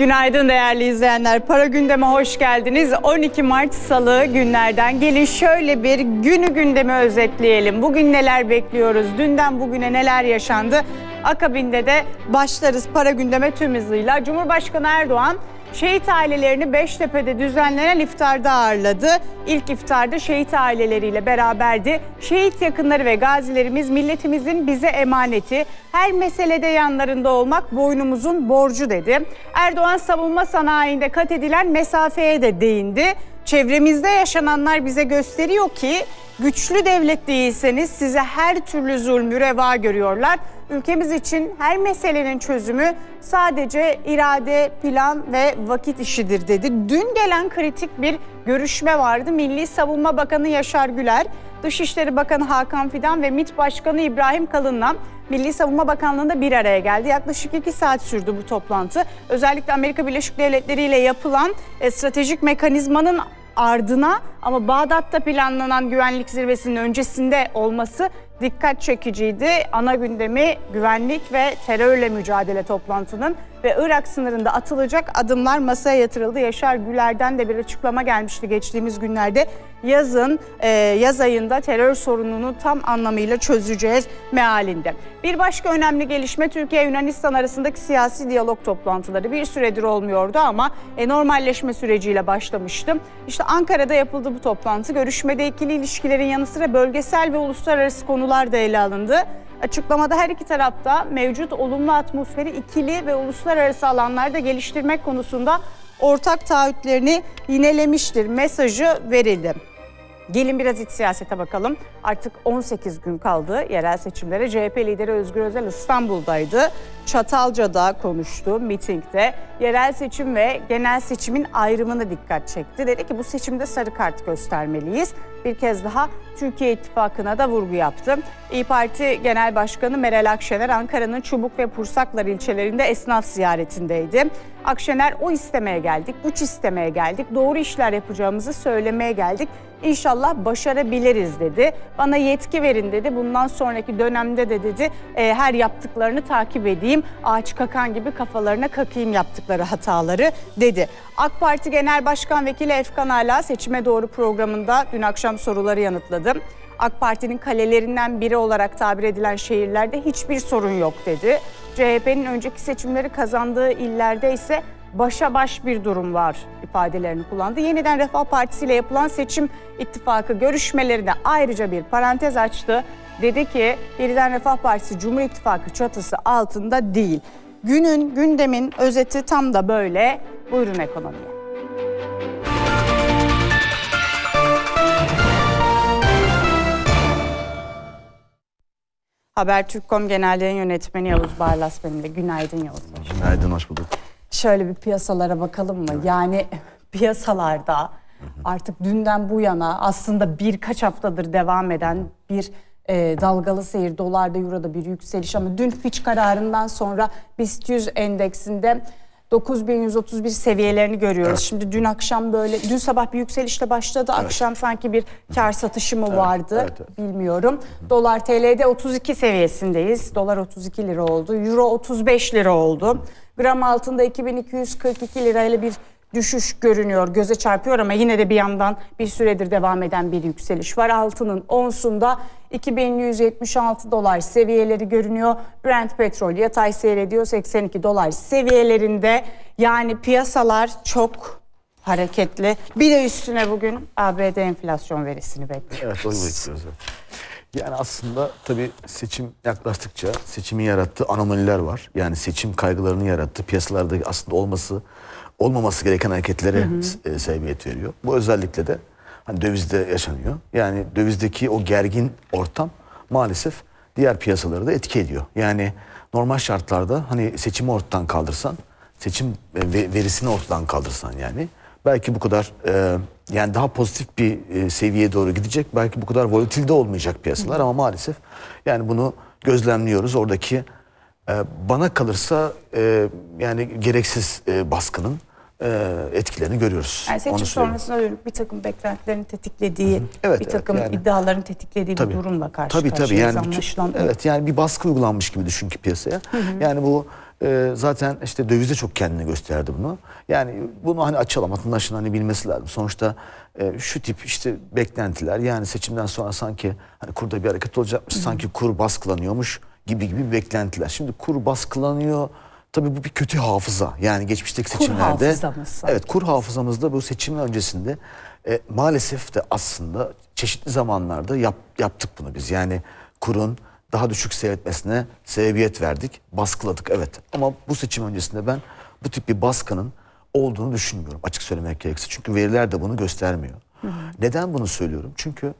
Günaydın değerli izleyenler. Para gündeme hoş geldiniz. 12 Mart Salı günlerden gelin şöyle bir günü gündem'e özetleyelim. Bugün neler bekliyoruz? Dünden bugüne neler yaşandı? Akabinde de başlarız para gündeme tüm hızıyla. Cumhurbaşkanı Erdoğan Şehit ailelerini Beştepe'de düzenlenen iftarda ağırladı. İlk iftarda şehit aileleriyle beraberdi. Şehit yakınları ve gazilerimiz milletimizin bize emaneti. Her meselede yanlarında olmak boynumuzun borcu dedi. Erdoğan savunma sanayinde kat edilen mesafeye de değindi. Çevremizde yaşananlar bize gösteriyor ki Güçlü devlet değilseniz size her türlü zulmü reva görüyorlar. Ülkemiz için her meselenin çözümü sadece irade, plan ve vakit işidir dedi. Dün gelen kritik bir görüşme vardı. Milli Savunma Bakanı Yaşar Güler, Dışişleri Bakanı Hakan Fidan ve MİT Başkanı İbrahim Kalın'la Milli Savunma Bakanlığı'nda bir araya geldi. Yaklaşık iki saat sürdü bu toplantı. Özellikle Amerika Birleşik Devletleri ile yapılan e, stratejik mekanizmanın ardına ama Bağdat'ta planlanan güvenlik zirvesinin öncesinde olması dikkat çekiciydi. Ana gündemi güvenlik ve terörle mücadele toplantının ve Irak sınırında atılacak adımlar masaya yatırıldı. Yaşar Güler'den de bir açıklama gelmişti geçtiğimiz günlerde. Yazın, e, yaz ayında terör sorununu tam anlamıyla çözeceğiz mealinde. Bir başka önemli gelişme Türkiye-Yunanistan arasındaki siyasi diyalog toplantıları. Bir süredir olmuyordu ama e, normalleşme süreciyle başlamıştı. İşte Ankara'da yapıldı yapıldı bu toplantı. Görüşmede ikili ilişkilerin yanı sıra bölgesel ve uluslararası konular da ele alındı. Açıklamada her iki tarafta mevcut olumlu atmosferi ikili ve uluslararası alanlarda geliştirmek konusunda ortak taahhütlerini yinelemiştir mesajı verildi. Gelin biraz iç siyasete bakalım. Artık 18 gün kaldı yerel seçimlere. CHP lideri Özgür Özel İstanbul'daydı. Çatalca'da konuştu mitingde. Yerel seçim ve genel seçimin ayrımını dikkat çekti. Dedi ki bu seçimde sarı kart göstermeliyiz bir kez daha Türkiye İttifakı'na da vurgu yaptı. İyi Parti Genel Başkanı Meral Akşener Ankara'nın Çubuk ve Pursaklar ilçelerinde esnaf ziyaretindeydi. Akşener o istemeye geldik, üç istemeye geldik, doğru işler yapacağımızı söylemeye geldik. İnşallah başarabiliriz dedi. Bana yetki verin dedi. Bundan sonraki dönemde de dedi e, her yaptıklarını takip edeyim. Ağaç kakan gibi kafalarına kakayım yaptıkları hataları dedi. AK Parti Genel Başkan Vekili Efkan Ala seçime doğru programında dün akşam akşam soruları yanıtladım. AK Parti'nin kalelerinden biri olarak tabir edilen şehirlerde hiçbir sorun yok dedi. CHP'nin önceki seçimleri kazandığı illerde ise başa baş bir durum var ifadelerini kullandı. Yeniden Refah Partisi ile yapılan seçim ittifakı görüşmelerinde ayrıca bir parantez açtı. Dedi ki Yeniden Refah Partisi Cumhur İttifakı çatısı altında değil. Günün gündemin özeti tam da böyle. Buyurun ekonomiye. Habertürk.com Genel Yayın Yönetmeni Yavuz Barlas benimle. Günaydın Yavuz. Günaydın, hoş bulduk. Şöyle bir piyasalara bakalım mı? Evet. Yani piyasalarda artık dünden bu yana aslında birkaç haftadır devam eden bir e, dalgalı seyir dolarda euroda bir yükseliş ama dün Fitch kararından sonra BIST 100 endeksinde 9131 seviyelerini görüyoruz. Evet. Şimdi dün akşam böyle dün sabah bir yükselişle başladı. Evet. Akşam sanki bir kar satışı mı evet. vardı evet, evet. bilmiyorum. Dolar TL'de 32 seviyesindeyiz. Dolar 32 lira oldu. Euro 35 lira oldu. Gram altında 2242 lirayla bir düşüş görünüyor, göze çarpıyor ama yine de bir yandan bir süredir devam eden bir yükseliş var. Altının onsunda 2176 dolar seviyeleri görünüyor. Brent petrol yatay seyrediyor 82 dolar seviyelerinde. Yani piyasalar çok hareketli. Bir de üstüne bugün ABD enflasyon verisini bekliyoruz. Evet onu bekliyoruz. Yani aslında tabii seçim yaklaştıkça seçimin yarattığı anomaliler var. Yani seçim kaygılarını yarattı. Piyasalarda aslında olması olmaması gereken hareketlere hı hı. E, veriyor. Bu özellikle de hani dövizde yaşanıyor. Yani dövizdeki o gergin ortam maalesef diğer piyasaları da etki ediyor. Yani normal şartlarda hani seçimi ortadan kaldırsan, seçim e, verisini ortadan kaldırsan yani belki bu kadar e, yani daha pozitif bir e, seviyeye doğru gidecek. Belki bu kadar volatilde olmayacak piyasalar ama maalesef yani bunu gözlemliyoruz. Oradaki e, bana kalırsa yani gereksiz baskının e, etkilerini görüyoruz. Yani seçim Onu sonrasına söyleyeyim. bir takım beklentilerin tetiklediği, evet, bir takım evet, yani. iddiaların tetiklediği tabii. bir durumla karşı tabii, tabii, karşıyayız yani anlaşılan. evet yani bir baskı uygulanmış gibi düşün ki piyasaya. Hı -hı. Yani bu e, zaten işte dövizde çok kendini gösterdi bunu. Yani bunu hani açalım vatandaşın hani bilmesi lazım. Sonuçta e, şu tip işte beklentiler yani seçimden sonra sanki hani kurda bir hareket olacakmış, Hı -hı. sanki kur baskılanıyormuş gibi gibi beklentiler. Şimdi kur baskılanıyor Tabii bu bir kötü hafıza. Yani geçmişteki seçimlerde. Kur hafızamız. Evet kur hafızamızda bu seçim öncesinde e, maalesef de aslında çeşitli zamanlarda yap, yaptık bunu biz. Yani kurun daha düşük seyretmesine sebebiyet verdik, baskıladık evet. Ama bu seçim öncesinde ben bu tip bir baskının olduğunu düşünmüyorum açık söylemek gerekirse. Çünkü veriler de bunu göstermiyor. Hı hı. Neden bunu söylüyorum? Çünkü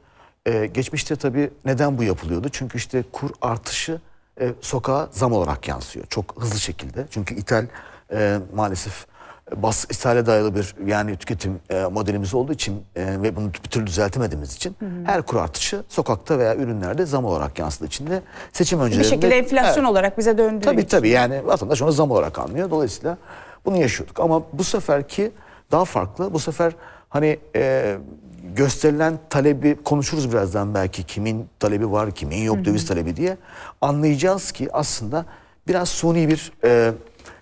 e, geçmişte tabii neden bu yapılıyordu? Çünkü işte kur artışı e, sokağa zam olarak yansıyor. Çok hızlı şekilde. Çünkü ithal e, maalesef bas ithale dayalı bir yani tüketim e, modelimiz olduğu için e, ve bunu bir türlü düzeltemediğimiz için hı hı. her kur artışı sokakta veya ürünlerde zam olarak yansıdığı için de seçim öncelerinde... Bir şekilde enflasyon evet, olarak bize döndüğü Tabii için. tabii yani vatandaş onu zam olarak anlıyor. Dolayısıyla bunu yaşıyorduk ama bu seferki daha farklı. Bu sefer hani e, gösterilen talebi konuşuruz birazdan belki kimin talebi var kimin yok döviz talebi diye anlayacağız ki aslında biraz suni bir e,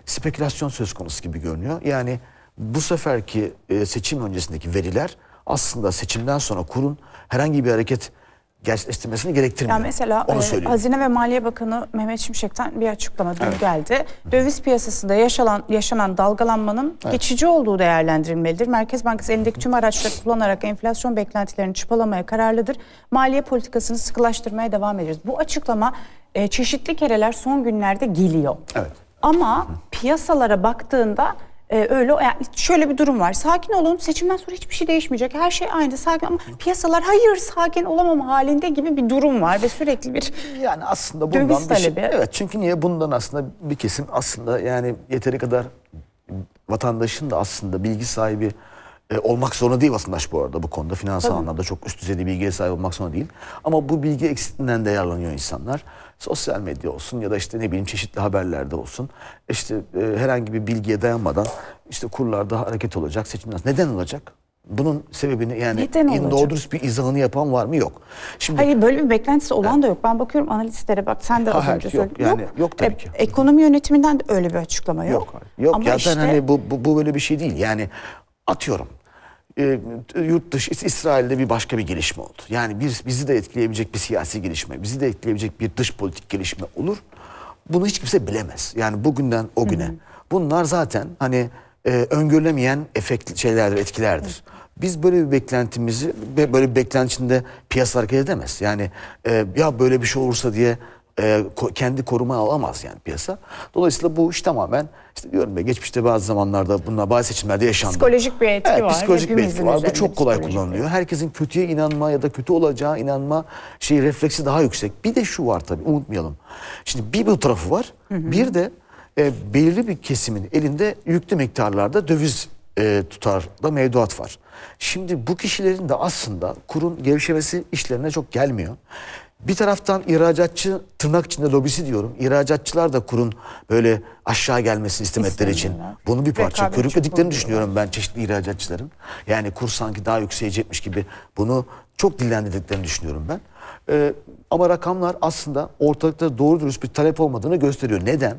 spekülasyon söz konusu gibi görünüyor. Yani bu seferki e, seçim öncesindeki veriler aslında seçimden sonra kurun herhangi bir hareket gerçekleştirmesini gerektirmiyor. Yani mesela Onu e, Hazine ve Maliye Bakanı Mehmet Şimşek'ten bir açıklama dün evet. geldi. Döviz piyasasında yaşanan, yaşanan dalgalanmanın evet. geçici olduğu değerlendirilmelidir. Merkez Bankası elindeki tüm araçları kullanarak enflasyon beklentilerini çıpalamaya kararlıdır. Maliye politikasını sıkılaştırmaya devam ederiz. Bu açıklama e, çeşitli kereler son günlerde geliyor. Evet. Ama Hı. piyasalara baktığında ee, öyle yani şöyle bir durum var. Sakin olun. Seçimden sonra hiçbir şey değişmeyecek. Her şey aynı. Sakin ama piyasalar hayır sakin olamam halinde gibi bir durum var ve sürekli bir yani aslında bundan döviz bir şey. Talebi. Evet çünkü niye bundan aslında bir kesim aslında yani yeteri kadar vatandaşın da aslında bilgi sahibi e, olmak zorunda değil vatandaş bu arada bu konuda. Finansal Tabii. anlamda çok üst düzeyde bilgiye sahip olmak zorunda değil. Ama bu bilgi eksikliğinden değerleniyor insanlar sosyal medya olsun ya da işte ne bileyim çeşitli haberlerde olsun e işte e, herhangi bir bilgiye dayanmadan işte kurlarda hareket olacak seçimler neden olacak? Bunun sebebini yani in doğru dürüst bir izahını yapan var mı? Yok. Şimdi Hayır böyle bir beklentisi olan yani, da yok. Ben bakıyorum analistlere bak sen de az hayır, önce yok, söyledin. Yani, yok, tabii e, ki. Ekonomi yönetiminden de öyle bir açıklama yok. Yok, yok Ama zaten işte, hani bu, bu, bu böyle bir şey değil. Yani atıyorum e, yurt dışı İsrail'de bir başka bir gelişme oldu. Yani bir, bizi de etkileyebilecek bir siyasi gelişme, bizi de etkileyebilecek bir dış politik gelişme olur. Bunu hiç kimse bilemez. Yani bugünden o güne. Hı hı. Bunlar zaten hani e, öngörülemeyen efekt şeylerdir, etkilerdir. Hı. Biz böyle bir beklentimizi, böyle bir beklentinin içinde piyasa hareket edemez. Yani e, ya böyle bir şey olursa diye e, ko kendi koruma alamaz yani piyasa. Dolayısıyla bu iş tamamen işte diyorum ya geçmişte bazı zamanlarda bununla bazı seçimlerde yaşandı. Psikolojik bir etki evet, var. Psikolojik bir etki var. Bu çok kolay kullanılıyor. Bir. Herkesin kötüye inanma ya da kötü olacağı inanma şey refleksi daha yüksek. Bir de şu var tabii unutmayalım. Şimdi bir bu tarafı var. Hı hı. Bir de e, belirli bir kesimin elinde yüklü miktarlarda döviz e, tutarda mevduat var. Şimdi bu kişilerin de aslında kurun gevşemesi işlerine çok gelmiyor. Bir taraftan ihracatçı tırnak içinde lobisi diyorum. İhracatçılar da kurun böyle aşağı gelmesini istemedikleri için. Bunu bir parça Rekabet körüklediklerini düşünüyorum ben çeşitli ihracatçıların. Yani kur sanki daha yükselecekmiş gibi bunu çok dillendirdiklerini düşünüyorum ben. Ee, ama rakamlar aslında ortalıkta doğru dürüst bir talep olmadığını gösteriyor. Neden?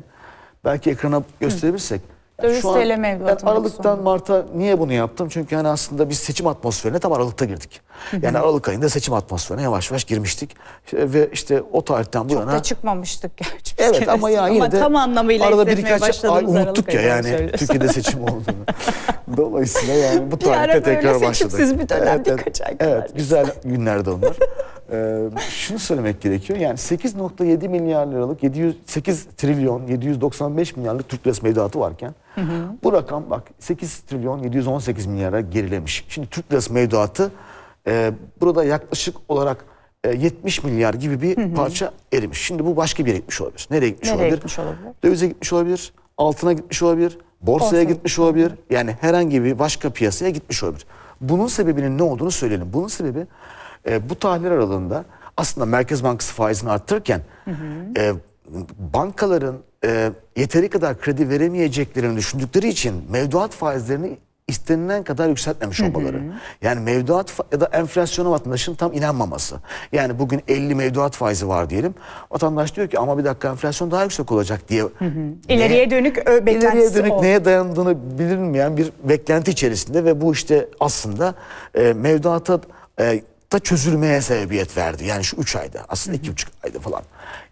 Belki ekrana gösterebilirsek. Hı. Döviz TL mevduatı. Yani Aralık'tan Mart'a niye bunu yaptım? Çünkü yani aslında biz seçim atmosferine tam Aralık'ta girdik. Yani Aralık ayında seçim atmosferine yavaş yavaş girmiştik. Ee, ve işte o tarihten bu yana... Çok da çıkmamıştık gerçi. Evet keresinde. ama yani yine ama de... tam anlamıyla arada bir birkaç ay unuttuk ya yani Türkiye'de seçim olduğunu. Dolayısıyla yani bu tarihte tekrar başladık. Siz bir dönem evet, birkaç ay kadar. Evet güzel günlerdi onlar. Ee, şunu söylemek gerekiyor. Yani 8.7 milyar liralık 700, 8 trilyon 795 milyarlık Türk lirası mevduatı varken hı hı. bu rakam bak 8 trilyon 718 milyara gerilemiş. Şimdi Türk lirası mevduatı e, burada yaklaşık olarak 70 e, milyar gibi bir hı hı. parça erimiş. Şimdi bu başka bir yere gitmiş olabilir. Nereye gitmiş Nereye olabilir? Gitmiş olabilir? Dövize gitmiş olabilir. Altına gitmiş olabilir. Borsaya Borsa gitmiş olabilir. Yani herhangi bir başka piyasaya gitmiş olabilir. Bunun sebebinin ne olduğunu söyleyelim. Bunun sebebi e, bu tahlil aralığında aslında Merkez Bankası faizini arttırırken E, bankaların e, yeteri kadar kredi veremeyeceklerini düşündükleri için mevduat faizlerini istenilen kadar yükseltmemiş olmaları. Yani mevduat ya da enflasyona vatandaşın tam inanmaması. Yani bugün 50 mevduat faizi var diyelim. Vatandaş diyor ki ama bir dakika enflasyon daha yüksek olacak diye. Hı İleriye dönük beklentisi İleriye dönük o. neye dayandığını bilinmeyen bir beklenti içerisinde ve bu işte aslında e, mevduata e, da çözülmeye sebebiyet verdi. Yani şu üç ayda aslında iki buçuk ayda falan.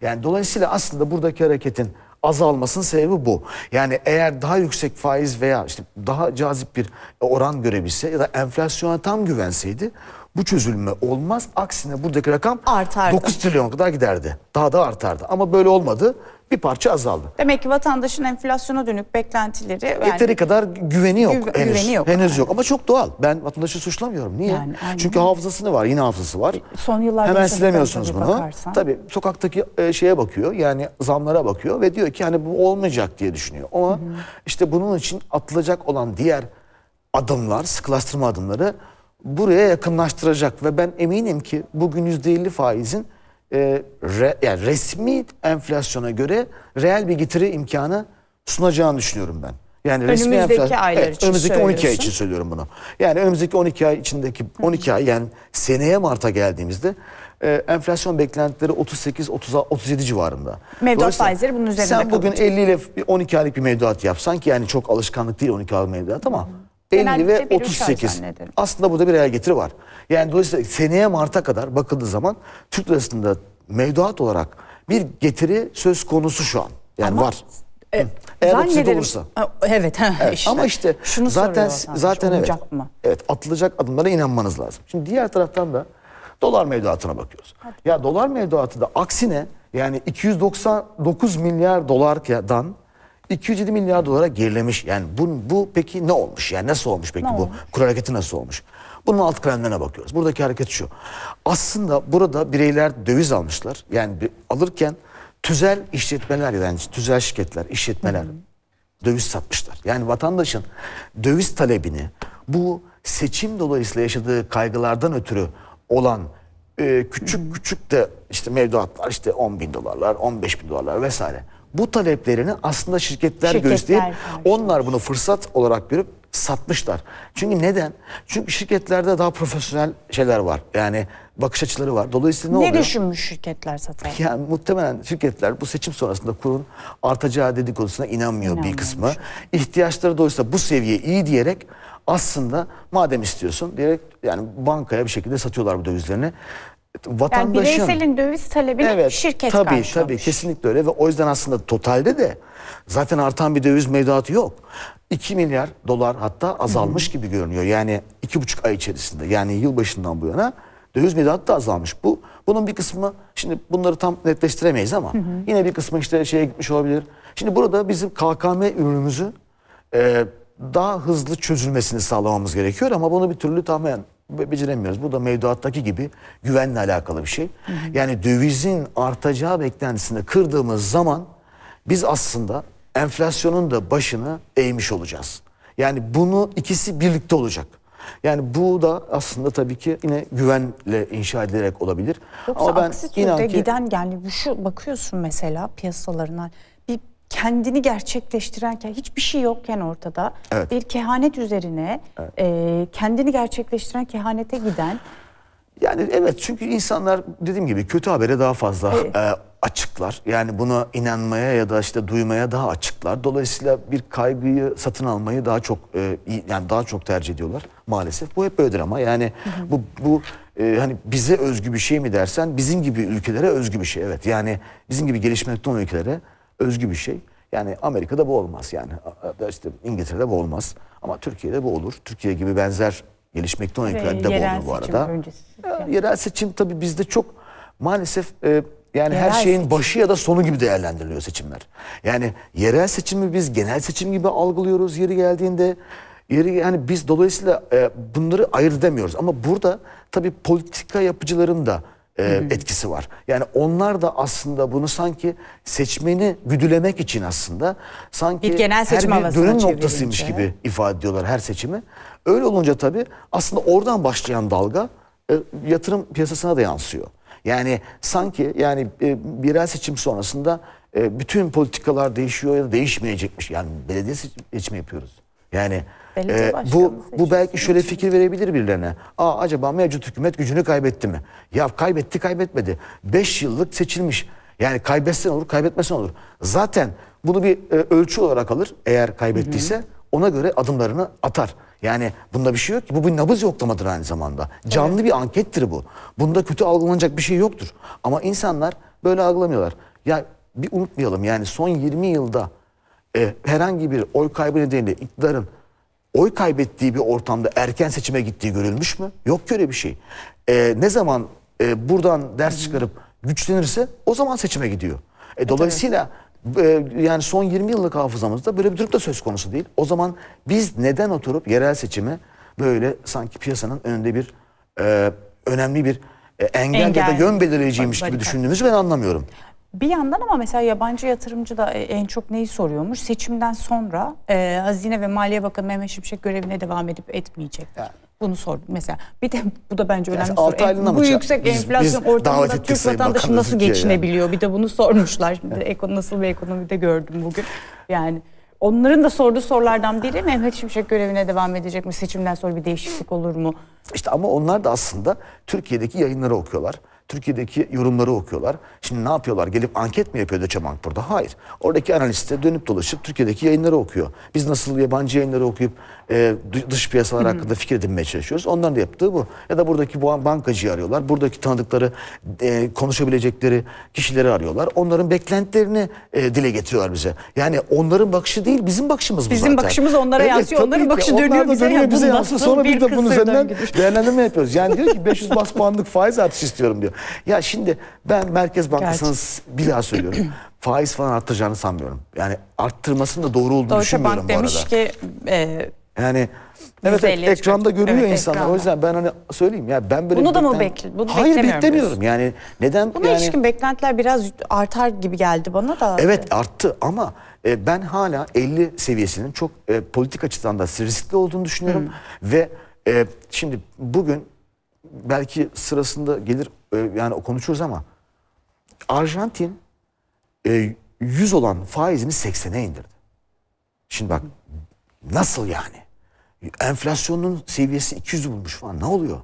Yani dolayısıyla aslında buradaki hareketin azalmasının sebebi bu. Yani eğer daha yüksek faiz veya işte daha cazip bir oran görebilse ya da enflasyona tam güvenseydi bu çözülme olmaz. Aksine buradaki rakam artardı. 9 trilyon kadar giderdi. Daha da artardı. Ama böyle olmadı bir parça azaldı. Demek ki vatandaşın enflasyona dönük beklentileri... Yani... Yeteri kadar güveni yok Güve, henüz. Güveni yok. Henüz yani. yok ama çok doğal. Ben vatandaşı suçlamıyorum. Niye? Yani, Çünkü hafızasını var, yine hafızası var. Son yıllarda... Hemen silemiyorsunuz bunu. Bakarsan. Tabii sokaktaki e, şeye bakıyor yani zamlara bakıyor ve diyor ki hani bu olmayacak diye düşünüyor. Ama Hı -hı. işte bunun için atılacak olan diğer adımlar, sıklaştırma adımları buraya yakınlaştıracak ve ben eminim ki bugün %50 faizin e, re, yani resmi enflasyona göre reel bir getiri imkanı sunacağını düşünüyorum ben. Yani resmi önümüzdeki enflasyon, aylar evet, için önümüzdeki 12 ay için söylüyorum bunu. Yani önümüzdeki 12 ay içindeki 12 ay yani seneye Mart'a geldiğimizde e, enflasyon beklentileri 38 37 civarında. Mevduat faizleri bunun üzerinde Sen bugün kalacak. 50 ile 12 aylık bir mevduat yapsan ki yani çok alışkanlık değil 12 aylık mevduat ama Hı. 50 ve 38. Aslında burada bir reel getiri var. Yani dolayısıyla seneye Mart'a kadar bakıldığı zaman Türk lirasında mevduat olarak bir getiri söz konusu şu an. Yani Ama, var. E, Eğer 37 olursa. Evet. Ha, evet. Işte. Ama işte Şunu zaten zaten evet. Mı? Evet, atılacak adımlara inanmanız lazım. Şimdi diğer taraftan da dolar mevduatına bakıyoruz. Hadi. Ya dolar mevduatı da aksine yani 299 milyar dolardan 207 milyar dolara gerilemiş. Yani bu, bu peki ne olmuş? Yani nasıl olmuş peki ne bu? Olmuş? Kur hareketi nasıl olmuş? Bunun alt kalemlerine bakıyoruz. Buradaki hareket şu. Aslında burada bireyler döviz almışlar. Yani bir, alırken tüzel işletmeler yani tüzel şirketler, işletmeler hı hı. döviz satmışlar. Yani vatandaşın döviz talebini bu seçim dolayısıyla yaşadığı kaygılardan ötürü olan e, küçük küçük de işte mevduatlar işte 10 bin dolarlar, 15 bin dolarlar vesaire bu taleplerini aslında şirketler, şirketler gösterip onlar bunu fırsat olarak görüp satmışlar. Çünkü neden? Çünkü şirketlerde daha profesyonel şeyler var. Yani bakış açıları var. Dolayısıyla ne, ne oluyor? Ne düşünmüş şirketler satar? Yani muhtemelen şirketler bu seçim sonrasında kurun artacağı dedikodusuna inanmıyor, inanmıyor bir kısmı. İhtiyaçları dolayısıyla bu seviye iyi diyerek aslında madem istiyorsun diyerek yani bankaya bir şekilde satıyorlar bu dövizlerini vatandaşın... Yani bireyselin döviz talebini evet, şirket tabii, karşılamış. Tabii kesinlikle öyle ve o yüzden aslında totalde de zaten artan bir döviz mevduatı yok. 2 milyar dolar hatta azalmış gibi görünüyor. Yani 2,5 ay içerisinde yani yılbaşından bu yana döviz mevduatı da azalmış. Bu bunun bir kısmı şimdi bunları tam netleştiremeyiz ama hı hı. yine bir kısmı işte şeye gitmiş olabilir. Şimdi burada bizim KKM ürünümüzü e, daha hızlı çözülmesini sağlamamız gerekiyor ama bunu bir türlü tamamen beceremiyoruz. Bu da mevduattaki gibi güvenle alakalı bir şey. Hı hı. Yani dövizin artacağı beklentisini kırdığımız zaman biz aslında enflasyonun da başını eğmiş olacağız. Yani bunu ikisi birlikte olacak. Yani bu da aslında tabii ki yine güvenle inşa edilerek olabilir. Yoksa Ama ben aksi türde ki... giden yani şu bakıyorsun mesela piyasalarına kendini gerçekleştirenken hiçbir şey yokken ortada evet. bir kehanet üzerine evet. e, kendini gerçekleştiren kehanete giden. Yani evet çünkü insanlar dediğim gibi kötü habere daha fazla evet. e, açıklar. Yani buna inanmaya ya da işte duymaya daha açıklar. Dolayısıyla bir kaygıyı satın almayı daha çok e, yani daha çok tercih ediyorlar maalesef. Bu hep böyledir ama yani hı hı. bu bu e, hani bize özgü bir şey mi dersen bizim gibi ülkelere özgü bir şey. Evet yani bizim gibi gelişmekte olan ülkelere özgü bir şey. Yani Amerika'da bu olmaz yani. İşte İngiltere'de bu olmaz. Ama Türkiye'de bu olur. Türkiye gibi benzer gelişmekte olan ülkelerde bu olur bu arada. Yani. Yerel seçim tabii bizde çok maalesef e, yani yerel her şeyin seçim. başı ya da sonu gibi değerlendiriliyor seçimler. Yani yerel seçimi biz genel seçim gibi algılıyoruz yeri geldiğinde. Yeri yani biz dolayısıyla e, bunları ayırt edemiyoruz. Ama burada tabii politika yapıcıların da e, etkisi var. Yani onlar da aslında bunu sanki seçmeni güdülemek için aslında sanki bir genel seçim her bir dönüm noktasıymış gibi ifade ediyorlar her seçimi. Öyle olunca tabii aslında oradan başlayan dalga e, yatırım piyasasına da yansıyor. Yani sanki yani e, yerel seçim sonrasında e, bütün politikalar değişiyor ya da değişmeyecekmiş. Yani belediye seçimi yapıyoruz. Yani ee, bu bu belki şöyle fikir verebilir birilerine. Aa acaba mevcut hükümet gücünü kaybetti mi? Ya kaybetti kaybetmedi. 5 yıllık seçilmiş. Yani kaybetsen olur kaybetmesen olur. Zaten bunu bir e, ölçü olarak alır eğer kaybettiyse. Hı hı. Ona göre adımlarını atar. Yani bunda bir şey yok ki. Bu bir nabız yoklamadır aynı zamanda. Canlı evet. bir ankettir bu. Bunda kötü algılanacak bir şey yoktur. Ama insanlar böyle algılamıyorlar. Ya bir unutmayalım yani son 20 yılda e, herhangi bir oy kaybı nedeniyle iktidarın oy kaybettiği bir ortamda erken seçime gittiği görülmüş mü? Yok ki öyle bir şey. E, ne zaman e, buradan ders çıkarıp güçlenirse o zaman seçime gidiyor. E, dolayısıyla e, yani son 20 yıllık hafızamızda böyle bir durum da söz konusu değil. O zaman biz neden oturup yerel seçimi böyle sanki piyasanın önünde bir e, önemli bir e, engel, engel ya da yön belirleyiciymiş gibi düşündüğümüzü ben anlamıyorum. Bir yandan ama mesela yabancı yatırımcı da e, en çok neyi soruyormuş? Seçimden sonra e, Hazine ve Maliye Bakanı Mehmet Şimşek görevine devam edip etmeyecek. Evet. Bunu sordum mesela. Bir de bu da bence önemli yani soru. En, bu yüksek biz, enflasyon biz ortamında Türk vatandaşı nasıl geçinebiliyor? Yani. Bir de bunu sormuşlar. Şimdi eko, nasıl bir ekonomide gördüm bugün. Yani onların da sorduğu sorulardan biri Mehmet Şimşek görevine devam edecek mi? Seçimden sonra bir değişiklik olur mu? İşte ama onlar da aslında Türkiye'deki yayınları okuyorlar. Türkiye'deki yorumları okuyorlar. Şimdi ne yapıyorlar? Gelip anket mi yapıyor Deutsche burada? Hayır. Oradaki analist de dönüp dolaşıp Türkiye'deki yayınları okuyor. Biz nasıl yabancı yayınları okuyup e, dış piyasalar hmm. hakkında fikir edinmeye çalışıyoruz. Onların da yaptığı bu. Ya da buradaki bankacıyı arıyorlar. Buradaki tanıdıkları, e, konuşabilecekleri kişileri arıyorlar. Onların beklentilerini e, dile getiriyorlar bize. Yani onların bakışı değil, bizim bakışımız bu bizim zaten. Bizim bakışımız onlara evet, yansıyor. Onların bakışı dönüyor, onlar da bize, dönüyor bize yansıyor. Sonra bir de bunun üzerinden gidiyor. değerlendirme yapıyoruz. Yani diyor ki 500 bas puanlık faiz artışı istiyorum diyor. Ya şimdi ben Merkez bankasınız bir daha söylüyorum. faiz falan arttıracağını sanmıyorum. Yani arttırmasının da doğru olduğunu Deutsche düşünmüyorum Bank bu arada. demiş ki e, yani evet, evet ekranda çıkıyor. görüyor evet, insanlar. Ekranda. O yüzden ben hani söyleyeyim ya ben böyle Bunu da mı bekle? Bunu Hayır beklemiyorum. Yani neden Buna yani... ilişkin beklentiler biraz artar gibi geldi bana da. Evet arttı ama e, ben hala 50 seviyesinin çok e, politik açıdan da riskli olduğunu düşünüyorum hmm. ve e, şimdi bugün belki sırasında gelir e, yani konuşuruz ama Arjantin e, 100 olan faizini 80'e indirdi. Şimdi bak nasıl yani? Enflasyonun seviyesi 200 bulmuş falan. Ne oluyor?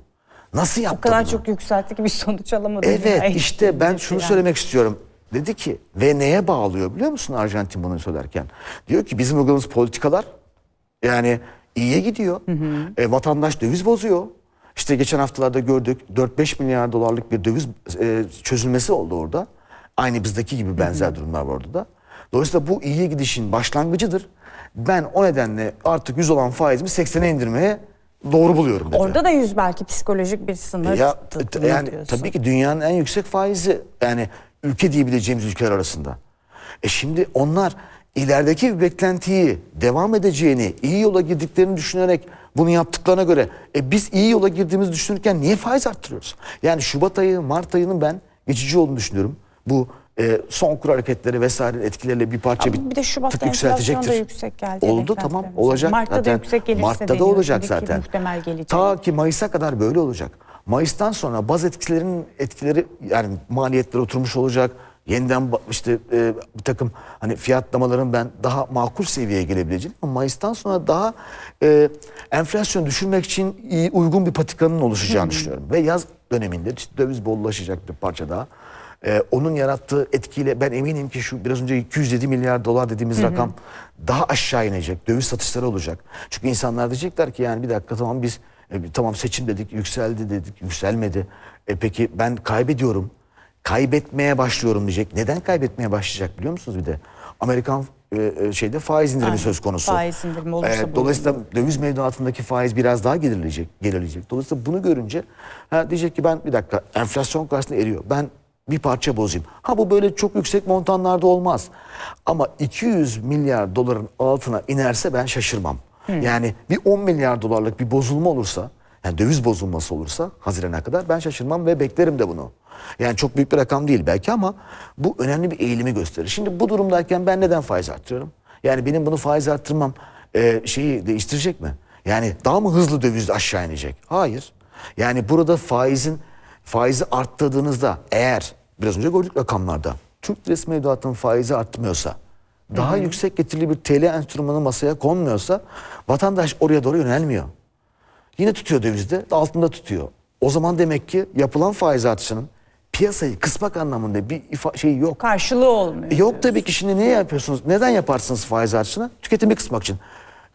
Nasıl yaptı O kadar bunu? çok yükseltti ki bir sonuç alamadı. Evet ya. işte ben şunu söylemek istiyorum. Dedi ki ve neye bağlıyor biliyor musun Arjantin bunu söylerken? Diyor ki bizim uyguladığımız politikalar yani iyiye gidiyor. Hı hı. E, vatandaş döviz bozuyor. İşte geçen haftalarda gördük 4-5 milyar dolarlık bir döviz e, çözülmesi oldu orada. Aynı bizdeki gibi benzer hı hı. durumlar var orada da. Dolayısıyla bu iyiye gidişin başlangıcıdır. Ben o nedenle artık 100 olan faizimi 80'e indirmeye doğru buluyorum dedi. Orada da 100 belki psikolojik bir sınır. Ya, yani tabii ki dünyanın en yüksek faizi yani ülke diyebileceğimiz ülkeler arasında. E şimdi onlar ilerideki bir beklentiyi devam edeceğini, iyi yola girdiklerini düşünerek bunu yaptıklarına göre e biz iyi yola girdiğimizi düşünürken niye faiz arttırıyoruz? Yani Şubat ayı, Mart ayının ben geçici olduğunu düşünüyorum. Bu e, son kur hareketleri vesaire etkileriyle bir parça Ama bir, bir de Şubat'ta yükseltecektir. Da yüksek geldi Oldu tamam olacak. Mart'ta zaten, da yüksek gelirse Mart'ta da olacak zaten. Muhtemel gelecek. Ta ki Mayıs'a kadar böyle olacak. Mayıs'tan sonra baz etkilerinin etkileri yani maliyetler oturmuş olacak. Yeniden işte e, bir takım hani fiyatlamaların ben daha makul seviyeye gelebileceğini ama Mayıs'tan sonra daha e, enflasyon düşürmek için iyi, uygun bir patikanın oluşacağını düşünüyorum. Ve yaz döneminde döviz bollaşacak bir parça daha. Ee, onun yarattığı etkiyle ben eminim ki şu biraz önce 207 milyar dolar dediğimiz hı hı. rakam daha aşağı inecek. Döviz satışları olacak. Çünkü insanlar diyecekler ki yani bir dakika tamam biz e, tamam seçim dedik yükseldi dedik yükselmedi. E peki ben kaybediyorum. Kaybetmeye başlıyorum diyecek. Neden kaybetmeye başlayacak biliyor musunuz bir de? Amerikan e, e şeyde faiz indirimi Aynen. söz konusu. Faiz indirimi e, olursa e, Dolayısıyla olur. döviz mevduatındaki faiz biraz daha gelirleyecek. gelirleyecek. Dolayısıyla bunu görünce ha, diyecek ki ben bir dakika enflasyon karşısında eriyor. Ben bir parça bozayım. Ha bu böyle çok yüksek montanlarda olmaz. Ama 200 milyar doların altına inerse ben şaşırmam. Hı. Hmm. Yani bir 10 milyar dolarlık bir bozulma olursa, yani döviz bozulması olursa Haziran'a kadar ben şaşırmam ve beklerim de bunu. Yani çok büyük bir rakam değil belki ama bu önemli bir eğilimi gösterir. Şimdi bu durumdayken ben neden faiz arttırıyorum? Yani benim bunu faiz arttırmam e, şeyi değiştirecek mi? Yani daha mı hızlı döviz aşağı inecek? Hayır. Yani burada faizin faizi arttırdığınızda eğer biraz önce gördük rakamlarda. Türk lirası mevduatının faizi artmıyorsa, daha hı yüksek getirili bir TL enstrümanı masaya konmuyorsa vatandaş oraya doğru yönelmiyor. Yine tutuyor dövizde, altında tutuyor. O zaman demek ki yapılan faiz artışının piyasayı kısmak anlamında bir şey yok. Karşılığı olmuyor. Yok diyorsun. tabii ki şimdi niye yapıyorsunuz? Neden yaparsınız faiz artışını? Tüketimi kısmak için.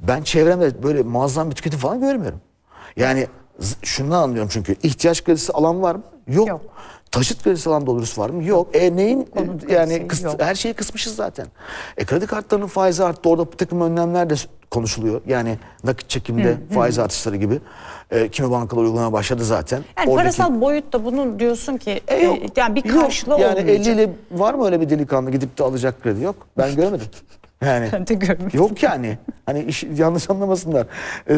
Ben çevremde böyle muazzam bir tüketim falan görmüyorum. Yani şunu anlıyorum çünkü ihtiyaç kredisi alan var mı? Yok. Yok. Taşıt verisi alan dolurusu var mı? Yok. E neyin Onun yani şey kıs, her şeyi kısmışız zaten. E kredi kartlarının faizi arttı. Orada bir takım önlemler de konuşuluyor. Yani nakit çekimde hı, faiz hı. artışları gibi. E, kimi bankalar uygulamaya başladı zaten. Yani Oradaki... parasal boyutta bunun diyorsun ki e, e yok, e, yani bir karşılığı yok. Yani olmayacak. 50 ile var mı öyle bir delikanlı gidip de alacak kredi? Yok. Ben görmedim. Yani ben de görmedim. Yok yani. Hani iş, yanlış anlamasınlar. Ee,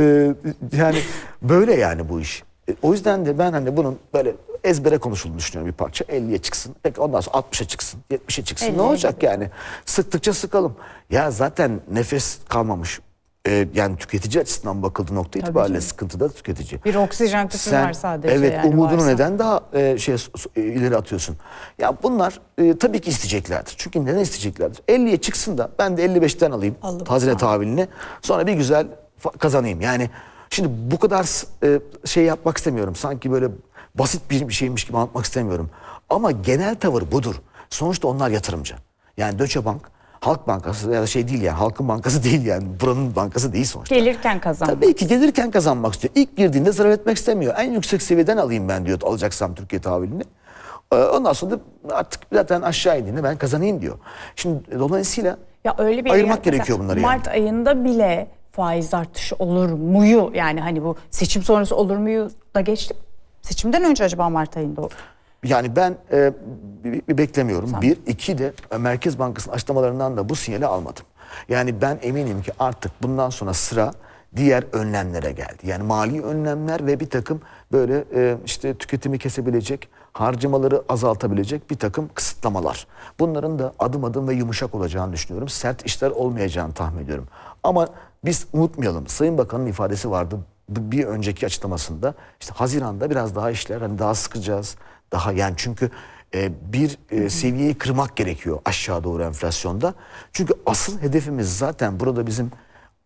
yani böyle yani bu iş. E, o yüzden de ben hani bunun böyle ezbere konuşulduğunu düşünüyorum bir parça. 50'ye çıksın. Peki ondan sonra 60'a çıksın. 70'e çıksın. Ne olacak yani? Sıktıkça sıkalım. Ya zaten nefes kalmamış. Ee, yani tüketici açısından bakıldığı nokta Tabii itibariyle canım. sıkıntıda tüketici. Bir oksijen kısmı var sadece. Evet yani umudunu varsa. neden daha e, şey e, ileri atıyorsun? Ya bunlar e, tabii ki isteyeceklerdir. Çünkü neden isteyeceklerdir? 50'ye çıksın da ben de 55'ten alayım Aldım. tazele tahvilini. Sonra bir güzel kazanayım. Yani şimdi bu kadar e, şey yapmak istemiyorum. Sanki böyle basit bir şeymiş gibi anlatmak istemiyorum. Ama genel tavır budur. Sonuçta onlar yatırımcı. Yani Deutsche Bank Halk Bankası ya da şey değil yani Halkın Bankası değil yani buranın bankası değil sonuçta. Gelirken kazanmak. Tabii ki gelirken kazanmak istiyor. İlk girdiğinde zarar etmek istemiyor. En yüksek seviyeden alayım ben diyor alacaksam Türkiye tahvilini. Ee, ondan sonra da artık zaten aşağı indiğinde ben kazanayım diyor. Şimdi dolayısıyla ya öyle bir ayırmak gerekiyor bunları Mart yani. ayında bile faiz artışı olur muyu yani hani bu seçim sonrası olur muyu da geçtim Seçimden önce acaba Mart ayında olur. Yani ben e, beklemiyorum. Sen... Bir, iki de e, Merkez Bankası'nın açıklamalarından da bu sinyali almadım. Yani ben eminim ki artık bundan sonra sıra diğer önlemlere geldi. Yani mali önlemler ve bir takım böyle e, işte tüketimi kesebilecek, harcamaları azaltabilecek bir takım kısıtlamalar. Bunların da adım adım ve yumuşak olacağını düşünüyorum. Sert işler olmayacağını tahmin ediyorum. Ama biz unutmayalım. Sayın Bakan'ın ifadesi vardı bir önceki açıklamasında işte Haziran'da biraz daha işler hani daha sıkacağız. Daha yani çünkü e, bir e, seviyeyi kırmak gerekiyor aşağı doğru enflasyonda. Çünkü asıl hedefimiz zaten burada bizim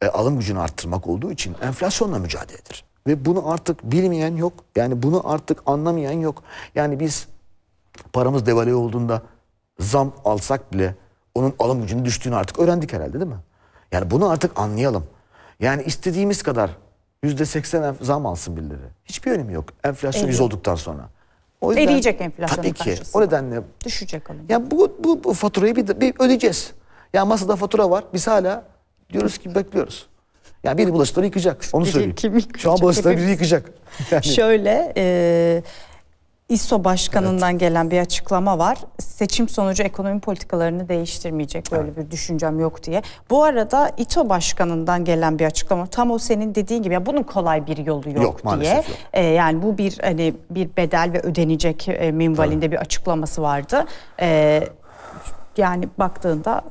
e, alım gücünü arttırmak olduğu için enflasyonla mücadeledir. Ve bunu artık bilmeyen yok. Yani bunu artık anlamayan yok. Yani biz paramız devalü olduğunda zam alsak bile onun alım gücünün düştüğünü artık öğrendik herhalde değil mi? Yani bunu artık anlayalım. Yani istediğimiz kadar %80 zam alsın birileri. Hiçbir önemi yok. Enflasyon Eriyor. 100 olduktan sonra. O yüzden, Eriyecek enflasyon Tabii ki. O nedenle. Düşecek alım. Yani bu, bu, bu faturayı bir, bir ödeyeceğiz. Ya masada fatura var. Biz hala diyoruz ki bekliyoruz. Ya biri bulaşıkları yıkacak. Onu söyleyeyim. Kim yıkacak? Şu an bulaşıkları biri yıkacak. Yani. Şöyle... E İSO Başkanı'ndan evet. gelen bir açıklama var. Seçim sonucu ekonomi politikalarını değiştirmeyecek böyle evet. bir düşüncem yok diye. Bu arada İTO Başkanı'ndan gelen bir açıklama tam o senin dediğin gibi ya bunun kolay bir yolu yok, yok diye. Yok. E, yani bu bir hani bir bedel ve ödenecek e, minvalinde Tabii. bir açıklaması vardı. E, yani baktığında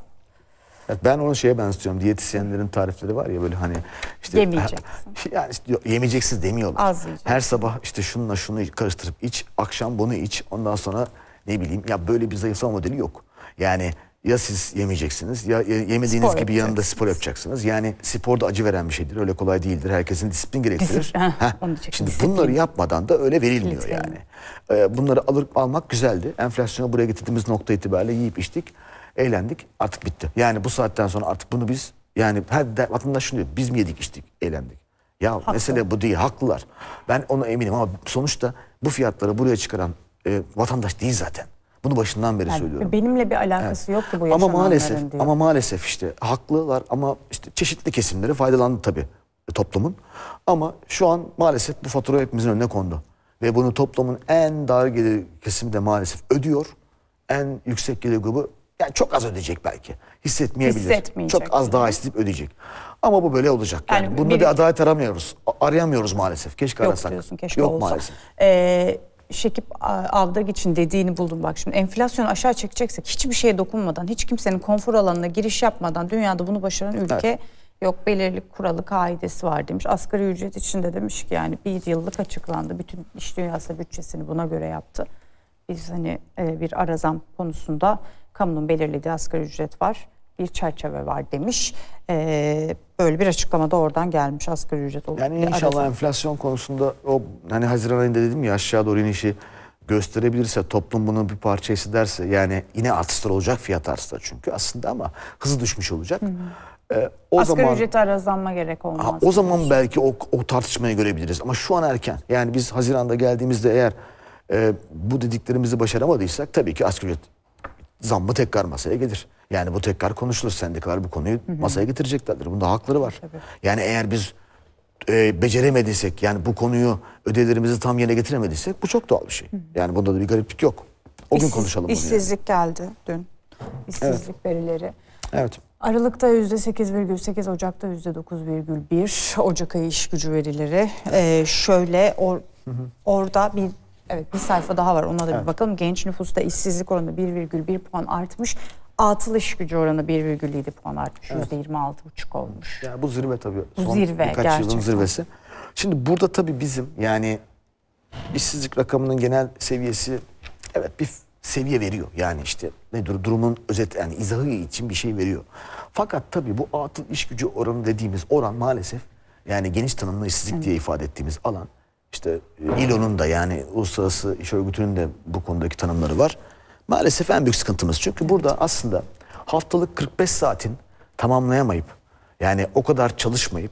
ben onu şeye benziyorum. Diyetisyenlerin tarifleri var ya böyle hani işte yemeyeceksin. Yani işte yemeyeceksiniz demiyorlar. Az Her sabah işte şununla şunu karıştırıp iç, akşam bunu iç. Ondan sonra ne bileyim ya böyle bir zayıflama modeli yok. Yani ya siz yemeyeceksiniz ya yemediğiniz spor gibi yanında spor yapacaksınız. Yani spor da acı veren bir şeydir. Öyle kolay değildir. Herkesin disiplin gerektirir. Disiplin, heh, Şimdi disiplin. bunları yapmadan da öyle verilmiyor Lütfen. yani. Ee, bunları alır almak güzeldi. Enflasyonu buraya getirdiğimiz nokta itibariyle yiyip içtik. Eğlendik artık bitti. Yani bu saatten sonra artık bunu biz yani her de, vatandaş şunu diyor. Biz mi yedik içtik eğlendik. Ya Haklı. mesele bu değil haklılar. Ben ona eminim ama sonuçta bu fiyatları buraya çıkaran e, vatandaş değil zaten. Bunu başından beri yani söylüyorum. Benimle bir alakası evet. yoktu bu Ama maalesef diyor. ama maalesef işte haklılar ama işte çeşitli kesimleri faydalandı tabii e, toplumun. Ama şu an maalesef bu fatura hepimizin önüne kondu. Ve bunu toplumun en dar gelir kesimde maalesef ödüyor. En yüksek gelir grubu yani çok az ödeyecek belki. Hissetmeyebilir. Hissetmeyecek. Çok az daha hissedip ödeyecek. Ama bu böyle olacak. Yani, yani bunda bir, bir adalet aramıyoruz. Arayamıyoruz maalesef. Keşke yok arasak. Diyorsun, keşke yok olsa. maalesef. Ee, Şekip Avdag için dediğini buldum bak şimdi. Enflasyonu aşağı çekeceksek hiçbir şeye dokunmadan, hiç kimsenin konfor alanına giriş yapmadan dünyada bunu başaran ülke evet. yok. Belirli kuralı kaidesi var demiş. Asgari ücret için de demiş ki yani bir yıllık açıklandı. Bütün iş dünyası bütçesini buna göre yaptı. Biz hani e, bir arazam konusunda kamunun belirlediği asgari ücret var bir çerçeve var demiş. Ee, böyle bir açıklama da oradan gelmiş asgari ücret olarak. Yani inşallah arası. enflasyon konusunda o hani Haziran ayında dedim ya aşağı doğru inişi gösterebilirse toplum bunun bir parçası derse yani yine artışlar olacak fiyat artışları çünkü aslında ama hızı düşmüş olacak. Hı hı. Ee, o Asgari zaman, ücreti arazlanma gerek olmaz. Ha, o zaman diyorsun. belki o, o tartışmayı görebiliriz ama şu an erken. Yani biz Haziran'da geldiğimizde eğer e, bu dediklerimizi başaramadıysak tabii ki asgari ücret zam mı tekrar masaya gelir. Yani bu tekrar konuşulur. Sendikalar bu konuyu hı hı. masaya getireceklerdir. Bunda hakları var. Tabii. Yani eğer biz e, beceremediysek yani bu konuyu ödelerimizi tam yerine getiremediysek bu çok doğal bir şey. Hı hı. Yani bunda da bir gariplik yok. O İşsiz, gün konuşalım bunu. İşsizlik yani. geldi dün. İşsizlik evet. verileri. Evet. Aralıkta %8,8, Ocak'ta %9,1 Ocak ayı iş gücü verileri. Ee, şöyle or, hı hı. orada bir Evet bir sayfa daha var ona da evet. bakalım. Genç nüfusta işsizlik oranı 1,1 puan artmış. Atılış gücü oranı 1,7 puan artmış. Evet. %26,5 olmuş. Yani bu zirve tabii. Bu Son zirve birkaç gerçekten. yılın zirvesi. Şimdi burada tabii bizim yani işsizlik rakamının genel seviyesi evet bir seviye veriyor. Yani işte ne dur durumun özet yani izahı için bir şey veriyor. Fakat tabii bu atıl iş gücü oranı dediğimiz oran maalesef yani geniş tanımlı işsizlik evet. diye ifade ettiğimiz alan işte e, ILO'nun da yani Uluslararası İş Örgütü'nün de bu konudaki tanımları var. Maalesef en büyük sıkıntımız. Çünkü burada aslında haftalık 45 saatin tamamlayamayıp yani o kadar çalışmayıp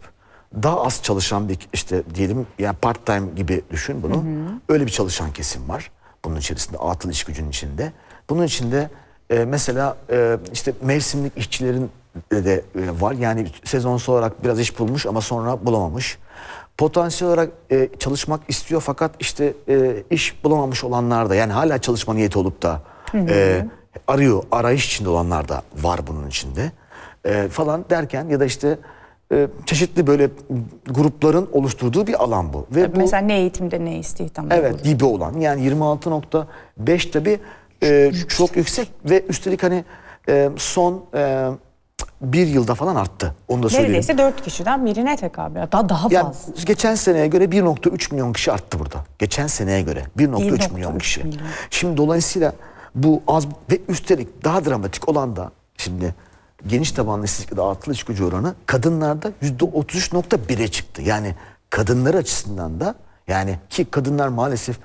daha az çalışan bir işte diyelim yani part time gibi düşün bunu. Hı hı. Öyle bir çalışan kesim var. Bunun içerisinde atıl iş gücünün içinde. Bunun içinde e, mesela e, işte mevsimlik işçilerin de, de e, var. Yani sezon olarak biraz iş bulmuş ama sonra bulamamış potansiyel olarak e, çalışmak istiyor fakat işte e, iş bulamamış olanlar da yani hala çalışma niyeti olup da e, arıyor arayış içinde olanlar da var bunun içinde e, falan derken ya da işte e, çeşitli böyle grupların oluşturduğu bir alan bu. Ve bu mesela ne eğitimde ne istihdamda. Evet olur. olan yani 26.5 tabi e, çok yüksek ve üstelik hani e, son e, bir yılda falan arttı. Onu da söyleyeyim. Neredeyse dört kişiden birine tekabül. Daha, daha fazla. geçen seneye göre 1.3 milyon kişi arttı burada. Geçen seneye göre 1.3 milyon kişi. Milyon. Şimdi dolayısıyla bu az ve üstelik daha dramatik olan da şimdi geniş tabanlı işsizlikte dağıtılı iş gücü oranı kadınlarda %33.1'e çıktı. Yani kadınlar açısından da yani ki kadınlar maalesef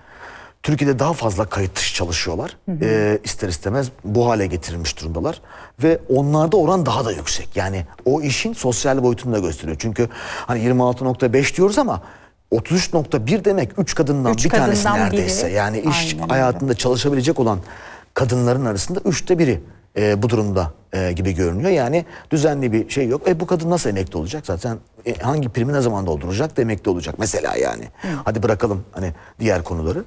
Türkiye'de daha fazla kayıt dışı çalışıyorlar. Hı hı. E, ee, ister istemez bu hale getirilmiş durumdalar. Ve onlarda oran daha da yüksek. Yani o işin sosyal boyutunu da gösteriyor. Çünkü hani 26.5 diyoruz ama 33.1 demek 3 kadından üç bir kadından tanesi neredeyse. Biri. Yani iş Aynen hayatında çalışabilecek olan kadınların arasında üçte biri e, bu durumda e, gibi görünüyor. Yani düzenli bir şey yok. E bu kadın nasıl emekli olacak? Zaten e, hangi primi ne zaman dolduracak da emekli olacak mesela yani. Hı. Hadi bırakalım hani diğer konuları.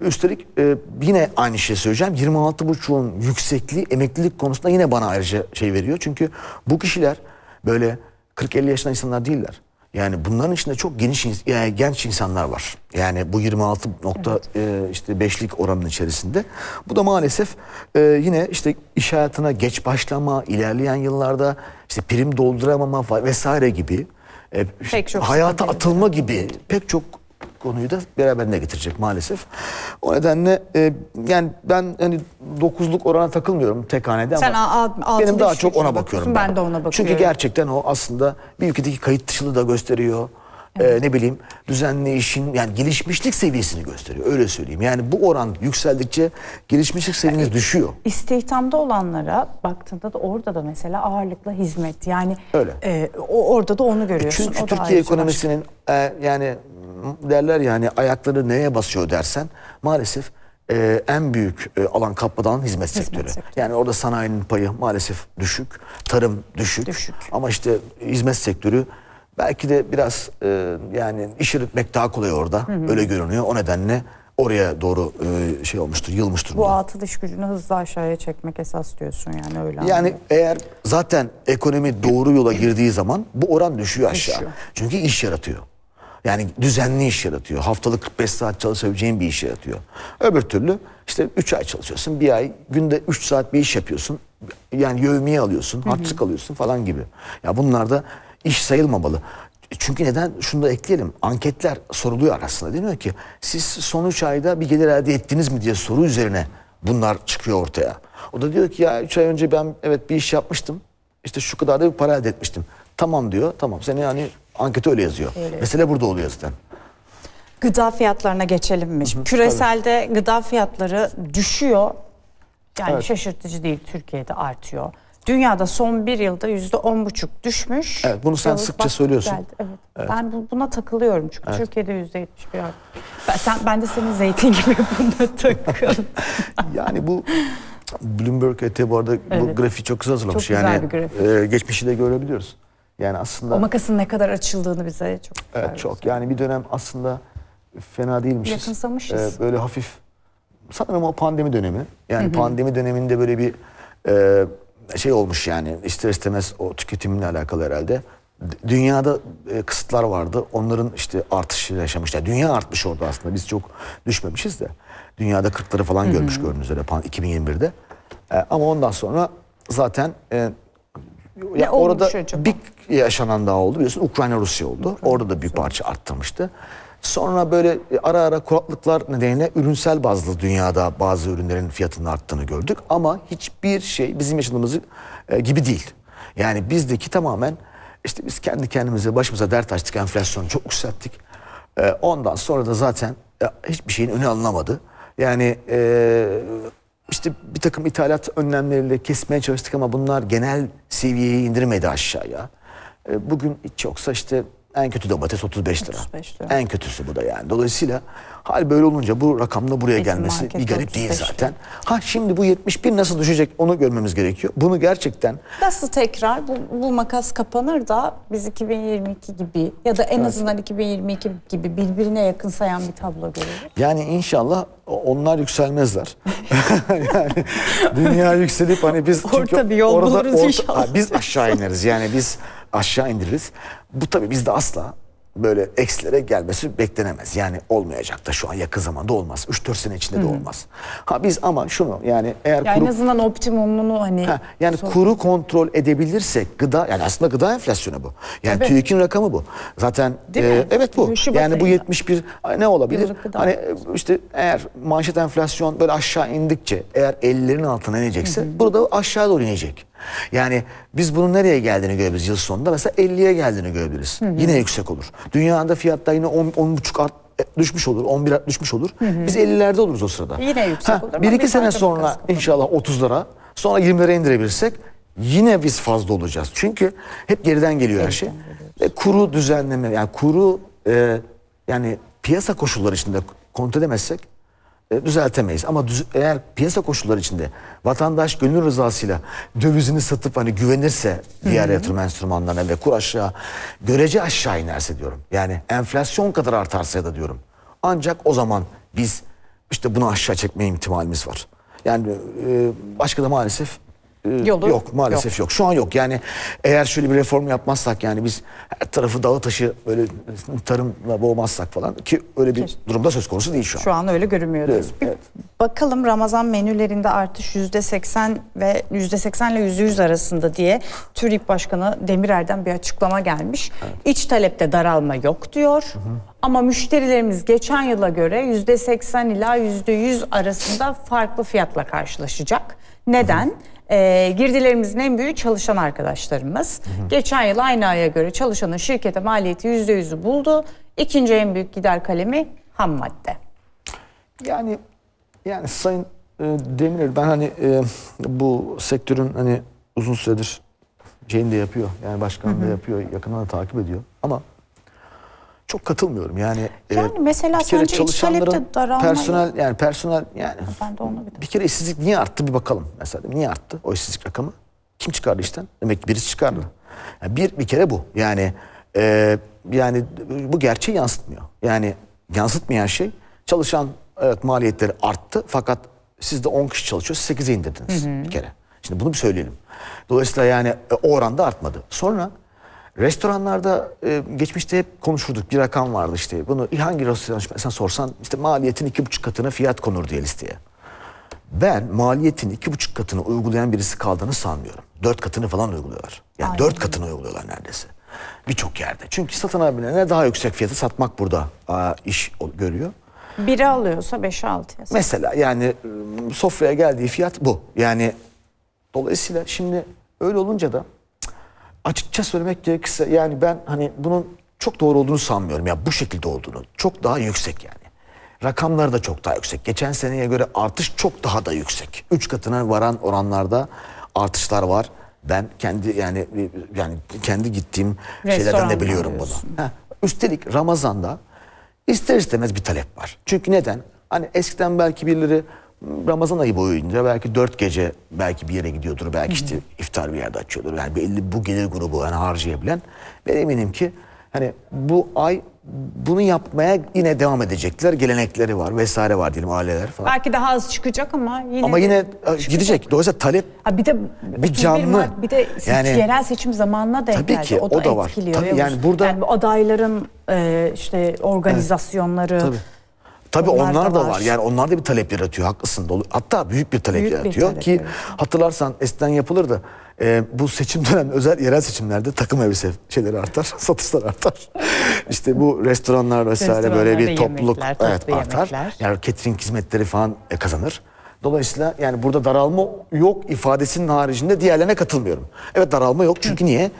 Üstelik e, yine aynı şeyi söyleyeceğim. 26 26,5'un yüksekliği emeklilik konusunda yine bana ayrıca şey veriyor. Çünkü bu kişiler böyle 40-50 yaşında insanlar değiller. Yani bunların içinde çok geniş yani e, genç insanlar var. Yani bu 26 nokta evet. e, işte beşlik oranın içerisinde. Bu da maalesef e, yine işte iş hayatına geç başlama, ilerleyen yıllarda işte prim dolduramama vesaire gibi e, işte hayata atılma gibi pek çok konuyu da beraberinde getirecek maalesef. O nedenle e, yani ben hani dokuzluk orana takılmıyorum tek hanede ama a, benim daha çok ona bakıyorum. Ben. ben de ona bakıyorum. Çünkü gerçekten o aslında bir ülkedeki kayıt dışılığı da gösteriyor. E, evet. Ee, ne bileyim düzenli işin yani gelişmişlik seviyesini gösteriyor öyle söyleyeyim. Yani bu oran yükseldikçe gelişmişlik seviyeniz yani, e, düşüyor. İstihdamda olanlara baktığında da orada da mesela ağırlıkla hizmet yani öyle. E, o, orada da onu görüyorsun. E çünkü o Türkiye ekonomisinin e, yani derler yani ayakları neye basıyor dersen maalesef e, en büyük e, alan kapıdan hizmet, hizmet sektörü. sektörü. Yani orada sanayinin payı maalesef düşük, tarım düşük, düşük. ama işte hizmet sektörü belki de biraz e, yani iş yürütmek daha kolay orada hı hı. öyle görünüyor. O nedenle oraya doğru e, şey olmuştur, yılmıştır. Bu altı dış gücünü hızlı aşağıya çekmek esas diyorsun yani öyle. Yani anladım. eğer zaten ekonomi doğru yola girdiği zaman bu oran düşüyor aşağı. Düşüyor. Çünkü iş yaratıyor. Yani düzenli iş yaratıyor. Haftalık 45 saat çalışabileceğin bir iş yaratıyor. Öbür türlü işte 3 ay çalışıyorsun. Bir ay günde 3 saat bir iş yapıyorsun. Yani yövmiye alıyorsun, harçlık alıyorsun falan gibi. Ya bunlar da iş sayılmamalı. Çünkü neden? Şunu da ekleyelim. Anketler soruluyor arasında. Deniyor ki siz son 3 ayda bir gelir elde ettiniz mi diye soru üzerine bunlar çıkıyor ortaya. O da diyor ki ya 3 ay önce ben evet bir iş yapmıştım. İşte şu kadar da bir para elde etmiştim. Tamam diyor. Tamam seni yani anket öyle yazıyor. Öyle. Mesele burada oluyor zaten. Gıda fiyatlarına geçelimmiş. Hı hı, Küreselde tabii. gıda fiyatları düşüyor. Yani evet. şaşırtıcı değil. Türkiye'de artıyor. Dünyada son bir yılda yüzde on buçuk düşmüş. Evet bunu sen Yavuz sıkça söylüyorsun. Geldi. Evet. evet. Ben buna takılıyorum çünkü evet. Türkiye'de yüzde yetmiş bir artış. Ben, sen, ben de senin zeytin gibi buna takıldım. yani bu Bloomberg eti bu arada evet. bu grafiği çok güzel hazırlamış. Çok güzel yani, bir grafik. E, geçmişi de görebiliyoruz. Yani aslında... O makasın ne kadar açıldığını bize çok... Evet çok. Güzel. Yani bir dönem aslında fena değilmişiz. Yakınsamışız. Ee, böyle hafif... Sanırım o pandemi dönemi. Yani Hı -hı. pandemi döneminde böyle bir e, şey olmuş yani ister istemez o tüketimle alakalı herhalde. Dünyada e, kısıtlar vardı. Onların işte artışı yaşamışlar. Dünya artmış orada aslında. Biz çok düşmemişiz de. Dünyada kırkları falan Hı -hı. görmüş gördüğünüz üzere 2021'de. E, ama ondan sonra zaten e, ya ne orada bir yaşanan daha oldu biliyorsun Ukrayna Rusya oldu. Ukrayna, orada da bir parça arttırmıştı. Sonra böyle ara ara kuraklıklar nedeniyle ürünsel bazlı dünyada bazı ürünlerin fiyatının arttığını gördük. Ama hiçbir şey bizim yaşadığımız e, gibi değil. Yani bizdeki tamamen işte biz kendi kendimize başımıza dert açtık, enflasyonu çok yükselttik. E, ondan sonra da zaten e, hiçbir şeyin önü alınamadı. Yani işte bir takım ithalat önlemleriyle kesmeye çalıştık ama bunlar genel seviyeyi indirmedi aşağıya. E, bugün hiç yoksa işte en kötü domates 35 lira. 35 lira. En kötüsü bu da yani. Dolayısıyla hal böyle olunca bu rakamla buraya Bizim gelmesi bir garip değil zaten. Lira. Ha şimdi bu 71 nasıl düşecek onu görmemiz gerekiyor. Bunu gerçekten... Nasıl tekrar bu, bu makas kapanır da biz 2022 gibi ya da en evet. azından 2022 gibi birbirine yakın sayan bir tablo görürüz. Yani inşallah onlar yükselmezler. yani dünya yükselip hani biz... Orta bir yol orada, buluruz orta, inşallah. biz aşağı ineriz yani biz aşağı indiririz. Bu tabii bizde asla böyle eksilere gelmesi beklenemez. Yani olmayacak da şu an yakın zamanda olmaz. 3-4 sene içinde de olmaz. Ha biz ama şunu yani eğer yani kuru, en azından optimumunu hani ha, yani sorun. kuru kontrol edebilirsek gıda yani aslında gıda enflasyonu bu. Yani evet. TÜİK'in rakamı bu. Zaten e, evet bu. Şubat yani bu 71 ne olabilir? Hani e, işte eğer manşet enflasyon böyle aşağı indikçe eğer 50'lerin altına inecekse burada aşağı doğru inecek. Yani biz bunun nereye geldiğini görebiliriz yıl sonunda. Mesela 50'ye geldiğini görebiliriz. Hı hı. Yine yüksek olur. Dünyada fiyatlar yine 10, 10,5 art e, düşmüş olur, 11 düşmüş olur. Hı hı. Biz 50'lerde oluruz o sırada. Yine yüksek ha, olur. 1-2 sene sonra inşallah 30'lara, sonra 20'lere indirebilirsek yine biz fazla olacağız. Çünkü hep geriden geliyor her şey. Ve kuru düzenleme, yani kuru e, yani piyasa koşulları içinde kontrol edemezsek e, düzeltemeyiz. Ama düz, eğer piyasa koşulları içinde vatandaş gönül rızasıyla dövizini satıp hani güvenirse diğer Hı -hı. yatırım enstrümanlarına ve kur aşağı görece aşağı inerse diyorum. Yani enflasyon kadar artarsa ya da diyorum. Ancak o zaman biz işte bunu aşağı çekme ihtimalimiz var. Yani e, başka da maalesef ee, Yolu yok maalesef yok. yok. Şu an yok. Yani eğer şöyle bir reform yapmazsak yani biz her tarafı dağı taşı böyle tarımla boğmazsak falan ki öyle bir Kesin. durumda söz konusu değil şu an. Şu an öyle görünmüyoruz Evet, Bakalım Ramazan menülerinde artış %80 ve %80 ile %100 arasında diye TÜRİP Başkanı Demirer'den bir açıklama gelmiş. Evet. İç talepte daralma yok diyor. Hı hı. Ama müşterilerimiz geçen yıla göre %80 ila %100 arasında farklı fiyatla karşılaşacak. Neden? Hı hı. E, girdilerimizin en büyüğü çalışan arkadaşlarımız. Hı hı. Geçen yıl aynı aya göre çalışanın şirkete maliyeti yüzde yüzü buldu. İkinci en büyük gider kalemi ham madde. Yani yani Sayın e, Demirel ben hani e, bu sektörün hani uzun süredir şeyini de yapıyor. Yani başkanlığı da yapıyor. Yakından da takip ediyor. Ama çok katılmıyorum. Yani, e, yani e, mesela bir kere çalışanların personel yani personel yani bir, bir kere işsizlik niye arttı bir bakalım mesela niye arttı o işsizlik rakamı kim çıkardı işten demek ki birisi çıkardı yani bir bir kere bu yani e, yani bu gerçeği yansıtmıyor yani yansıtmayan şey çalışan evet, maliyetleri arttı fakat siz de 10 kişi çalışıyor 8'e indirdiniz hı hı. bir kere şimdi bunu bir söyleyelim dolayısıyla yani e, o oranda artmadı sonra Restoranlarda e, geçmişte hep konuşurduk bir rakam vardı işte. Bunu hangi restoran sen sorsan işte maliyetin iki buçuk katına fiyat konur diye listeye. Ben maliyetin iki buçuk katını uygulayan birisi kaldığını sanmıyorum. Dört katını falan uyguluyorlar. Yani Aynen. dört katını uyguluyorlar neredeyse. Birçok yerde. Çünkü satan ne daha yüksek fiyatı satmak burada aa, iş görüyor. Biri alıyorsa 5'e 6'ya. Mesela yani ıı, sofraya geldiği fiyat bu. Yani dolayısıyla şimdi öyle olunca da açıkça söylemek gerekirse yani ben hani bunun çok doğru olduğunu sanmıyorum. Ya bu şekilde olduğunu. Çok daha yüksek yani. Rakamlar da çok daha yüksek. Geçen seneye göre artış çok daha da yüksek. Üç katına varan oranlarda artışlar var. Ben kendi yani yani kendi gittiğim Restoran şeylerden de biliyorum bunu. Ha, üstelik Ramazan'da ister istemez bir talep var. Çünkü neden? Hani eskiden belki birileri Ramazan ayı boyunca belki dört gece belki bir yere gidiyordur. Belki işte iftar bir yerde açıyordur. Yani belli bu gelir grubu yani harcayabilen. Ben eminim ki hani bu ay bunu yapmaya yine devam edecekler. Gelenekleri var vesaire var diyelim aileler falan. Belki daha az çıkacak ama yine Ama yine e, çıkacak. gidecek. Dolayısıyla talep ha bir de bir canlı. Mart, bir de yani, yerel seçim zamanına denk tabii geldi. Ki, o da, o da var. Tabii, yani burada yani adayların e, işte organizasyonları evet, tabii. Tabii onlar, onlar da, da var. var. Yani onlar da bir talep yaratıyor. Haklısın. Hatta büyük bir talep büyük yaratıyor bir talep ki yaratıyor. hatırlarsan eskiden yapılır da e, bu seçim dönem özel yerel seçimlerde takım elbise şeyleri artar, satışlar artar. İşte bu restoranlar vesaire böyle bir topluluk evet artar. Yemekler. Yani catering hizmetleri falan e, kazanır. Dolayısıyla yani burada daralma yok ifadesinin haricinde diğerlerine katılmıyorum. Evet daralma yok çünkü Hı. niye?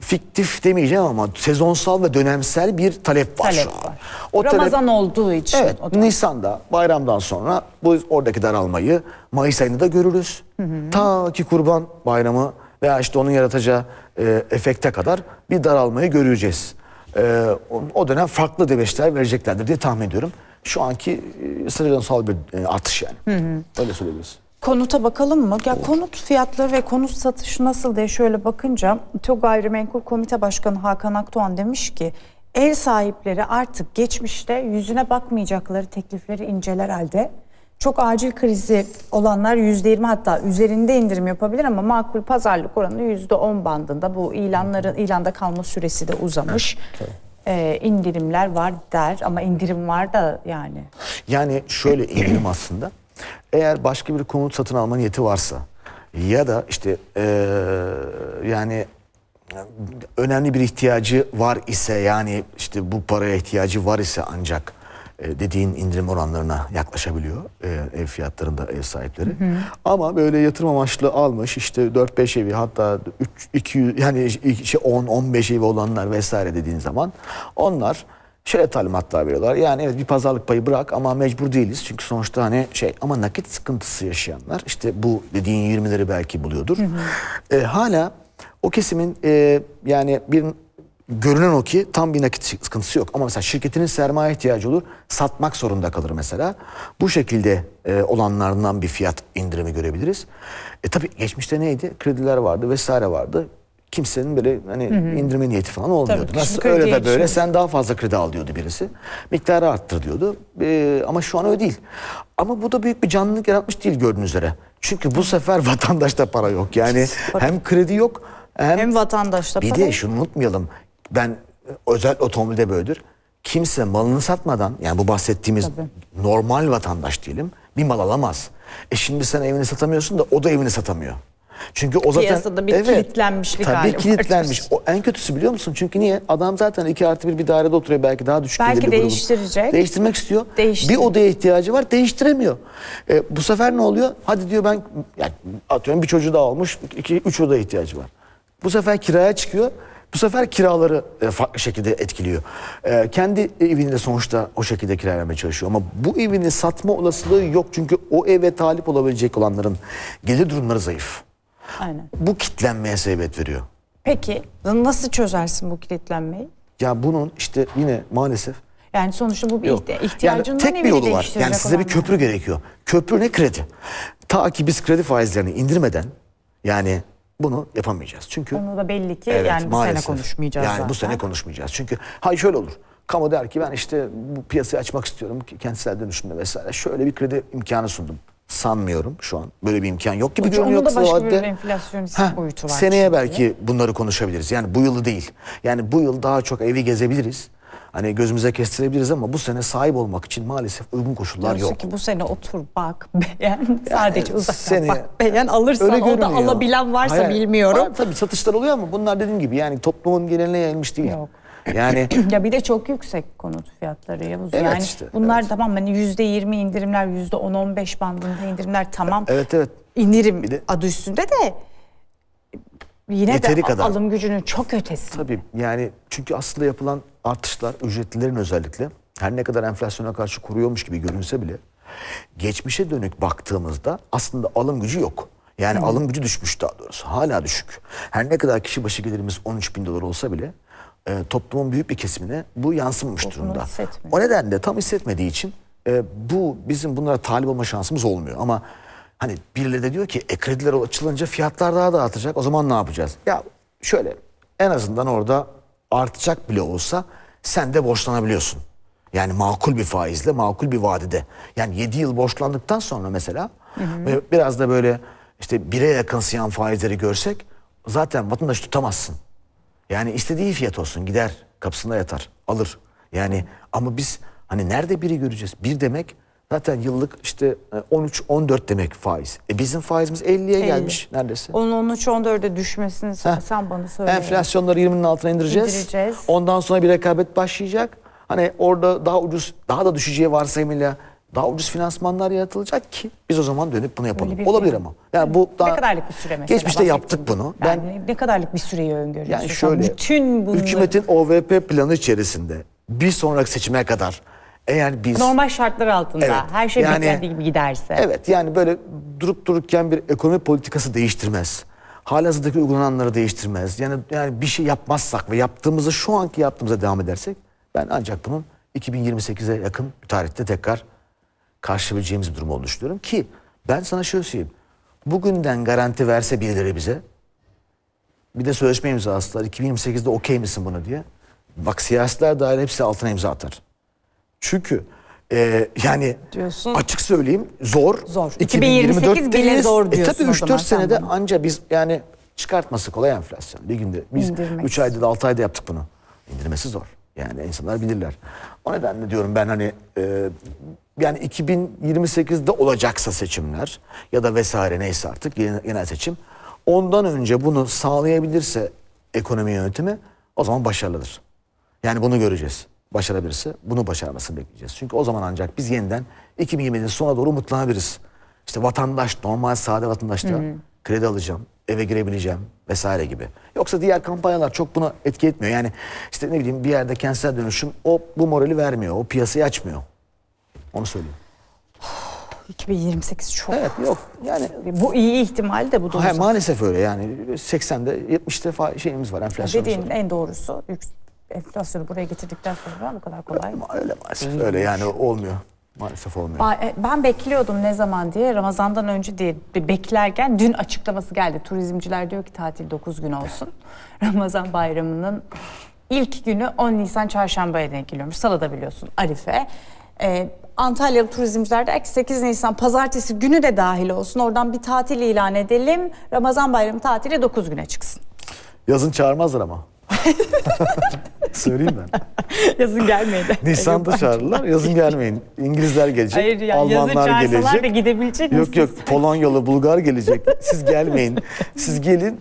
Fiktif demeyeceğim ama sezonsal ve dönemsel bir talep var talep şu an. Var. O Ramazan talep, olduğu için. Evet o Nisan'da bayramdan sonra bu oradaki daralmayı Mayıs ayında da görürüz. Hı hı. Ta ki kurban bayramı veya işte onun yaratacağı e, efekte kadar bir daralmayı göreceğiz. E, o, o dönem farklı demeçler vereceklerdir diye tahmin ediyorum şu anki e, sıralansal bir e, artış yani. Hı hı. Öyle söyleyebiliriz. Konuta bakalım mı? Ya konut fiyatları ve konut satışı nasıl diye şöyle bakınca TOG Gayrimenkul Komite Başkanı Hakan Aktuğan demiş ki ev sahipleri artık geçmişte yüzüne bakmayacakları teklifleri inceler halde çok acil krizi olanlar yüzde yirmi hatta üzerinde indirim yapabilir ama makul pazarlık oranı yüzde on bandında bu ilanların ilanda kalma süresi de uzamış. Evet e, indirimler var der ama indirim var da yani. Yani şöyle indirim aslında. Eğer başka bir konut satın alma niyeti varsa ya da işte e, yani önemli bir ihtiyacı var ise yani işte bu paraya ihtiyacı var ise ancak e, dediğin indirim oranlarına yaklaşabiliyor e, ev fiyatlarında ev sahipleri. Hı hı. Ama böyle yatırım amaçlı almış işte 4-5 evi hatta 3 200 yani işte 10 15 evi olanlar vesaire dediğin zaman onlar şöyle talimatlar veriyorlar. Yani evet bir pazarlık payı bırak ama mecbur değiliz. Çünkü sonuçta hani şey ama nakit sıkıntısı yaşayanlar işte bu dediğin 20'leri belki buluyordur. Hı hı. E, hala o kesimin e, yani bir görünen o ki tam bir nakit sıkıntısı yok. Ama mesela şirketinin sermaye ihtiyacı olur. Satmak zorunda kalır mesela. Bu şekilde e, olanlarından bir fiyat indirimi görebiliriz. E tabii geçmişte neydi? Krediler vardı vesaire vardı. Kimsenin böyle hani hı hı. indirme niyeti falan olmuyordu. Tabii, Nasıl öyle de böyle sen daha fazla kredi al diyordu birisi. Miktarı arttır diyordu. E, ama şu an öyle değil. Ama bu da büyük bir canlılık yaratmış değil gördüğünüz üzere. Çünkü bu sefer vatandaşta para yok. Yani hem kredi yok hem, hem vatandaşta para. Bir de şunu unutmayalım ben özel otomobilde böyledir. Kimse malını satmadan yani bu bahsettiğimiz Tabii. normal vatandaş diyelim bir mal alamaz. E şimdi sen evini satamıyorsun da o da evini satamıyor. Çünkü o zaten Piyasada bir evet, kilitlenmişlik tabii hali kilitlenmiş. Var. O en kötüsü biliyor musun? Çünkü niye? Adam zaten 2 artı 1 bir dairede oturuyor belki daha düşük belki değiştirecek. Değiştirmek istiyor. Bir odaya ihtiyacı var değiştiremiyor. E, bu sefer ne oluyor? Hadi diyor ben yani atıyorum bir çocuğu daha olmuş 2 3 odaya ihtiyacı var. Bu sefer kiraya çıkıyor. Bu sefer kiraları e, farklı şekilde etkiliyor. E, kendi evinde sonuçta o şekilde kiralamaya çalışıyor. Ama bu evini satma olasılığı yok. Çünkü o eve talip olabilecek olanların gelir durumları zayıf. Aynen. Bu kitlenmeye sebebiyet veriyor. Peki nasıl çözersin bu kilitlenmeyi? Ya bunun işte yine maalesef yani sonuçta bu bir Yok. ihtiyacından yani tek bir yolu var. Yani size bir köprü yani. gerekiyor. Köprü ne kredi? Ta ki biz kredi faizlerini indirmeden yani bunu yapamayacağız. Çünkü onu da belli ki evet, yani bu maalesef. sene konuşmayacağız. Yani zaten. bu sene konuşmayacağız. Çünkü hayır şöyle olur. Kamu der ki ben işte bu piyasayı açmak istiyorum kentsel dönüşümde vesaire. Şöyle bir kredi imkanı sundum. Sanmıyorum şu an. Böyle bir imkan yok gibi görünüyor. Onun da başka bir enflasyonist heh, boyutu var. Seneye şimdi. belki bunları konuşabiliriz. Yani bu yılı değil. Yani bu yıl daha çok evi gezebiliriz hani gözümüze kestirebiliriz ama bu sene sahip olmak için maalesef uygun koşullar Diyorsun yok. ki bu sene otur bak beğen yani sadece uzaktan seni, bak beğen alırsan o da alabilen varsa Hayır, bilmiyorum. Var, tabii satışlar oluyor ama bunlar dediğim gibi yani toplumun geneline yayılmış değil. Yok. Yani ya bir de çok yüksek konut fiyatları Yavuz. Evet yani işte, bunlar evet. tamam hani yüzde yirmi indirimler yüzde on on beş bandında indirimler tamam. Evet evet. İnirim bir de, adı üstünde de yine Yeteri de kadar. alım gücünün çok ötesi. Tabii yani çünkü aslında yapılan artışlar ücretlilerin özellikle her ne kadar enflasyona karşı kuruyormuş gibi görünse bile geçmişe dönük baktığımızda aslında alım gücü yok. Yani hmm. alım gücü düşmüş daha doğrusu. Hala düşük. Her ne kadar kişi başı gelirimiz 13 bin dolar olsa bile e, toplumun büyük bir kesimine bu yansımamış durumda. O nedenle tam hissetmediği için e, bu bizim bunlara talip olma şansımız olmuyor. Ama hani birileri de diyor ki e, krediler açılınca fiyatlar daha da artacak. O zaman ne yapacağız? Ya şöyle en azından orada artacak bile olsa sen de borçlanabiliyorsun. Yani makul bir faizle, makul bir vadede. Yani 7 yıl borçlandıktan sonra mesela hı hı. biraz da böyle işte bire yakın siyan faizleri görsek zaten vatandaş tutamazsın. Yani istediği fiyat olsun gider kapısında yatar alır. Yani ama biz hani nerede biri göreceğiz? Bir demek Zaten yıllık işte 13-14 e, demek faiz. E bizim faizimiz 50'ye 50. gelmiş neredeyse. Onun 13-14'e düşmesini Heh. sen bana söyle. Enflasyonları 20'nin altına indireceğiz. indireceğiz. Ondan sonra bir rekabet başlayacak. Hani orada daha ucuz, daha da düşeceği varsayımıyla daha ucuz finansmanlar yaratılacak ki biz o zaman dönüp bunu yapalım. Olabilir ama. Yani bu daha ne kadarlık bir süre mesela? Geçmişte yaptık bunu. Ben ne kadarlık bir süreyi öngörüyorsun? Yani şöyle. Bütün bunları... Hükümetin OVP planı içerisinde bir sonraki seçime kadar eğer biz normal şartlar altında evet, her şey yani, beklendiği gibi giderse. Evet yani böyle durup dururken bir ekonomi politikası değiştirmez. Halihazırdaki uygulananları değiştirmez. Yani yani bir şey yapmazsak ve yaptığımızı şu anki yaptığımıza devam edersek ben ancak bunun 2028'e yakın bir tarihte tekrar karşılayabileceğimiz bir durum olduğunu ki ben sana şöyle söyleyeyim. Bugünden garanti verse birileri bize bir de sözleşme imzalasılar 2028'de okey misin bunu diye. Bak siyasetler dahil hepsi altına imza atar. Çünkü e, yani diyorsun. açık söyleyeyim zor. Zor. 2028 bile zor diyorsun. E tabii 3-4 senede tamam. anca biz yani çıkartması kolay enflasyon. Bir günde biz İndirmek. 3 ayda da 6 ayda yaptık bunu. İndirmesi zor. Yani insanlar bilirler. O nedenle diyorum ben hani e, yani 2028'de olacaksa seçimler ya da vesaire neyse artık genel seçim. Ondan önce bunu sağlayabilirse ekonomi yönetimi o zaman başarılıdır. Yani bunu göreceğiz başarabilirse bunu başarmasını bekleyeceğiz. Çünkü o zaman ancak biz yeniden 2020'nin sona doğru umutlanabiliriz. İşte vatandaş, normal sade vatandaşta hı kredi alacağım, eve girebileceğim vesaire gibi. Yoksa diğer kampanyalar çok buna etki etmiyor. Yani işte ne bileyim bir yerde kentsel dönüşüm o bu morali vermiyor, o piyasayı açmıyor. Onu söyleyeyim. 2028 çok. Evet yok yani. Bu iyi ihtimal de bu doğrusu. Hayır maalesef öyle yani 80'de 70'te şeyimiz var enflasyonumuz Dediğin var. en doğrusu enflasyonu buraya getirdikten sonra bu kadar kolay. Öyle maalesef öyle yani olmuyor. Maalesef olmuyor. E, ben bekliyordum ne zaman diye Ramazan'dan önce diye beklerken dün açıklaması geldi. Turizmciler diyor ki tatil 9 gün olsun. Ramazan bayramının ilk günü 10 Nisan çarşambaya denk geliyormuş. Salada biliyorsun Arife. Ee, Antalyalı turizmciler der 8 Nisan pazartesi günü de dahil olsun. Oradan bir tatil ilan edelim. Ramazan bayramı tatili 9 güne çıksın. Yazın çağırmazlar ama. Söyleyeyim ben. yazın gelmeyin. Nisan'da çağırırlar. Yazın gelmeyin. İngilizler gelecek. Hayır yani Almanlar yazın gelecek. da gidebilecek misiniz? Yok yok Polonyalı Bulgar gelecek. Siz gelmeyin. Siz gelin.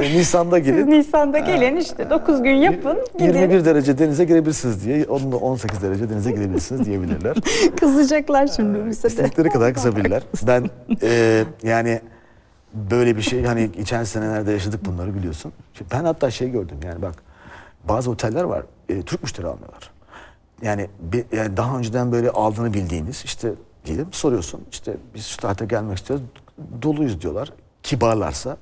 E, Nisan'da gelin. Siz Nisan'da gelin işte 9 gün yapın. Gidin. 21 derece denize girebilirsiniz diye. Onun da 18 derece denize girebilirsiniz diyebilirler. Kızacaklar şimdi ee, bize de. İstedikleri kadar kızabilirler. Ben e, yani böyle bir şey hani geçen senelerde yaşadık bunları biliyorsun. Ben hatta şey gördüm yani bak bazı oteller var e, Türk müşteri almıyorlar. Yani, bir, yani daha önceden böyle aldığını bildiğiniz işte diyelim soruyorsun işte biz şu tarihte gelmek istiyoruz doluyuz diyorlar kibarlarsa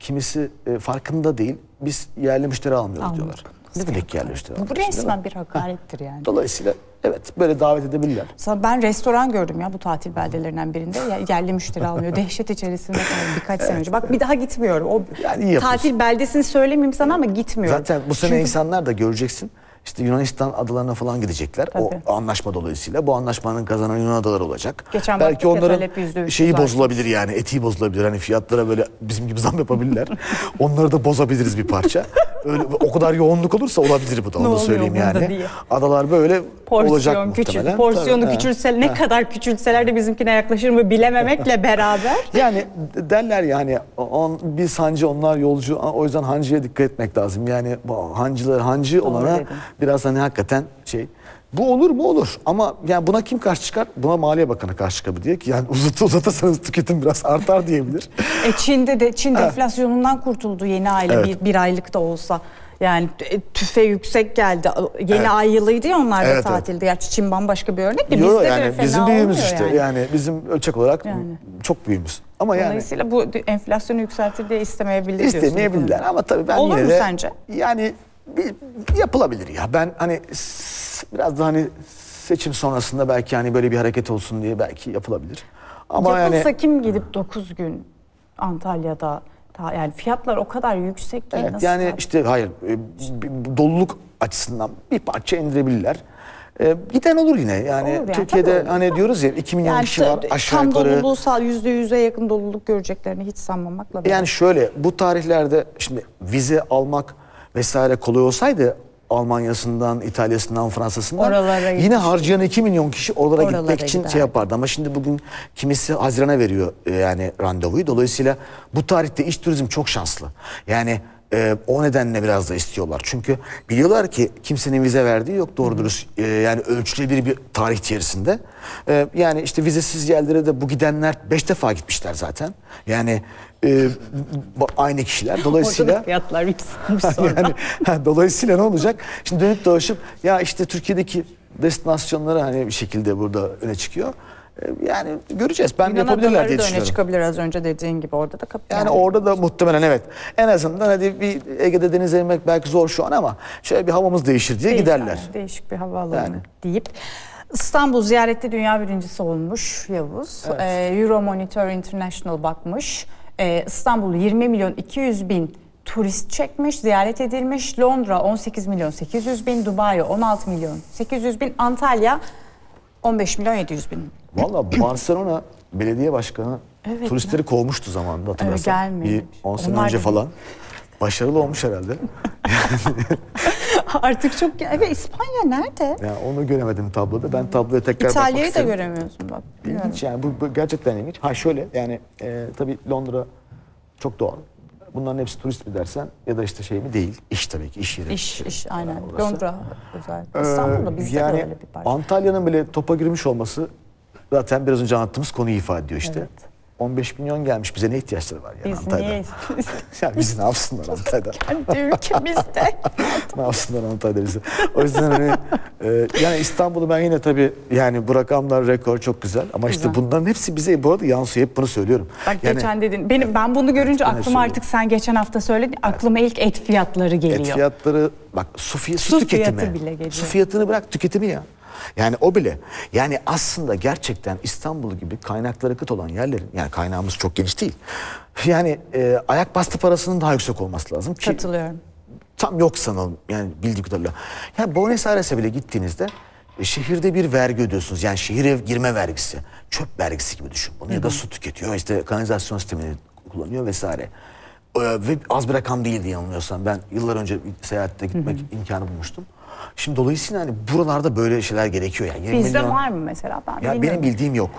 kimisi e, farkında değil biz yerli müşteri almıyoruz Anladım. diyorlar. Ne demek yani yerleştiren? Bu resmen bir hakarettir yani. Dolayısıyla evet böyle davet edebilirler. ben restoran gördüm ya bu tatil beldelerinden birinde. Yerli müşteri almıyor. Dehşet içerisinde birkaç sene önce. Bak bir daha gitmiyorum. O yani tatil beldesini söylemeyeyim sana ama gitmiyorum. Zaten bu sene Çünkü... insanlar da göreceksin. İşte Yunanistan adalarına falan gidecekler. Tabii. O anlaşma dolayısıyla bu anlaşmanın kazanan Yunan adaları olacak. Geçen Belki onların şeyi bozulabilir yani etiği bozulabilir. Hani fiyatlara böyle bizim gibi zam yapabilirler. Onları da bozabiliriz bir parça. Öyle o kadar yoğunluk olursa olabilir bu da onu da söyleyeyim yani. Diye. Adalar böyle Porsiyon olacak küçül, muhtemelen. Porsiyonu Tabii, küçülsel ne kadar küçülseler de bizimkine yaklaşır mı bilememekle beraber. Yani derler yani on, biz hancı onlar yolcu o yüzden hancıya dikkat etmek lazım. Yani hancılar hancı olana Biraz hani hakikaten şey bu olur mu olur ama yani buna kim karşı çıkar? Buna Maliye Bakanı karşı çıkabilir diye ki yani uzatı uzatırsanız tüketim biraz artar diyebilir. e Çin'de de Çin enflasyonundan kurtuldu yeni aile evet. bir, bir aylık da olsa. Yani e, tüfe yüksek geldi. Yeni evet. ay yılıydı ya onlar da evet, tatilde. Evet. Ya Çin bambaşka bir örnek de Yo, bizde yani de fena Bizim büyüğümüz işte yani. yani bizim ölçek olarak yani. çok büyüğümüz. Ama yani Dolayısıyla bu enflasyonu yükseltir diye istemeyebilir İstemeyebilirler ama tabii ben Olur yine de... Olur mu sence? Yani yapılabilir ya. Ben hani biraz da hani seçim sonrasında belki hani böyle bir hareket olsun diye belki yapılabilir. Ama Yapılsa yani, kim gidip 9 gün Antalya'da yani fiyatlar o kadar yüksek ki evet, nasıl? Yani tabii? işte hayır e, doluluk açısından bir parça indirebilirler. E, giden olur yine yani, olur yani Türkiye'de olur. hani diyoruz ya 2 milyon yani kişi var aşağı yukarı. Tam yüzde yüze yakın doluluk göreceklerini hiç sanmamakla. Yani şöyle bu tarihlerde şimdi vize almak vesaire kolay olsaydı Almanya'sından, İtalya'sından, Fransa'sından oralara yine harcayan 2 milyon kişi oralara, oralara gitmek için gider. şey yapardı. Ama şimdi bugün kimisi Haziran'a veriyor e, yani randevuyu. Dolayısıyla bu tarihte iş turizm çok şanslı. Yani e, o nedenle biraz da istiyorlar. Çünkü biliyorlar ki kimsenin vize verdiği yok doğru dürüst. E, yani ölçülebilir bir tarih içerisinde. E, yani işte vizesiz yerlere de bu gidenler beş defa gitmişler zaten. Yani e, aynı kişiler. Dolayısıyla Orada fiyatlar yani, ha, dolayısıyla ne olacak? Şimdi dönüp dolaşıp ya işte Türkiye'deki destinasyonları hani bir şekilde burada öne çıkıyor. Ee, yani göreceğiz. Ben Yunan yapabilirler diye düşünüyorum. öne çıkabilir az önce dediğin gibi orada da kapı. Yani, orada da muhtemelen evet. En azından hadi bir Ege'de denize inmek belki zor şu an ama şöyle bir havamız değişir diye Değil, giderler. Yani, değişik bir hava alalım yani. deyip. İstanbul ziyarette dünya birincisi olmuş Yavuz. Evet. Ee, Euro Monitor International bakmış. Ee, İstanbul 20 milyon 200 bin turist çekmiş, ziyaret edilmiş. Londra 18 milyon 800 bin, Dubai 16 milyon 800 bin, Antalya 15 milyon 700 bin Valla Barcelona belediye başkanı evet, turistleri mi? kovmuştu zamanında hatırlarsan. Ee, Bir 10 sene Onlar önce falan. Başarılı olmuş herhalde. Artık çok... Evet İspanya nerede? Yani onu göremedim tabloda. Ben tabloya tekrar İtalya'yı bakmak İtalya'yı da göremiyorsun bak. İlginç yani. Bu, bu gerçekten ilginç. Ha şöyle yani e, tabii Londra çok doğal. Bunların hepsi turist mi dersen ya da işte şey mi değil. İş tabii ki iş yeri. İş, iş aynen. Londra özel. Ee, İstanbul'da bizde yani, de öyle bir parça. Antalya'nın bile topa girmiş olması Zaten biraz önce anlattığımız konuyu ifade ediyor işte. Evet. 15 milyon gelmiş bize ne ihtiyaçları var yani biz Antalya'da? Niye yani ne yapsınlar Antalya'da? Kendi ülkemizde. ne yapsınlar Antalya'da bize? O yüzden hani e, yani İstanbul'u ben yine tabii yani bu rakamlar rekor çok güzel ama güzel. işte bunların hepsi bize bu arada yansıyor hep bunu söylüyorum. Bak yani, geçen dedin benim ben bunu görünce evet, aklıma artık sen geçen hafta söyledin aklıma ilk et fiyatları geliyor. Et fiyatları bak su, fiyatı, su, su tüketimi. bile geliyor. Su fiyatını bırak tüketimi ya. Yani o bile. Yani aslında gerçekten İstanbul gibi kaynakları kıt olan yerlerin yani kaynağımız çok geniş değil. Yani e, ayak bastı parasının daha yüksek olması lazım ki Katılıyorum. tam yok sanalım yani bildiğim kadarıyla. Yani Buenos Aires'e bile gittiğinizde e, şehirde bir vergi ödüyorsunuz. Yani şehire girme vergisi, çöp vergisi gibi düşün bunu. Ya da su tüketiyor, işte kanalizasyon sistemini kullanıyor vesaire. Ee, ve az bir rakam değildi yanılmıyorsam. Ben yıllar önce seyahatte gitmek hı imkanı bulmuştum. Şimdi dolayısıyla hani buralarda böyle şeyler gerekiyor. Yani Bizde milyon... var mı mesela? Ben ya benim bildiğim yok.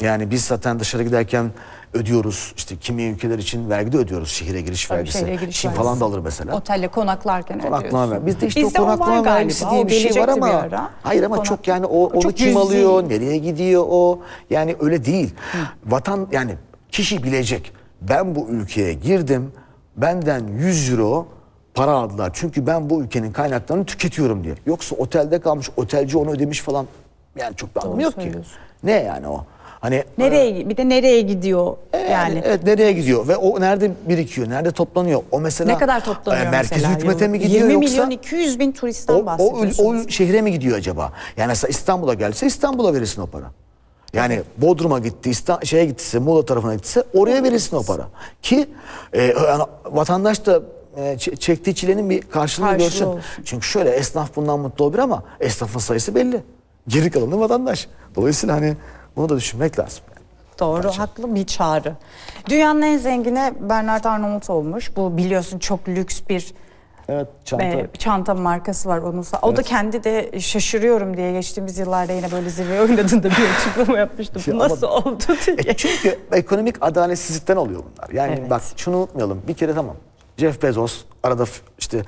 Yani biz zaten dışarı giderken ödüyoruz. İşte kimi ülkeler için vergi de ödüyoruz şehire giriş Tabii vergisi. Şehire giriş Çin falan da alır mesela. Otelle konaklarken konaklama ödüyorsun. Bizde işte Bizde o konaklama vergisi diye bir şey var ama. Bir hayır ama Konak... çok yani o, onu çok kim cüzdi. alıyor, nereye gidiyor o. Yani öyle değil. Hı. Vatan yani kişi bilecek. Ben bu ülkeye girdim. Benden 100 euro para aldılar. Çünkü ben bu ülkenin kaynaklarını tüketiyorum diye. Yoksa otelde kalmış, otelci onu ödemiş falan. Yani çok bir yok ki. Ne yani o? Hani nereye e, bir de nereye gidiyor e, yani, yani? Evet nereye gidiyor ve o nerede birikiyor? Nerede toplanıyor? O mesela Ne kadar toplanıyor e, merkez hükümete mi gidiyor 20 yoksa 20 milyon 200 bin turistten o, bahsediyorsunuz. O, o şehre mi gidiyor acaba? Yani İstanbul'a gelse İstanbul'a verirsin o para. Yani Bodrum'a gitti, İsta şeye gittiyse, Muğla tarafına gittiyse oraya verirsin o para. Ki e, yani vatandaş da e, çektiği çilenin bir karşılığını Karşılığı görsün. Olsun. Çünkü şöyle esnaf bundan mutlu olur ama esnafın sayısı belli. Geri kalanı vatandaş. Dolayısıyla hani bunu da düşünmek lazım. Doğru, Gerçekten. haklı bir çağrı. Dünyanın en zengini Bernard Arnault olmuş. Bu biliyorsun çok lüks bir Evet, çanta. E, çanta markası var onun. Evet. O da kendi de şaşırıyorum diye geçtiğimiz yıllarda yine böyle zirveye oynadığında bir açıklama yapmıştı. Bu nasıl ama, oldu diye. E çünkü ekonomik adaletsizlikten oluyor bunlar. Yani evet. bak şunu unutmayalım. Bir kere tamam Jeff Bezos arada işte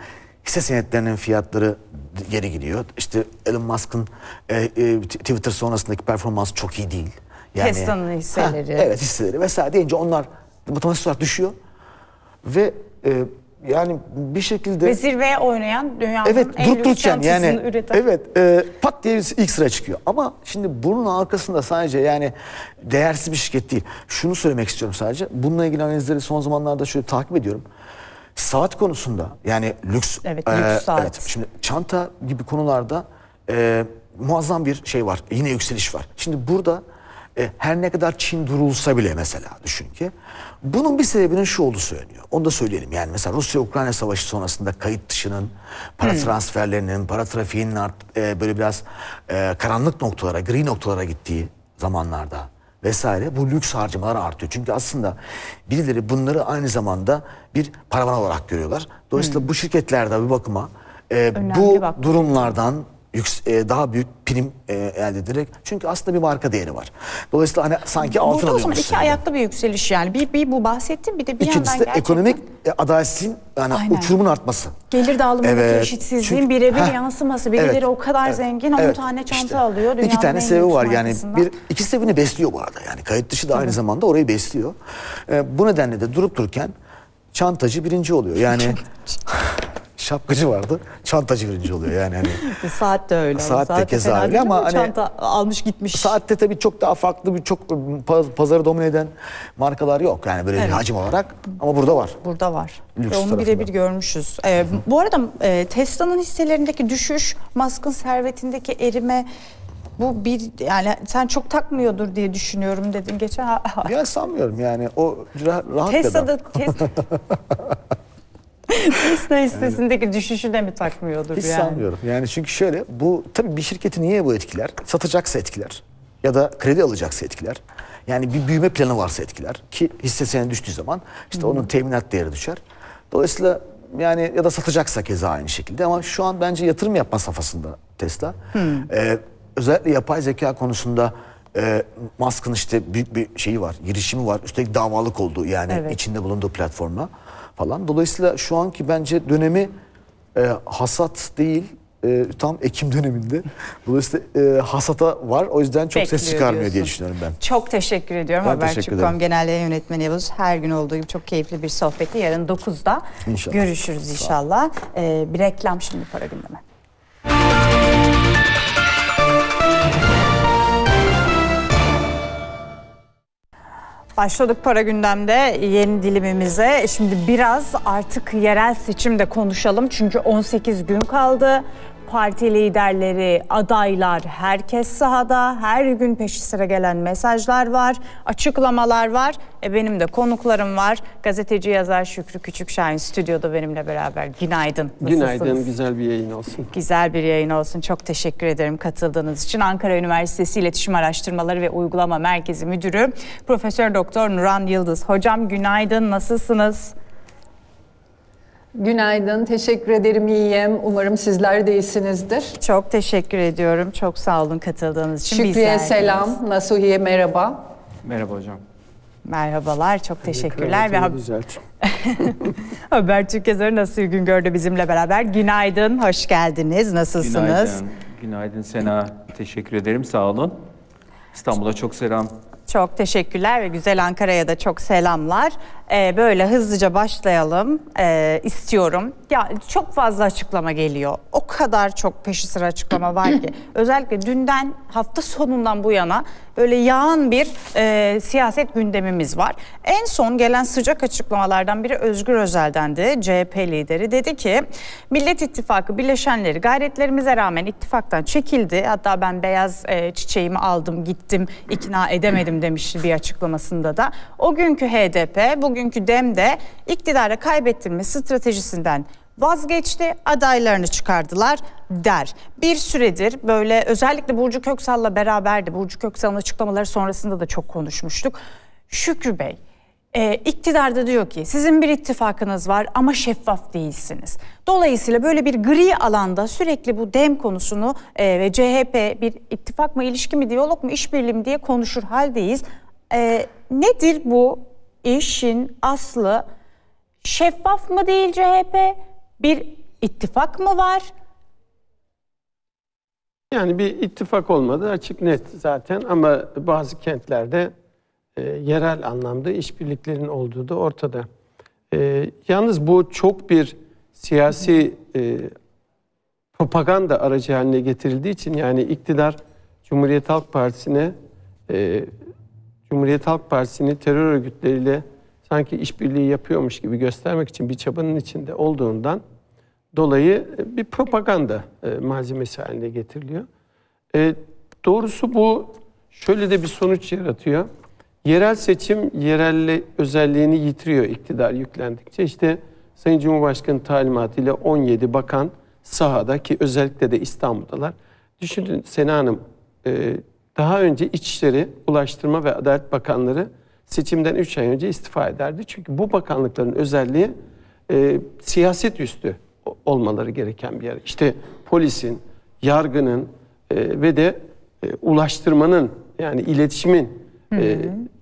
hisse senetlerinin fiyatları geri gidiyor. İşte Elon Musk'ın e, e, Twitter sonrasındaki performansı çok iyi değil. Yani, Tesla'nın hisseleri. Ha, evet hisseleri vesaire deyince onlar otomatik olarak düşüyor. Ve e, yani bir şekilde... Ve zirveye oynayan dünyanın evet, en durup lüks yani, üreten. Evet e, pat diye ilk sıra çıkıyor. Ama şimdi bunun arkasında sadece yani değersiz bir şirket değil. Şunu söylemek istiyorum sadece. Bununla ilgili analizleri son zamanlarda şöyle takip ediyorum. Saat konusunda yani lüks, evet, lüks e, saat. Evet, şimdi çanta gibi konularda e, muazzam bir şey var. Yine yükseliş var. Şimdi burada e, her ne kadar Çin durulsa bile mesela düşün ki bunun bir sebebinin şu olduğu söyleniyor. Onu da söyleyelim yani mesela Rusya-Ukrayna savaşı sonrasında kayıt dışının para hmm. transferlerinin, para trafiğinin art, e, böyle biraz e, karanlık noktalara, gri noktalara gittiği zamanlarda vesaire bu lüks harcamalar artıyor. Çünkü aslında birileri bunları aynı zamanda bir paravan olarak görüyorlar. Dolayısıyla hmm. bu şirketlerde bir bakıma e, bu bak. durumlardan e, daha büyük prim e, elde ederek çünkü aslında bir marka değeri var. Dolayısıyla hani sanki altın Burada o zaman iki yani. ayaklı bir yükseliş yani. Bir, bir bu bahsettim bir de bir İkincisi yandan gerçekten... ekonomik e, adaletsizliğin yani uçurumun artması. Gelir dağılımının evet. eşitsizliğin birebir yansıması. Birileri evet, o kadar evet, zengin 10 evet, tane çanta işte, alıyor. Dünyanın İki tane sebebi var yani. Bir, iki sebebini besliyor bu arada yani. Kayıt dışı da aynı zamanda orayı besliyor. E, bu nedenle de durup dururken çantacı birinci oluyor. Yani şapkacı vardı. Çantacı birinci oluyor yani hani. saat de öyle. Saat, saat de keza öyle ama hani çanta almış gitmiş. Saatte tabii çok daha farklı bir çok pazarı domine eden markalar yok yani böyle evet. hacim olarak ama burada var. Burada var. Lüks Ve onu birebir görmüşüz. Ee, bu arada e, Tesla'nın hisselerindeki düşüş, Musk'ın servetindeki erime bu bir yani sen çok takmıyordur diye düşünüyorum dedin geçen. ya sanmıyorum yani o rahat Tesla tes... Tesla hissesindeki yani, düşüşüne mi takmıyordur hiç yani? sanmıyorum. Yani çünkü şöyle bu tabii bir şirketi niye bu etkiler? Satacaksa etkiler ya da kredi alacaksa etkiler. Yani bir büyüme planı varsa etkiler ki hisse senedi düştüğü zaman işte onun hmm. teminat değeri düşer. Dolayısıyla yani ya da satacaksa keza aynı şekilde ama şu an bence yatırım yapma safhasında Tesla. Hmm. Ee, özellikle yapay zeka konusunda e, Musk'ın işte büyük bir şeyi var, girişimi var. Üstelik davalık oldu yani evet. içinde bulunduğu platforma falan. Dolayısıyla şu anki bence dönemi e, hasat değil, e, tam Ekim döneminde. Dolayısıyla e, hasata var. O yüzden çok Bekliyor ses çıkarmıyor diyorsun. diye düşünüyorum ben. Çok teşekkür ediyorum. Haber.com Genel Yayın Yönetmeni Yavuz. Her gün olduğu gibi çok keyifli bir sohbeti. yarın 9'da inşallah. görüşürüz inşallah. Ee, bir reklam şimdi para gündeme. Başladık para gündemde yeni dilimimize. Şimdi biraz artık yerel seçimde konuşalım. Çünkü 18 gün kaldı parti liderleri, adaylar, herkes sahada. Her gün peşi sıra gelen mesajlar var, açıklamalar var. E benim de konuklarım var. Gazeteci yazar Şükrü Küçükşahin stüdyoda benimle beraber. Günaydın. Nasılsınız? Günaydın. Güzel bir yayın olsun. Güzel bir yayın olsun. Çok teşekkür ederim katıldığınız için. Ankara Üniversitesi İletişim Araştırmaları ve Uygulama Merkezi Müdürü Profesör Doktor Nuran Yıldız. Hocam günaydın. Nasılsınız? Günaydın, teşekkür ederim İyiyim. Umarım sizler de iyisinizdir. Çok teşekkür ediyorum. Çok sağ olun katıldığınız için. Şükriye selam, Nasuhiye merhaba. Merhaba hocam. Merhabalar, çok Hadi teşekkürler. Ve Habertürk yazarı Nasuhi Güngör bizimle beraber. Günaydın, hoş geldiniz. Nasılsınız? Günaydın, günaydın Sena. Teşekkür ederim, sağ olun. İstanbul'a çok selam çok teşekkürler ve güzel Ankara'ya da çok selamlar. Ee, böyle hızlıca başlayalım ee, istiyorum. Ya çok fazla açıklama geliyor. O kadar çok peşi sıra açıklama var ki. Özellikle dünden hafta sonundan bu yana böyle yağan bir e, siyaset gündemimiz var. En son gelen sıcak açıklamalardan biri Özgür Özel'dendi. CHP lideri dedi ki Millet İttifakı bileşenleri gayretlerimize rağmen ittifaktan çekildi. Hatta ben beyaz e, çiçeğimi aldım gittim ikna edemedim demişti bir açıklamasında da. O günkü HDP bugünkü Dem'de iktidara kaybettirme stratejisinden vazgeçti, adaylarını çıkardılar der. Bir süredir böyle özellikle Burcu Köksal'la beraberdi. Burcu Köksal'ın açıklamaları sonrasında da çok konuşmuştuk. Şükrü Bey e, iktidarda diyor ki sizin bir ittifakınız var ama şeffaf değilsiniz. Dolayısıyla böyle bir gri alanda sürekli bu dem konusunu e, ve CHP bir ittifak mı ilişki mi diyalog mu işbirliği mi diye konuşur haldeyiz. E, nedir bu işin aslı? Şeffaf mı değil CHP? bir ittifak mı var? Yani bir ittifak olmadı açık net zaten ama bazı kentlerde e, yerel anlamda işbirliklerin olduğu da ortada. E, yalnız bu çok bir siyasi e, propaganda aracı haline getirildiği için yani iktidar Cumhuriyet Halk Partisi'ne e, Cumhuriyet Halk Partisi'ni terör örgütleriyle sanki işbirliği yapıyormuş gibi göstermek için bir çabanın içinde olduğundan dolayı e, bir propaganda e, malzemesi haline getiriliyor. E, doğrusu bu şöyle de bir sonuç yaratıyor. Yerel seçim yerelle özelliğini yitiriyor iktidar yüklendikçe. İşte Sayın Cumhurbaşkanı talimatıyla 17 bakan sahada ki özellikle de İstanbul'dalar. Düşünün Sena Hanım daha önce İçişleri, Ulaştırma ve Adalet Bakanları seçimden 3 ay önce istifa ederdi. Çünkü bu bakanlıkların özelliği e, siyaset üstü olmaları gereken bir yer. İşte polisin, yargının e, ve de e, ulaştırmanın yani iletişimin E,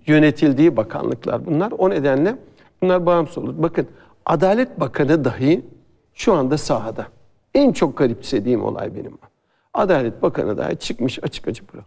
yönetildiği bakanlıklar bunlar. O nedenle bunlar bağımsız olur. Bakın Adalet Bakanı dahi şu anda sahada. En çok garipsediğim olay benim. Adalet Bakanı dahi çıkmış açık açık bırak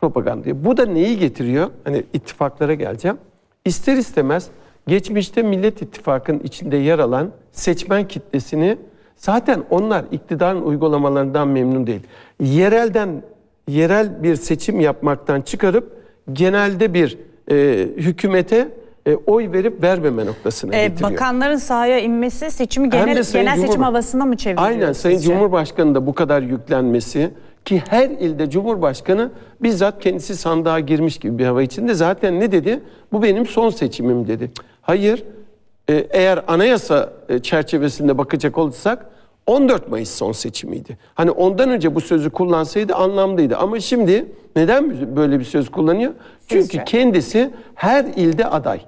propagandaya. Bu da neyi getiriyor? Hani ittifaklara geleceğim. İster istemez geçmişte Millet İttifakı'nın içinde yer alan seçmen kitlesini zaten onlar iktidarın uygulamalarından memnun değil. Yerelden yerel bir seçim yapmaktan çıkarıp genelde bir e, hükümete e, oy verip vermeme noktasına e, getiriyor. Bakanların sahaya inmesi seçimi genel, genel seçim havasına mı çeviriyor? Aynen Sayın sizce? Cumhurbaşkanı da bu kadar yüklenmesi, ki her ilde Cumhurbaşkanı bizzat kendisi sandığa girmiş gibi bir hava içinde. Zaten ne dedi? Bu benim son seçimim dedi. Hayır, e, eğer anayasa e, çerçevesinde bakacak olursak 14 Mayıs son seçimiydi. Hani ondan önce bu sözü kullansaydı anlamlıydı. Ama şimdi neden böyle bir söz kullanıyor? Çünkü Sizce. kendisi her ilde aday.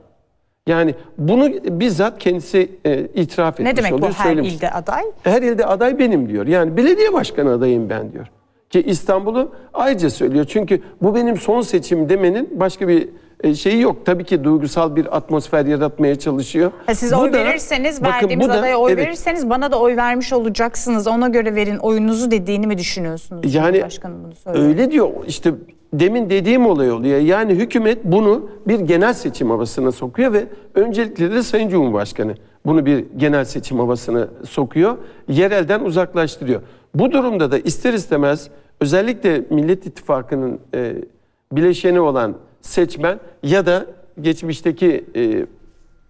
Yani bunu bizzat kendisi e, itiraf etmiş oluyor. Ne demek oluyor, bu her söylemiş. ilde aday? Her ilde aday benim diyor. Yani belediye başkanı adayım ben diyor. Ki İstanbul'u ayrıca söylüyor. Çünkü bu benim son seçim demenin başka bir e, şeyi yok. Tabii ki duygusal bir atmosfer yaratmaya çalışıyor. siz bu oy da, verirseniz, bakın, verdiğimiz da, oy evet. verirseniz bana da oy vermiş olacaksınız. Ona göre verin oyunuzu dediğini mi düşünüyorsunuz? E, yani bunu öyle diyor. İşte demin dediğim olay oluyor. Yani hükümet bunu bir genel seçim havasına sokuyor ve öncelikle de Sayın Cumhurbaşkanı bunu bir genel seçim havasına sokuyor. Yerelden uzaklaştırıyor. Bu durumda da ister istemez özellikle Millet İttifakı'nın e, bileşeni olan seçmen ya da geçmişteki e,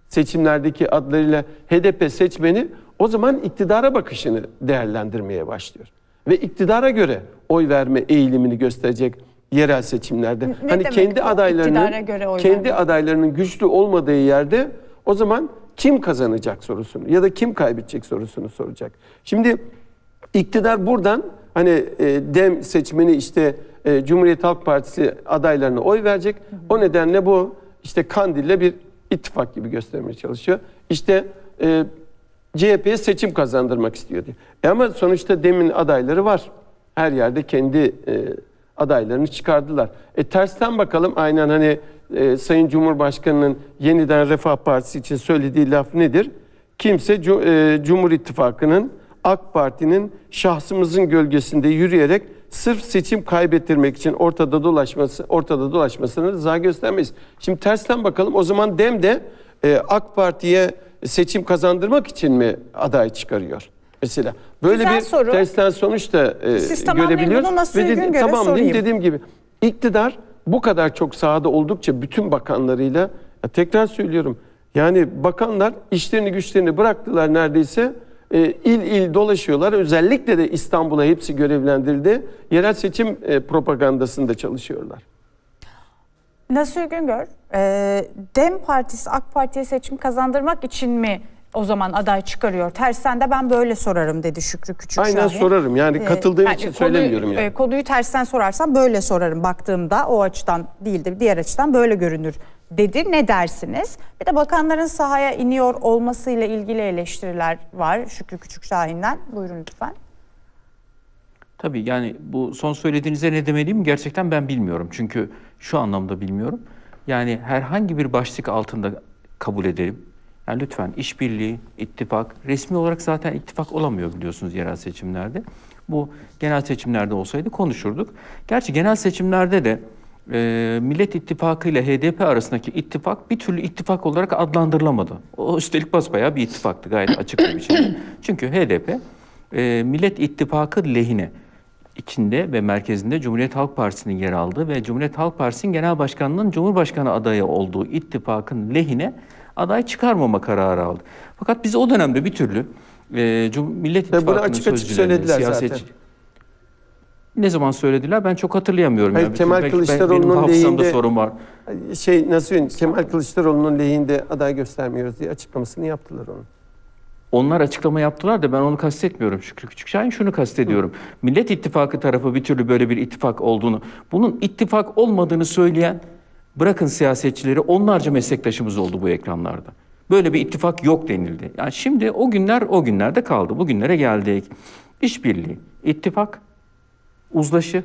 seçimlerdeki adlarıyla HDP seçmeni o zaman iktidara bakışını değerlendirmeye başlıyor. Ve iktidara göre oy verme eğilimini gösterecek yerel seçimlerde. Ne hani demek kendi adaylarının göre oy kendi verme. adaylarının güçlü olmadığı yerde o zaman kim kazanacak sorusunu ya da kim kaybedecek sorusunu soracak. Şimdi İktidar buradan hani e, dem seçmeni işte e, Cumhuriyet Halk Partisi adaylarına oy verecek. Hı hı. O nedenle bu işte Kandil'le bir ittifak gibi göstermeye çalışıyor. İşte e, CHP'ye seçim kazandırmak istiyor diye E ama sonuçta demin adayları var. Her yerde kendi e, adaylarını çıkardılar. E tersten bakalım aynen hani e, Sayın Cumhurbaşkanı'nın yeniden Refah Partisi için söylediği laf nedir? Kimse e, Cumhur İttifakı'nın AK Parti'nin şahsımızın gölgesinde yürüyerek sırf seçim kaybettirmek için ortada dolaşması ortada dolaşmasına rıza göstermeyiz. Şimdi tersten bakalım o zaman Dem de e, AK Parti'ye seçim kazandırmak için mi aday çıkarıyor? Mesela böyle Güzel bir soru. tersten sonuç da e, Siz görebiliyoruz. Nasıl Ve dedi, göre tamam sorayım. dediğim gibi iktidar bu kadar çok sahada oldukça bütün bakanlarıyla ya tekrar söylüyorum. Yani bakanlar işlerini güçlerini bıraktılar neredeyse e, il il dolaşıyorlar. Özellikle de İstanbul'a hepsi görevlendirildi. Yerel seçim e, propagandasında çalışıyorlar. Nasıl Güngör, e, DEM Partisi AK Parti'ye seçim kazandırmak için mi o zaman aday çıkarıyor. Tersten de ben böyle sorarım dedi Şükrü Küçükşahin. Aynen Şahin. sorarım yani e, katıldığım ee, için yani söylemiyorum konuyu, yani. Konuyu tersten sorarsam böyle sorarım baktığımda o açıdan değildir diğer açıdan böyle görünür dedi. Ne dersiniz? Bir de bakanların sahaya iniyor olmasıyla ilgili eleştiriler var Şükrü Küçük Şahin'den. Buyurun lütfen. Tabii yani bu son söylediğinize ne demeliyim gerçekten ben bilmiyorum. Çünkü şu anlamda bilmiyorum. Yani herhangi bir başlık altında kabul edelim. Yani lütfen işbirliği, ittifak, resmi olarak zaten ittifak olamıyor biliyorsunuz yerel seçimlerde. Bu genel seçimlerde olsaydı konuşurduk. Gerçi genel seçimlerde de e, Millet İttifakı ile HDP arasındaki ittifak bir türlü ittifak olarak adlandırılamadı. O üstelik basbayağı bir ittifaktı gayet açık bir biçimde. Çünkü HDP e, Millet İttifakı lehine içinde ve merkezinde Cumhuriyet Halk Partisi'nin yer aldığı ve Cumhuriyet Halk Partisi'nin genel başkanının Cumhurbaşkanı adayı olduğu ittifakın lehine aday çıkarmama kararı aldı. Fakat biz o dönemde bir türlü e, Millet İttifakı'nın sözcülerini, siyasetçi... Ne zaman söylediler ben çok hatırlayamıyorum. Hayır, yani. Kemal Kılıçdaroğlu'nun lehinde sorun var. Şey nasıl yön, Kemal Kılıçdaroğlu'nun lehinde aday göstermiyoruz diye açıklamasını yaptılar onun. Onlar açıklama yaptılar da ben onu kastetmiyorum. Şükrü Küçükşahin şunu kastediyorum. Hı. Millet İttifakı tarafı bir türlü böyle bir ittifak olduğunu, bunun ittifak olmadığını söyleyen bırakın siyasetçileri onlarca meslektaşımız oldu bu ekranlarda. Böyle bir ittifak yok denildi. Yani şimdi o günler o günlerde kaldı. Bugünlere geldik. İşbirliği, ittifak uzlaşı.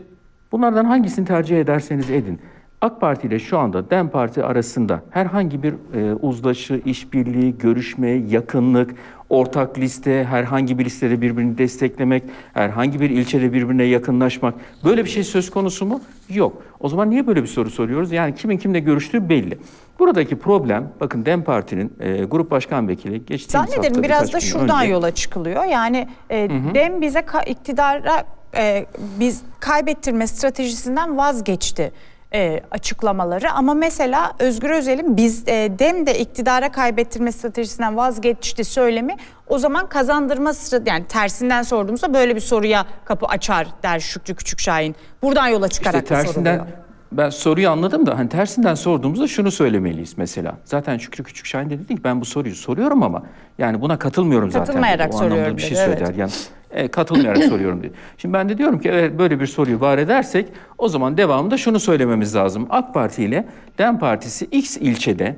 Bunlardan hangisini tercih ederseniz edin. AK Parti ile şu anda DEM Parti arasında herhangi bir e, uzlaşı, işbirliği, görüşme, yakınlık, ortak liste, herhangi bir listede birbirini desteklemek, herhangi bir ilçede birbirine yakınlaşmak böyle bir şey söz konusu mu? Yok. O zaman niye böyle bir soru soruyoruz? Yani kimin kimle görüştüğü belli. Buradaki problem bakın DEM Parti'nin e, grup başkan vekili geçtiğimiz Zannederim hafta biraz da şuradan önce... yola çıkılıyor. Yani e, hı hı. DEM bize iktidara e, biz kaybettirme stratejisinden vazgeçti e, açıklamaları. Ama mesela Özgür Özel'in biz e, dem de iktidara kaybettirme stratejisinden vazgeçti söylemi o zaman kazandırma stratejisi yani tersinden sorduğumuzda böyle bir soruya kapı açar der Şükrü Küçükşahin. Buradan yola çıkarak işte tersinden, soruluyor. Ben soruyu anladım da hani tersinden sorduğumuzda şunu söylemeliyiz mesela. Zaten Şükrü Küçükşahin de dedi ki ben bu soruyu soruyorum ama yani buna katılmıyorum Katılmayarak zaten. Katılmayarak soruyorum. Bir şey dedi, söyler. Evet. Yani e, katılmayarak soruyorum dedi. Şimdi ben de diyorum ki eğer böyle bir soruyu var edersek o zaman devamında şunu söylememiz lazım. AK Parti ile DEM Partisi X ilçede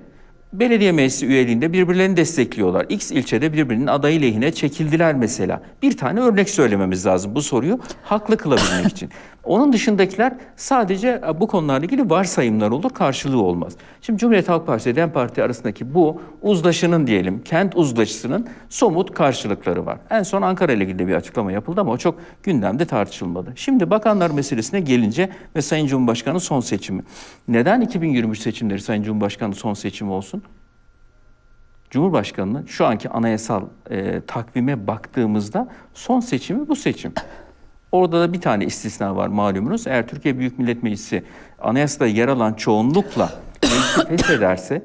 belediye meclisi üyeliğinde birbirlerini destekliyorlar. X ilçede birbirinin adayı lehine çekildiler mesela. Bir tane örnek söylememiz lazım bu soruyu haklı kılabilmek için. Onun dışındakiler sadece e, bu konularla ilgili varsayımlar olur, karşılığı olmaz. Şimdi Cumhuriyet Halk Partisi, DEM Parti arasındaki bu uzlaşının diyelim, kent uzlaşısının somut karşılıkları var. En son Ankara ile ilgili bir açıklama yapıldı ama o çok gündemde tartışılmadı. Şimdi bakanlar meselesine gelince ve Sayın Cumhurbaşkanı son seçimi. Neden 2023 seçimleri Sayın Cumhurbaşkanı son seçimi olsun? Cumhurbaşkanının şu anki anayasal e, takvime baktığımızda son seçimi bu seçim. Orada da bir tane istisna var malumunuz. Eğer Türkiye Büyük Millet Meclisi anayasada yer alan çoğunlukla meclisi feshederse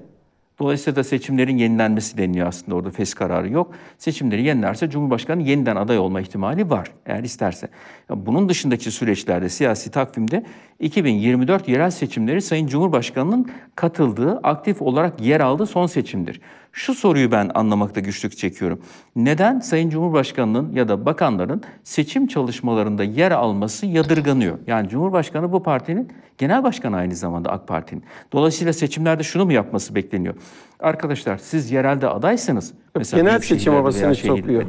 Dolayısıyla da seçimlerin yenilenmesi deniliyor aslında orada fes kararı yok. Seçimleri yenilerse Cumhurbaşkanı yeniden aday olma ihtimali var eğer isterse. Bunun dışındaki süreçlerde siyasi takvimde 2024 yerel seçimleri Sayın Cumhurbaşkanı'nın katıldığı, aktif olarak yer aldığı son seçimdir. Şu soruyu ben anlamakta güçlük çekiyorum. Neden Sayın Cumhurbaşkanı'nın ya da bakanların seçim çalışmalarında yer alması yadırganıyor? Yani Cumhurbaşkanı bu partinin genel başkanı aynı zamanda AK Parti'nin. Dolayısıyla seçimlerde şunu mu yapması bekleniyor? Arkadaşlar siz yerelde adaysanız mesela genel seçim havasını sokuyor.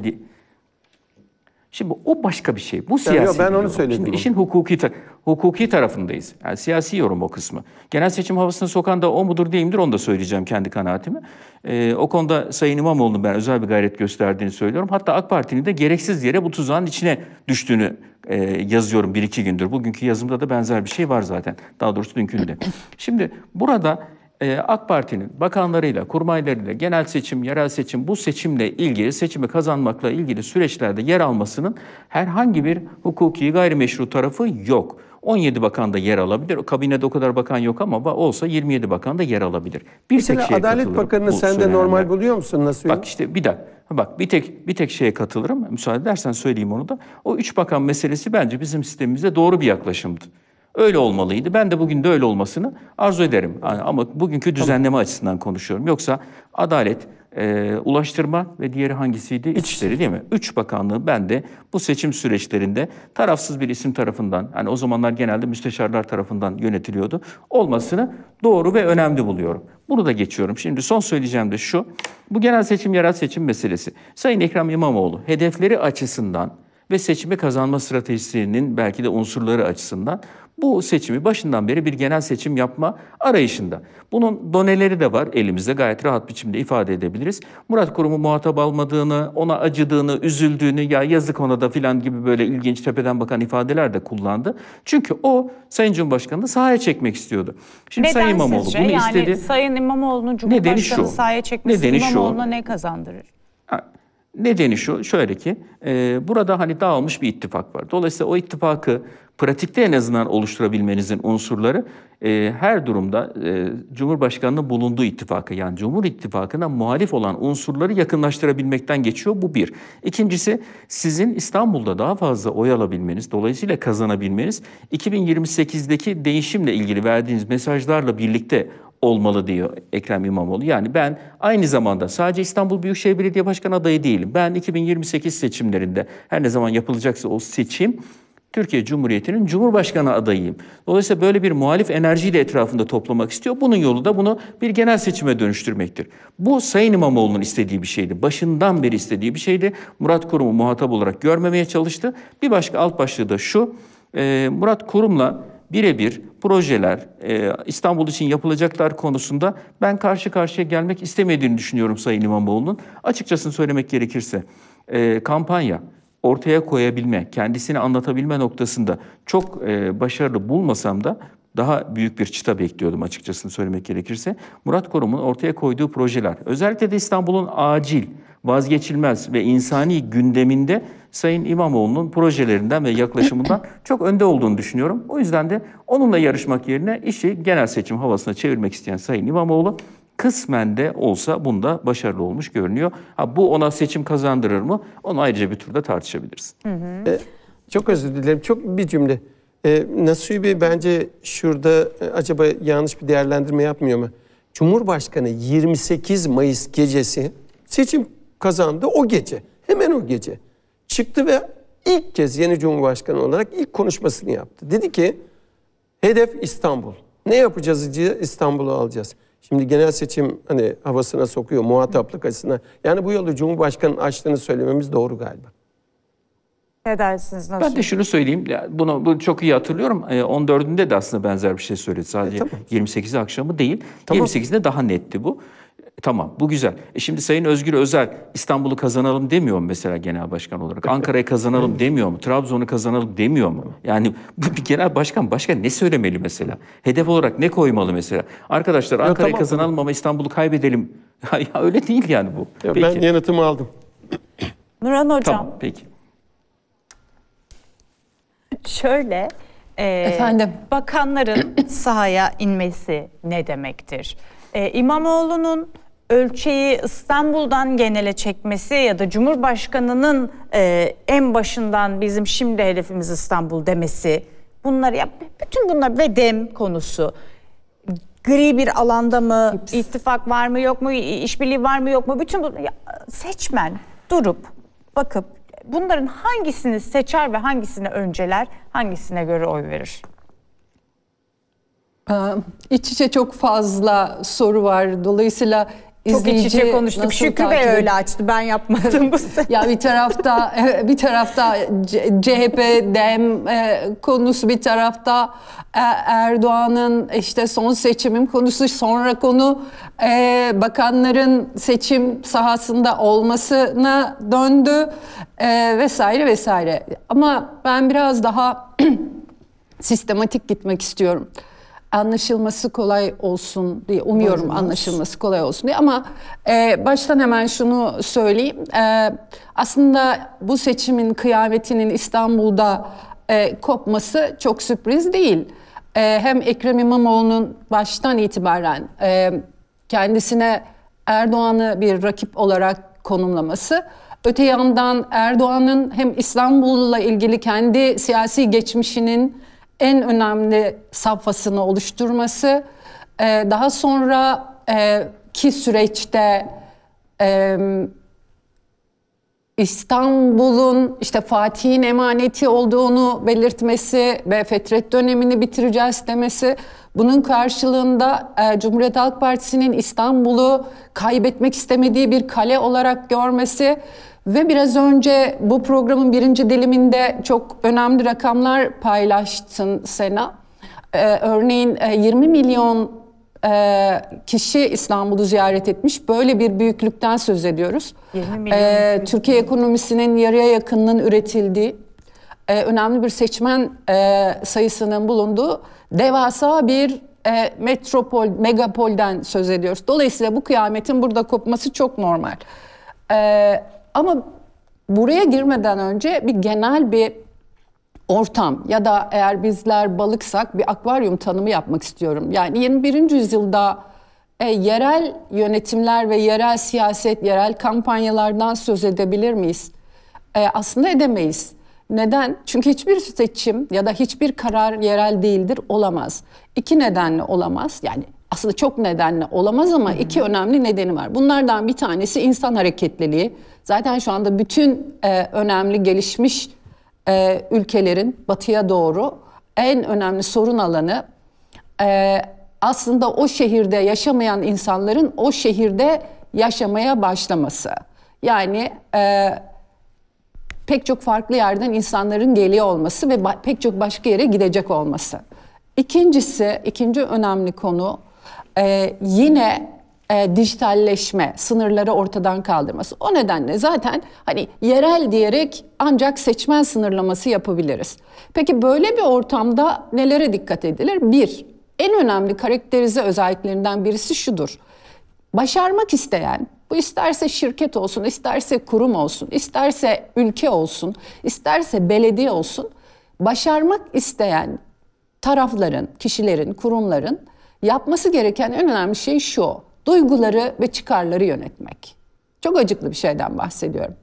Şimdi o başka bir şey. Bu siyasi. Yok, ben onu yorum. söyledim. Şimdi işin hukuki ta- hukuki tarafındayız. Yani siyasi yorum o kısmı. Genel seçim havasını sokan da o mudur değil midir onu da söyleyeceğim kendi kanaatimi. Ee, o konuda Sayın İmamoğlu'nun ben özel bir gayret gösterdiğini söylüyorum. Hatta AK Parti'nin de gereksiz yere bu tuzağın içine düştüğünü e, yazıyorum bir iki gündür. Bugünkü yazımda da benzer bir şey var zaten. Daha doğrusu dünkünde. Şimdi burada e, AK Parti'nin bakanlarıyla, kurmaylarıyla, genel seçim, yerel seçim, bu seçimle ilgili, seçimi kazanmakla ilgili süreçlerde yer almasının herhangi bir hukuki gayrimeşru tarafı yok. 17 bakan da yer alabilir. Kabinede o kadar bakan yok ama olsa 27 bakan da yer alabilir. Bir Mesela tek şeye Adalet Bakanı'nı sen de normal buluyor musun? Nasıl? Bak işte bir dakika. Bak bir tek bir tek şeye katılırım. Müsaade edersen söyleyeyim onu da. O üç bakan meselesi bence bizim sistemimizde doğru bir yaklaşımdı. Öyle olmalıydı. Ben de bugün de öyle olmasını arzu ederim. Yani ama bugünkü düzenleme tamam. açısından konuşuyorum. Yoksa adalet, e, ulaştırma ve diğeri hangisiydi? İçişleri değil mi? Üç bakanlığı ben de bu seçim süreçlerinde tarafsız bir isim tarafından, yani o zamanlar genelde müsteşarlar tarafından yönetiliyordu, olmasını doğru ve önemli buluyorum. Bunu da geçiyorum. Şimdi son söyleyeceğim de şu, bu genel seçim, yerel seçim meselesi. Sayın Ekrem İmamoğlu hedefleri açısından ve seçimi kazanma stratejisinin belki de unsurları açısından bu seçimi başından beri bir genel seçim yapma arayışında. Bunun doneleri de var elimizde gayet rahat biçimde ifade edebiliriz. Murat Kurum'u muhatap almadığını, ona acıdığını, üzüldüğünü ya yazık ona da filan gibi böyle ilginç tepeden bakan ifadeler de kullandı. Çünkü o Sayın Cumhurbaşkanı'nı sahaya çekmek istiyordu. Şimdi Neden Sayın İmamoğlu sizce? Şey, bunu yani istedi. Sayın İmamoğlu'nun Cumhurbaşkanı nedeni sahaya çekmesi nedeni İmamoğlu'na ne kazandırır? Ha, Nedeni şu, şöyle ki e, burada hani dağılmış bir ittifak var. Dolayısıyla o ittifakı pratikte en azından oluşturabilmenizin unsurları e, her durumda e, Cumhurbaşkanı'nın bulunduğu ittifakı yani Cumhur İttifakı'na muhalif olan unsurları yakınlaştırabilmekten geçiyor bu bir. İkincisi sizin İstanbul'da daha fazla oy alabilmeniz dolayısıyla kazanabilmeniz 2028'deki değişimle ilgili verdiğiniz mesajlarla birlikte olmalı diyor Ekrem İmamoğlu. Yani ben aynı zamanda sadece İstanbul Büyükşehir Belediye Başkanı adayı değilim. Ben 2028 seçimlerinde her ne zaman yapılacaksa o seçim Türkiye Cumhuriyeti'nin Cumhurbaşkanı adayıyım. Dolayısıyla böyle bir muhalif enerjiyi de etrafında toplamak istiyor. Bunun yolu da bunu bir genel seçime dönüştürmektir. Bu Sayın İmamoğlu'nun istediği bir şeydi. Başından beri istediği bir şeydi. Murat Kurum'u muhatap olarak görmemeye çalıştı. Bir başka alt başlığı da şu. Ee, Murat Kurum'la birebir projeler, e, İstanbul için yapılacaklar konusunda ben karşı karşıya gelmek istemediğini düşünüyorum Sayın İmamoğlu'nun. Açıkçası söylemek gerekirse e, kampanya ortaya koyabilme, kendisini anlatabilme noktasında çok e, başarılı bulmasam da daha büyük bir çıta bekliyordum açıkçası söylemek gerekirse. Murat Korum'un ortaya koyduğu projeler, özellikle de İstanbul'un acil, vazgeçilmez ve insani gündeminde Sayın İmamoğlu'nun projelerinden ve yaklaşımından çok önde olduğunu düşünüyorum. O yüzden de onunla yarışmak yerine işi genel seçim havasına çevirmek isteyen Sayın İmamoğlu kısmen de olsa bunda başarılı olmuş görünüyor. Ha, bu ona seçim kazandırır mı? Onu ayrıca bir turda tartışabiliriz. Hı hı. Ee, çok özür dilerim. Çok bir cümle. Ee, Nasuhi Bey bence şurada e, acaba yanlış bir değerlendirme yapmıyor mu? Cumhurbaşkanı 28 Mayıs gecesi seçim kazandı o gece. Hemen o gece çıktı ve ilk kez yeni Cumhurbaşkanı olarak ilk konuşmasını yaptı. Dedi ki hedef İstanbul. Ne yapacağız İstanbul'u alacağız. Şimdi genel seçim hani havasına sokuyor muhataplık açısından. Yani bu yolu Cumhurbaşkanı'nın açtığını söylememiz doğru galiba. Ne dersiniz? Nasıl? Ben de şunu söyleyeyim. Bunu, bunu çok iyi hatırlıyorum. 14'ünde ee, de aslında benzer bir şey söyledi. Sadece e, tamam. 28'i akşamı değil. Tamam. 28'inde daha netti bu. Tamam bu güzel. E şimdi Sayın Özgür Özel İstanbul'u kazanalım demiyor mu mesela genel başkan olarak? Ankara'yı kazanalım demiyor mu? Trabzon'u kazanalım demiyor mu? Yani bu bir genel başkan başka ne söylemeli mesela? Hedef olarak ne koymalı mesela? Arkadaşlar Ankara'yı tamam, kazanalım ama İstanbul'u kaybedelim. ya öyle değil yani bu. Ya peki. Ben yanıtımı aldım. Nurhan Hocam. Tamam peki. Şöyle e, Efendim. bakanların sahaya inmesi ne demektir? Ee, İmamoğlu'nun ölçeği İstanbul'dan genele çekmesi ya da Cumhurbaşkanı'nın e, en başından bizim şimdi hedefimiz İstanbul demesi bunları yap bütün bunlar ve dem konusu gri bir alanda mı Hips. ittifak var mı yok mu işbirliği var mı yok mu bütün bu ya, seçmen durup bakıp bunların hangisini seçer ve hangisini önceler hangisine göre oy verir? Ee, iç içe çok fazla soru var. Dolayısıyla izleyici Çok iç içe konuştuk. Şükrü Bey öyle açtı. Ben yapmadım bu sefer. ya bir tarafta e, bir tarafta CHP dem e, konusu bir tarafta e, Erdoğan'ın işte son seçimim konusu sonra konu bakanların seçim sahasında olmasına döndü vesaire vesaire. Ama ben biraz daha sistematik gitmek istiyorum anlaşılması kolay olsun diye umuyorum Buyurunuz. anlaşılması kolay olsun diye ama e, baştan hemen şunu söyleyeyim e, aslında bu seçimin kıyametinin İstanbul'da e, kopması çok sürpriz değil e, hem Ekrem İmamoğlu'nun baştan itibaren e, kendisine Erdoğan'ı bir rakip olarak konumlaması öte yandan Erdoğan'ın hem İstanbul'la ilgili kendi siyasi geçmişinin en önemli safhasını oluşturması, e, daha e, ki süreçte e, İstanbul'un işte Fatih'in emaneti olduğunu belirtmesi ve Fetret dönemini bitireceğiz demesi bunun karşılığında e, Cumhuriyet Halk Partisi'nin İstanbul'u kaybetmek istemediği bir kale olarak görmesi ve biraz önce bu programın birinci diliminde çok önemli rakamlar paylaştın Sena. Ee, örneğin 20 e, milyon e, kişi İstanbul'u ziyaret etmiş. Böyle bir büyüklükten söz ediyoruz. 20 Ee, Türkiye ekonomisinin yarıya yakınının üretildiği, e, önemli bir seçmen e, sayısının bulunduğu devasa bir e, metropol, megapolden söz ediyoruz. Dolayısıyla bu kıyametin burada kopması çok normal. E, ama buraya girmeden önce bir genel bir ortam ya da eğer bizler balıksak bir akvaryum tanımı yapmak istiyorum. Yani 21. yüzyılda e, yerel yönetimler ve yerel siyaset, yerel kampanyalardan söz edebilir miyiz? E, aslında edemeyiz. Neden? Çünkü hiçbir seçim ya da hiçbir karar yerel değildir, olamaz. İki nedenle olamaz. Yani aslında çok nedenle olamaz ama iki önemli nedeni var. Bunlardan bir tanesi insan hareketliliği. Zaten şu anda bütün e, önemli gelişmiş e, ülkelerin batıya doğru en önemli sorun alanı e, aslında o şehirde yaşamayan insanların o şehirde yaşamaya başlaması. Yani e, pek çok farklı yerden insanların geliyor olması ve pek çok başka yere gidecek olması. İkincisi, ikinci önemli konu e, yine e, dijitalleşme, sınırları ortadan kaldırması. O nedenle zaten hani yerel diyerek ancak seçmen sınırlaması yapabiliriz. Peki böyle bir ortamda nelere dikkat edilir? Bir, en önemli karakterize özelliklerinden birisi şudur. Başarmak isteyen, bu isterse şirket olsun, isterse kurum olsun, isterse ülke olsun, isterse belediye olsun, başarmak isteyen tarafların, kişilerin, kurumların yapması gereken en önemli şey şu. Duyguları ve çıkarları yönetmek. Çok acıklı bir şeyden bahsediyorum.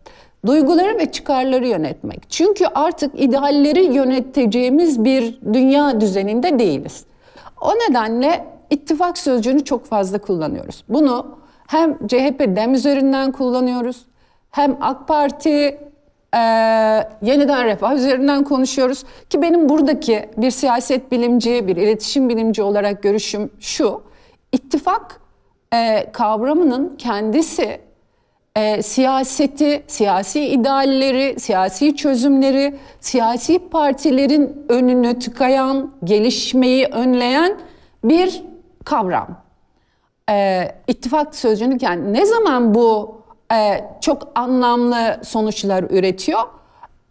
Duyguları ve çıkarları yönetmek. Çünkü artık idealleri yöneteceğimiz bir dünya düzeninde değiliz. O nedenle ittifak sözcüğünü çok fazla kullanıyoruz. Bunu hem CHP dem üzerinden kullanıyoruz, hem AK Parti e, yeniden refah üzerinden konuşuyoruz. Ki benim buradaki bir siyaset bilimci, bir iletişim bilimci olarak görüşüm şu. İttifak e, kavramının kendisi e, siyaseti, siyasi idealleri, siyasi çözümleri, siyasi partilerin önünü tıkayan, gelişmeyi önleyen bir kavram. E, ittifak sözcüğünü yani ne zaman bu e, çok anlamlı sonuçlar üretiyor?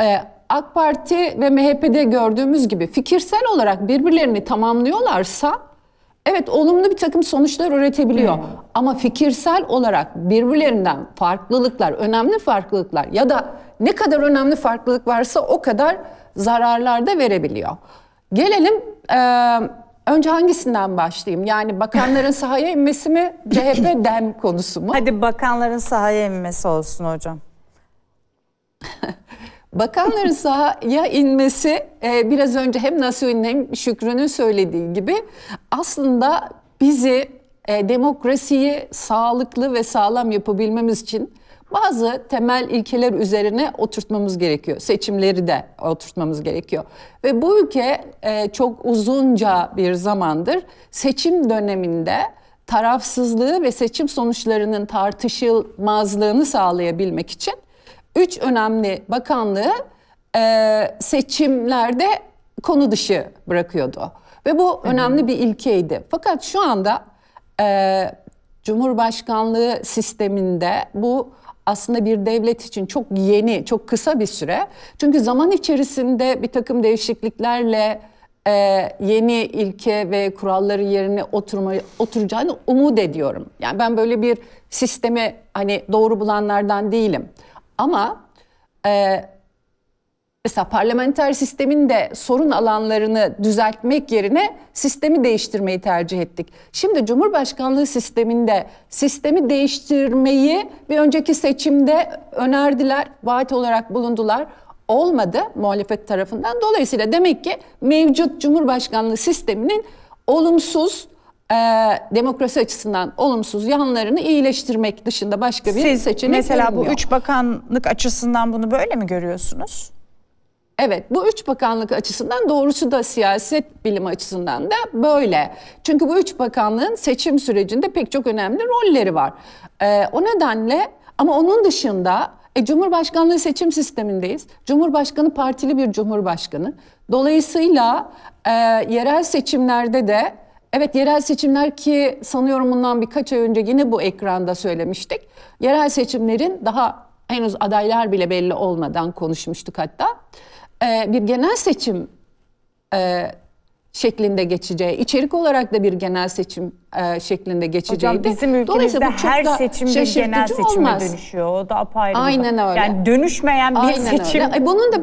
E, AK Parti ve MHP'de gördüğümüz gibi fikirsel olarak birbirlerini tamamlıyorlarsa evet olumlu bir takım sonuçlar üretebiliyor. Hmm. Ama fikirsel olarak birbirlerinden farklılıklar, önemli farklılıklar ya da ne kadar önemli farklılık varsa o kadar zararlar da verebiliyor. Gelelim e, önce hangisinden başlayayım? Yani bakanların sahaya inmesi mi, CHP dem konusu mu? Hadi bakanların sahaya inmesi olsun hocam. Bakanların sahaya inmesi e, biraz önce hem Nasuh'un hem Şükrü'nün söylediği gibi aslında bizi e, demokrasiyi sağlıklı ve sağlam yapabilmemiz için bazı temel ilkeler üzerine oturtmamız gerekiyor. Seçimleri de oturtmamız gerekiyor. Ve bu ülke e, çok uzunca bir zamandır seçim döneminde tarafsızlığı ve seçim sonuçlarının tartışılmazlığını sağlayabilmek için üç önemli bakanlığı e, seçimlerde konu dışı bırakıyordu. Ve bu önemli bir ilkeydi. Fakat şu anda e, Cumhurbaşkanlığı sisteminde bu aslında bir devlet için çok yeni, çok kısa bir süre. Çünkü zaman içerisinde bir takım değişikliklerle e, yeni ilke ve kuralları yerine oturma, oturacağını umut ediyorum. Yani ben böyle bir sistemi hani doğru bulanlardan değilim. Ama e, mesela parlamenter sistemin de sorun alanlarını düzeltmek yerine sistemi değiştirmeyi tercih ettik. Şimdi Cumhurbaşkanlığı sisteminde sistemi değiştirmeyi bir önceki seçimde önerdiler, vaat olarak bulundular. Olmadı muhalefet tarafından. Dolayısıyla demek ki mevcut Cumhurbaşkanlığı sisteminin olumsuz e, demokrasi açısından olumsuz yanlarını iyileştirmek dışında başka bir Siz seçenek mesela bu üç bakanlık açısından bunu böyle mi görüyorsunuz? Evet bu üç bakanlık açısından doğrusu da siyaset bilimi açısından da böyle. Çünkü bu üç bakanlığın seçim sürecinde pek çok önemli rolleri var. Ee, o nedenle ama onun dışında e, Cumhurbaşkanlığı seçim sistemindeyiz. Cumhurbaşkanı partili bir cumhurbaşkanı. Dolayısıyla e, yerel seçimlerde de Evet yerel seçimler ki sanıyorum bundan birkaç ay önce yine bu ekranda söylemiştik. Yerel seçimlerin daha henüz adaylar bile belli olmadan konuşmuştuk hatta. Ee, bir genel seçim e, şeklinde geçeceği, içerik olarak da bir genel seçim e, şeklinde geçeceği Hocam bizim ülkemizde her seçim bir genel seçime olmaz. dönüşüyor. O da apayrı. Aynen da. öyle. Yani dönüşmeyen bir Aynen seçim. Öyle. bunun da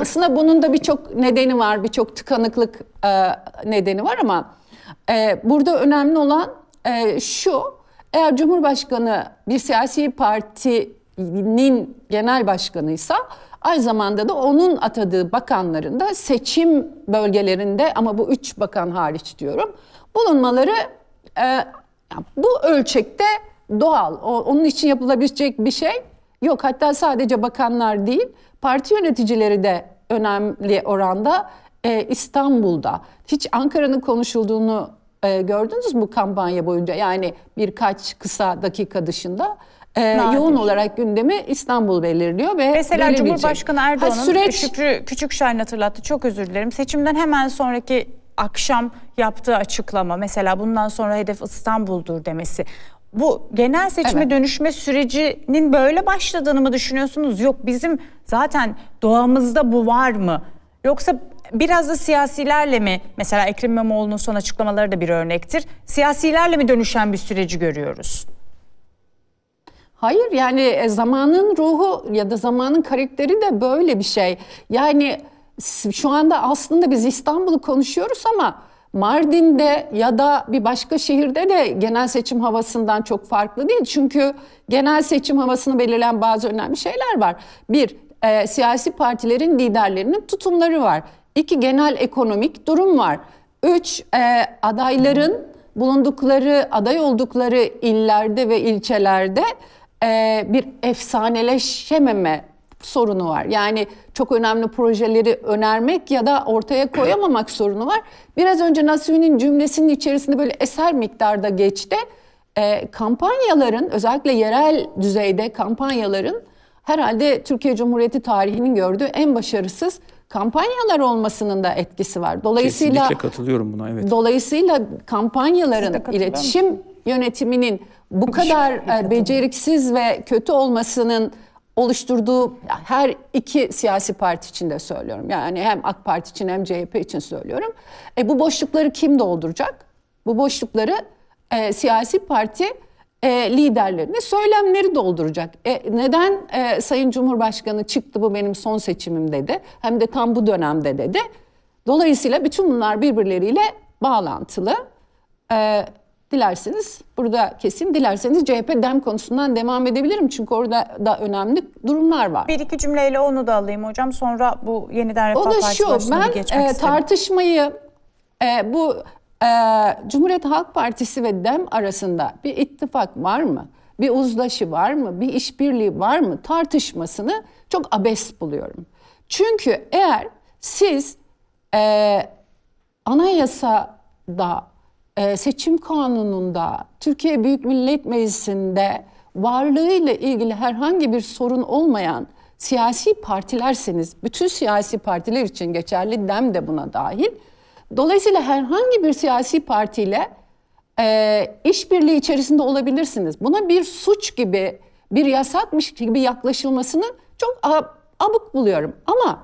aslında bunun da birçok nedeni var, birçok tıkanıklık e, nedeni var ama e, burada önemli olan e, şu, eğer Cumhurbaşkanı bir siyasi partinin genel başkanıysa aynı zamanda da onun atadığı bakanların da seçim bölgelerinde ama bu üç bakan hariç diyorum bulunmaları e, bu ölçekte doğal. O, onun için yapılabilecek bir şey yok. Hatta sadece bakanlar değil, parti yöneticileri de önemli oranda e, İstanbul'da hiç Ankara'nın konuşulduğunu e, gördünüz mü kampanya boyunca? Yani birkaç kısa dakika dışında e, yoğun olarak gündemi İstanbul belirliyor ve Mesela Cumhurbaşkanı Erdoğan'ın süreç... Şükrü Küçükşahin hatırlattı. Çok özür dilerim. Seçimden hemen sonraki akşam yaptığı açıklama mesela bundan sonra hedef İstanbul'dur demesi. Bu genel seçime evet. dönüşme sürecinin böyle başladığını mı düşünüyorsunuz? Yok bizim zaten doğamızda bu var mı? Yoksa biraz da siyasilerle mi mesela Ekrem İmamoğlu'nun son açıklamaları da bir örnektir. Siyasilerle mi dönüşen bir süreci görüyoruz? Hayır yani e, zamanın ruhu ya da zamanın karakteri de böyle bir şey. Yani şu anda aslında biz İstanbul'u konuşuyoruz ama Mardin'de ya da bir başka şehirde de genel seçim havasından çok farklı değil. Çünkü genel seçim havasını belirleyen bazı önemli şeyler var. Bir, e, siyasi partilerin liderlerinin tutumları var iki genel ekonomik durum var. Üç e, adayların bulundukları, aday oldukları illerde ve ilçelerde e, bir efsaneleşememe sorunu var. Yani çok önemli projeleri önermek ya da ortaya koyamamak sorunu var. Biraz önce Nasuhi'nin cümlesinin içerisinde böyle eser miktarda geçti. E, kampanyaların özellikle yerel düzeyde kampanyaların herhalde Türkiye Cumhuriyeti tarihinin gördüğü en başarısız kampanyalar olmasının da etkisi var. Dolayısıyla Kesinlikle katılıyorum buna evet. Dolayısıyla kampanyaların iletişim yönetiminin bu kadar e, beceriksiz ve kötü olmasının oluşturduğu her iki siyasi parti için de söylüyorum. Yani hem AK Parti için hem CHP için söylüyorum. E bu boşlukları kim dolduracak? Bu boşlukları e, siyasi parti e, liderlerine söylemleri dolduracak. E, neden e, Sayın Cumhurbaşkanı çıktı bu benim son seçimim dedi. Hem de tam bu dönemde dedi. Dolayısıyla bütün bunlar birbirleriyle bağlantılı. E, dilerseniz burada kesin dilerseniz CHP dem konusundan devam edebilirim. Çünkü orada da önemli durumlar var. Bir iki cümleyle onu da alayım hocam. Sonra bu yeniden Refah Partisi O da şu ben e, tartışmayı e, bu ee, Cumhuriyet Halk Partisi ve DEM arasında bir ittifak var mı? Bir uzlaşı var mı? Bir işbirliği var mı? Tartışmasını çok abes buluyorum. Çünkü eğer siz e, anayasada, e, seçim kanununda, Türkiye Büyük Millet Meclisi'nde varlığıyla ilgili herhangi bir sorun olmayan siyasi partilerseniz, bütün siyasi partiler için geçerli, DEM de buna dahil, Dolayısıyla herhangi bir siyasi partiyle e, işbirliği içerisinde olabilirsiniz. Buna bir suç gibi, bir yasakmış gibi yaklaşılmasını çok abuk buluyorum. Ama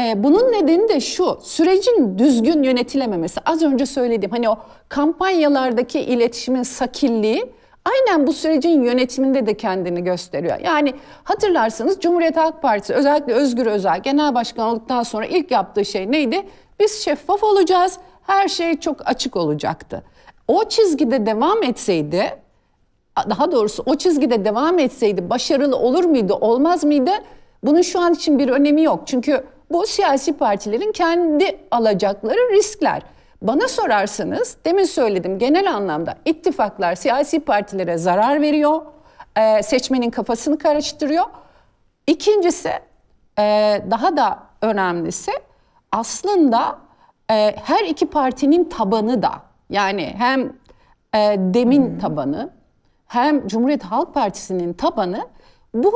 e, bunun nedeni de şu, sürecin düzgün yönetilememesi. Az önce söylediğim hani o kampanyalardaki iletişimin sakilliği aynen bu sürecin yönetiminde de kendini gösteriyor. Yani hatırlarsınız Cumhuriyet Halk Partisi özellikle Özgür Özel genel Başkanlıktan sonra ilk yaptığı şey neydi? Biz şeffaf olacağız. Her şey çok açık olacaktı. O çizgide devam etseydi daha doğrusu o çizgide devam etseydi başarılı olur muydu, olmaz mıydı? Bunun şu an için bir önemi yok. Çünkü bu siyasi partilerin kendi alacakları riskler. Bana sorarsanız demin söyledim genel anlamda ittifaklar siyasi partilere zarar veriyor. Ee, seçmenin kafasını karıştırıyor. İkincisi e, daha da önemlisi aslında e, her iki partinin tabanı da yani hem e, demin hmm. tabanı hem Cumhuriyet Halk Partisi'nin tabanı bu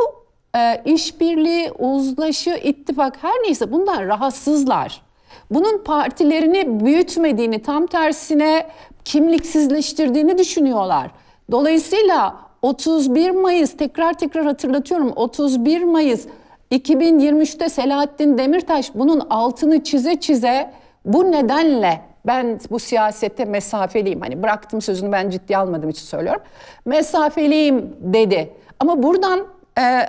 e, işbirliği, uzlaşı, ittifak her neyse bundan rahatsızlar. Bunun partilerini büyütmediğini, tam tersine kimliksizleştirdiğini düşünüyorlar. Dolayısıyla 31 Mayıs tekrar tekrar hatırlatıyorum 31 Mayıs 2023'te Selahattin Demirtaş bunun altını çize çize bu nedenle ben bu siyasette mesafeliyim. Hani bıraktım sözünü ben ciddi almadığım için söylüyorum. Mesafeliyim dedi. Ama buradan e,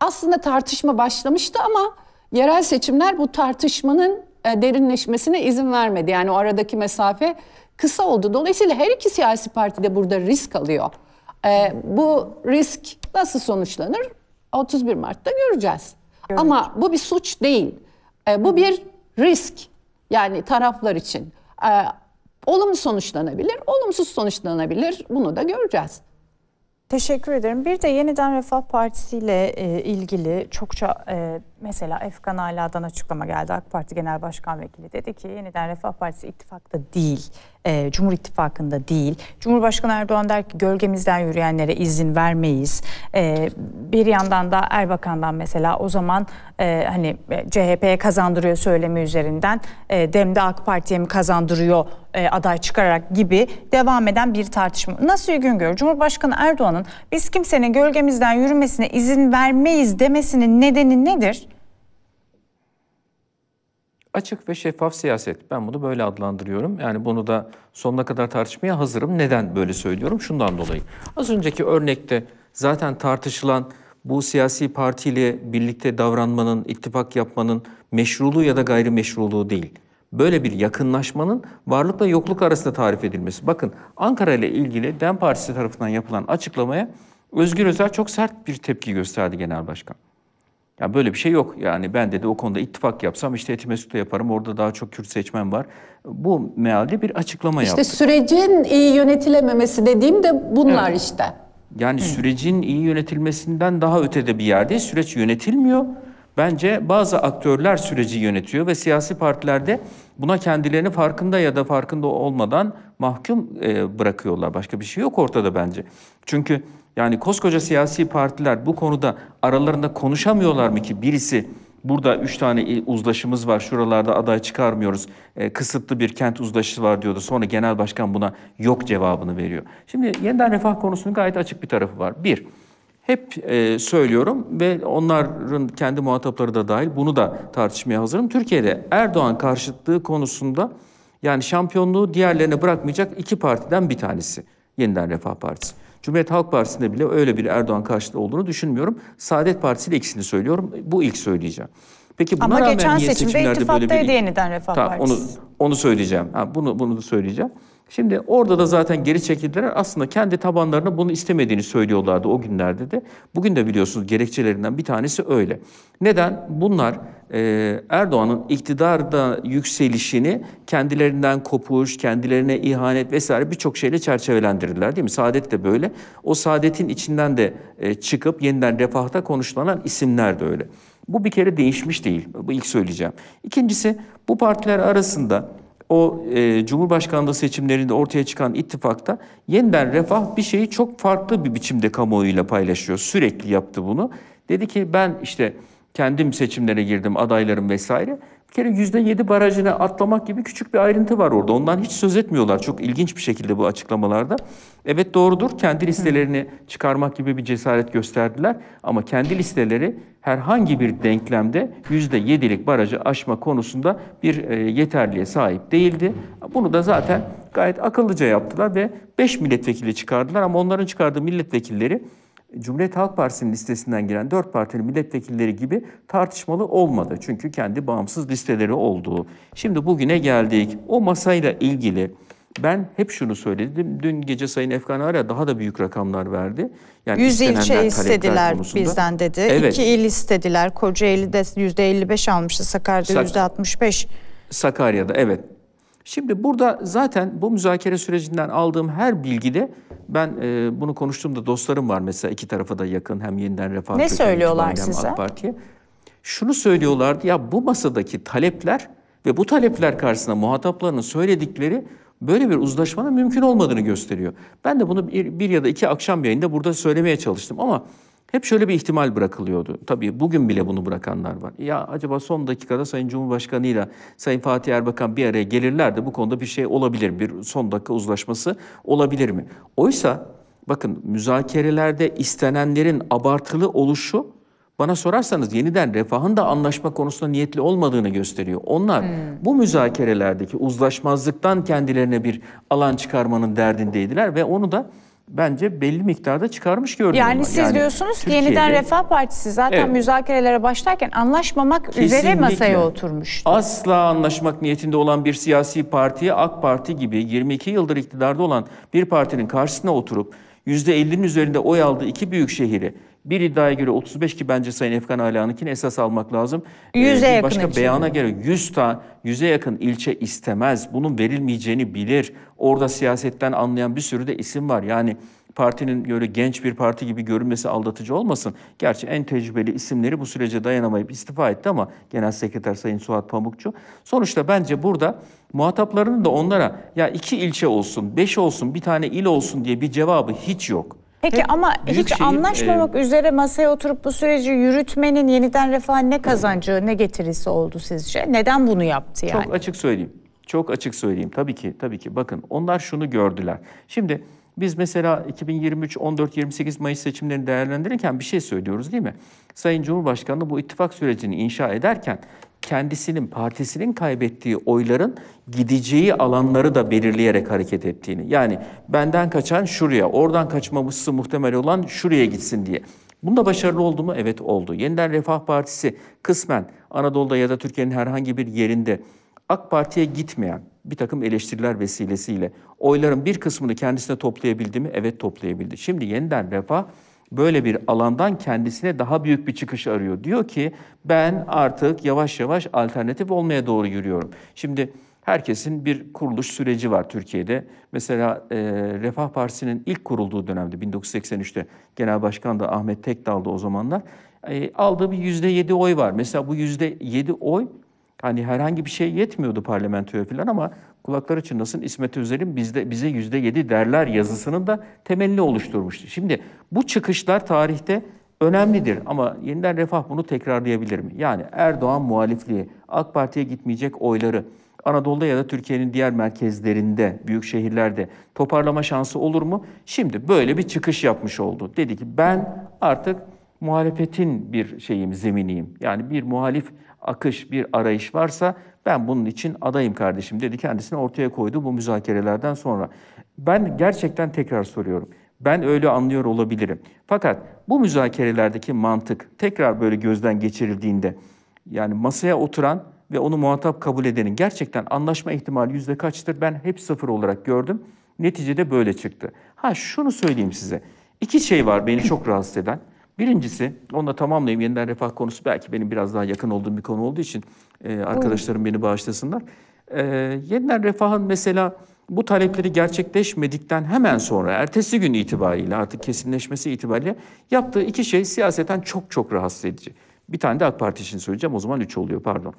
aslında tartışma başlamıştı ama yerel seçimler bu tartışmanın e, derinleşmesine izin vermedi. Yani o aradaki mesafe kısa oldu. Dolayısıyla her iki siyasi parti de burada risk alıyor. E, bu risk nasıl sonuçlanır? 31 Mart'ta göreceğiz. Evet. Ama bu bir suç değil. E, bu bir risk. Yani taraflar için. E, olumlu sonuçlanabilir, olumsuz sonuçlanabilir. Bunu da göreceğiz. Teşekkür ederim. Bir de yeniden Refah Partisi ile e, ilgili çokça e, mesela Efkan Ala'dan açıklama geldi. AK Parti Genel Başkan Vekili dedi ki yeniden Refah Partisi ittifakta değil e, Cumhur İttifakı'nda değil. Cumhurbaşkanı Erdoğan der ki gölgemizden yürüyenlere izin vermeyiz. E, bir yandan da Erbakan'dan mesela o zaman e, hani e, CHP'ye kazandırıyor söylemi üzerinden e, Demde AK Parti'ye mi kazandırıyor e, aday çıkararak gibi devam eden bir tartışma. Nasıl Güngör? Cumhurbaşkanı Erdoğan'ın biz kimsenin gölgemizden yürümesine izin vermeyiz demesinin nedeni nedir? açık ve şeffaf siyaset. Ben bunu böyle adlandırıyorum. Yani bunu da sonuna kadar tartışmaya hazırım. Neden böyle söylüyorum? Şundan dolayı. Az önceki örnekte zaten tartışılan bu siyasi partiyle birlikte davranmanın, ittifak yapmanın meşruluğu ya da gayrimeşruluğu değil. Böyle bir yakınlaşmanın varlıkla yokluk arasında tarif edilmesi. Bakın Ankara ile ilgili DEM Partisi tarafından yapılan açıklamaya Özgür Özel çok sert bir tepki gösterdi Genel Başkan. Ya böyle bir şey yok. Yani ben dedi o konuda ittifak yapsam işte etime sütte yaparım. Orada daha çok Kürt seçmen var. Bu mealde bir açıklama işte yaptı. İşte sürecin iyi yönetilememesi dediğim de bunlar evet. işte. Yani Hı. sürecin iyi yönetilmesinden daha ötede bir yerde süreç yönetilmiyor. Bence bazı aktörler süreci yönetiyor ve siyasi partilerde buna kendilerini farkında ya da farkında olmadan mahkum e, bırakıyorlar. Başka bir şey yok ortada bence. Çünkü yani koskoca siyasi partiler bu konuda aralarında konuşamıyorlar mı ki birisi burada üç tane uzlaşımız var şuralarda aday çıkarmıyoruz e, kısıtlı bir kent uzlaşısı var diyordu. Sonra genel başkan buna yok cevabını veriyor. Şimdi yeniden refah konusunun gayet açık bir tarafı var. Bir, hep e, söylüyorum ve onların kendi muhatapları da dahil bunu da tartışmaya hazırım. Türkiye'de Erdoğan karşıtlığı konusunda yani şampiyonluğu diğerlerine bırakmayacak iki partiden bir tanesi. Yeniden Refah Partisi. Cumhuriyet Halk Partisi'nde bile öyle bir Erdoğan karşıtı olduğunu düşünmüyorum. Saadet Partisi ile ikisini söylüyorum. Bu ilk söyleyeceğim. Peki buna Ama geçen seçimde seçimlerde böyle bir... yeniden Refah tamam, Partisi. Onu, onu söyleyeceğim. Ha, bunu, bunu da söyleyeceğim. Şimdi orada da zaten geri çekildiler. Aslında kendi tabanlarına bunu istemediğini söylüyorlardı o günlerde de. Bugün de biliyorsunuz gerekçelerinden bir tanesi öyle. Neden? Bunlar e, Erdoğan'ın iktidarda yükselişini kendilerinden kopuş, kendilerine ihanet vesaire birçok şeyle çerçevelendirdiler değil mi? Saadet de böyle. O saadetin içinden de e, çıkıp yeniden refahta konuşlanan isimler de öyle. Bu bir kere değişmiş değil. Bu ilk söyleyeceğim. İkincisi bu partiler arasında o e, Cumhurbaşkanlığı seçimlerinde ortaya çıkan ittifakta yeniden refah bir şeyi çok farklı bir biçimde kamuoyuyla paylaşıyor. Sürekli yaptı bunu. Dedi ki ben işte kendim seçimlere girdim adaylarım vesaire. Bir kere %7 barajını atlamak gibi küçük bir ayrıntı var orada. Ondan hiç söz etmiyorlar. Çok ilginç bir şekilde bu açıklamalarda. Evet doğrudur. Kendi listelerini çıkarmak gibi bir cesaret gösterdiler. Ama kendi listeleri herhangi bir denklemde yüzde yedilik barajı aşma konusunda bir e, yeterliğe sahip değildi. Bunu da zaten gayet akıllıca yaptılar ve beş milletvekili çıkardılar ama onların çıkardığı milletvekilleri Cumhuriyet Halk Partisi'nin listesinden giren dört partinin milletvekilleri gibi tartışmalı olmadı. Çünkü kendi bağımsız listeleri olduğu. Şimdi bugüne geldik. O masayla ilgili ben hep şunu söyledim. Dün gece Sayın Efkan Ara daha da büyük rakamlar verdi. Yani 100 ilçe istediler konusunda. bizden dedi. Evet. İki il istediler. Kocaeli'de %55 almıştı. Sakarya'da Sak %65. Sakarya'da evet. Şimdi burada zaten bu müzakere sürecinden aldığım her bilgide ben e, bunu konuştuğumda dostlarım var mesela iki tarafa da yakın hem yeniden refah ne söylüyorlar hem size? AK Parti'ye. Şunu söylüyorlardı ya bu masadaki talepler ve bu talepler karşısında muhataplarının söyledikleri böyle bir uzlaşmanın mümkün olmadığını gösteriyor. Ben de bunu bir, bir ya da iki akşam yayında burada söylemeye çalıştım ama hep şöyle bir ihtimal bırakılıyordu. Tabii bugün bile bunu bırakanlar var. Ya acaba son dakikada Sayın Cumhurbaşkanı ile Sayın Fatih Erbakan bir araya gelirler de bu konuda bir şey olabilir mi? Bir son dakika uzlaşması olabilir mi? Oysa bakın müzakerelerde istenenlerin abartılı oluşu bana sorarsanız yeniden refahın da anlaşma konusunda niyetli olmadığını gösteriyor. Onlar hmm. bu müzakerelerdeki uzlaşmazlıktan kendilerine bir alan çıkarmanın derdindeydiler ve onu da bence belli miktarda çıkarmış görünüyor. Yani ama. siz yani diyorsunuz ki yeniden Refah Partisi zaten evet. müzakerelere başlarken anlaşmamak Kesinlikle üzere masaya oturmuş. Asla anlaşmak niyetinde olan bir siyasi partiye AK Parti gibi 22 yıldır iktidarda olan bir partinin karşısına oturup %50'nin üzerinde oy aldığı iki büyük şehri bir iddiaya göre 35 ki bence Sayın Efkan Ala'nınkini esas almak lazım. 100'e ee, yakın Başka için. beyana göre 100 ta 100'e yakın ilçe istemez. Bunun verilmeyeceğini bilir. Orada siyasetten anlayan bir sürü de isim var. Yani partinin böyle genç bir parti gibi görünmesi aldatıcı olmasın. Gerçi en tecrübeli isimleri bu sürece dayanamayıp istifa etti ama Genel Sekreter Sayın Suat Pamukçu. Sonuçta bence burada muhataplarının da onlara ya iki ilçe olsun, beş olsun, bir tane il olsun diye bir cevabı hiç yok. Peki Hem ama hiç şeyi, anlaşmamak e, üzere masaya oturup bu süreci yürütmenin yeniden refah ne kazancı, ne getirisi oldu sizce? Neden bunu yaptı yani? Çok açık söyleyeyim. Çok açık söyleyeyim. Tabii ki, tabii ki. Bakın onlar şunu gördüler. Şimdi biz mesela 2023, 14, 28 Mayıs seçimlerini değerlendirirken bir şey söylüyoruz değil mi? Sayın Cumhurbaşkanı bu ittifak sürecini inşa ederken kendisinin, partisinin kaybettiği oyların gideceği alanları da belirleyerek hareket ettiğini. Yani benden kaçan şuraya, oradan kaçmamışsın muhtemel olan şuraya gitsin diye. Bunda başarılı oldu mu? Evet oldu. Yeniden Refah Partisi kısmen Anadolu'da ya da Türkiye'nin herhangi bir yerinde AK Parti'ye gitmeyen bir takım eleştiriler vesilesiyle oyların bir kısmını kendisine toplayabildi mi? Evet toplayabildi. Şimdi yeniden Refah böyle bir alandan kendisine daha büyük bir çıkış arıyor. Diyor ki ben artık yavaş yavaş alternatif olmaya doğru yürüyorum. Şimdi herkesin bir kuruluş süreci var Türkiye'de. Mesela e, Refah Partisi'nin ilk kurulduğu dönemde 1983'te Genel Başkan da Ahmet Tekdal'dı o zamanlar. E, aldığı bir yüzde yedi oy var. Mesela bu yüzde yedi oy hani herhangi bir şey yetmiyordu parlamentoya falan ama kulakları çınlasın İsmet Özel'in bizde, bize yüzde yedi derler yazısının da temelini oluşturmuştu. Şimdi bu çıkışlar tarihte önemlidir ama yeniden refah bunu tekrarlayabilir mi? Yani Erdoğan muhalifliği, AK Parti'ye gitmeyecek oyları, Anadolu'da ya da Türkiye'nin diğer merkezlerinde, büyük şehirlerde toparlama şansı olur mu? Şimdi böyle bir çıkış yapmış oldu. Dedi ki ben artık muhalefetin bir şeyim, zeminiyim. Yani bir muhalif akış, bir arayış varsa ben bunun için adayım kardeşim dedi. Kendisini ortaya koydu bu müzakerelerden sonra. Ben gerçekten tekrar soruyorum. Ben öyle anlıyor olabilirim. Fakat bu müzakerelerdeki mantık tekrar böyle gözden geçirildiğinde yani masaya oturan ve onu muhatap kabul edenin gerçekten anlaşma ihtimali yüzde kaçtır? Ben hep sıfır olarak gördüm. Neticede böyle çıktı. Ha şunu söyleyeyim size. İki şey var beni çok rahatsız eden. Birincisi, onunla tamamlayayım. Yeniden refah konusu belki benim biraz daha yakın olduğum bir konu olduğu için e, arkadaşlarım beni bağışlasınlar. E, yeniden refahın mesela bu talepleri gerçekleşmedikten hemen sonra, ertesi gün itibariyle artık kesinleşmesi itibariyle yaptığı iki şey siyaseten çok çok rahatsız edici. Bir tane de AK Parti için söyleyeceğim, o zaman üç oluyor pardon.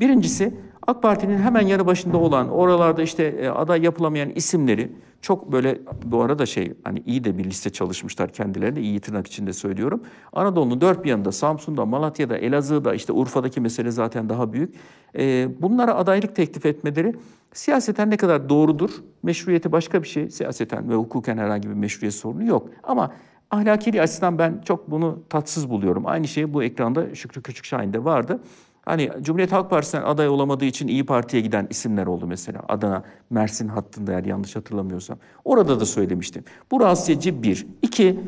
Birincisi AK Parti'nin hemen yanı başında olan oralarda işte e, aday yapılamayan isimleri çok böyle bu arada şey hani iyi de bir liste çalışmışlar kendileri iyi tırnak içinde söylüyorum. Anadolu'nun dört bir yanında Samsun'da, Malatya'da, Elazığ'da işte Urfa'daki mesele zaten daha büyük. E, bunlara adaylık teklif etmeleri siyaseten ne kadar doğrudur? Meşruiyeti başka bir şey. Siyaseten ve hukuken herhangi bir meşruiyet sorunu yok. Ama ahlaki açısından ben çok bunu tatsız buluyorum. Aynı şey bu ekranda Şükrü Küçükşahin de vardı. Hani Cumhuriyet Halk Partisi'nden aday olamadığı için İyi Parti'ye giden isimler oldu mesela. Adana, Mersin hattında eğer yanlış hatırlamıyorsam. Orada da söylemiştim. Bu rahatsız bir. İki,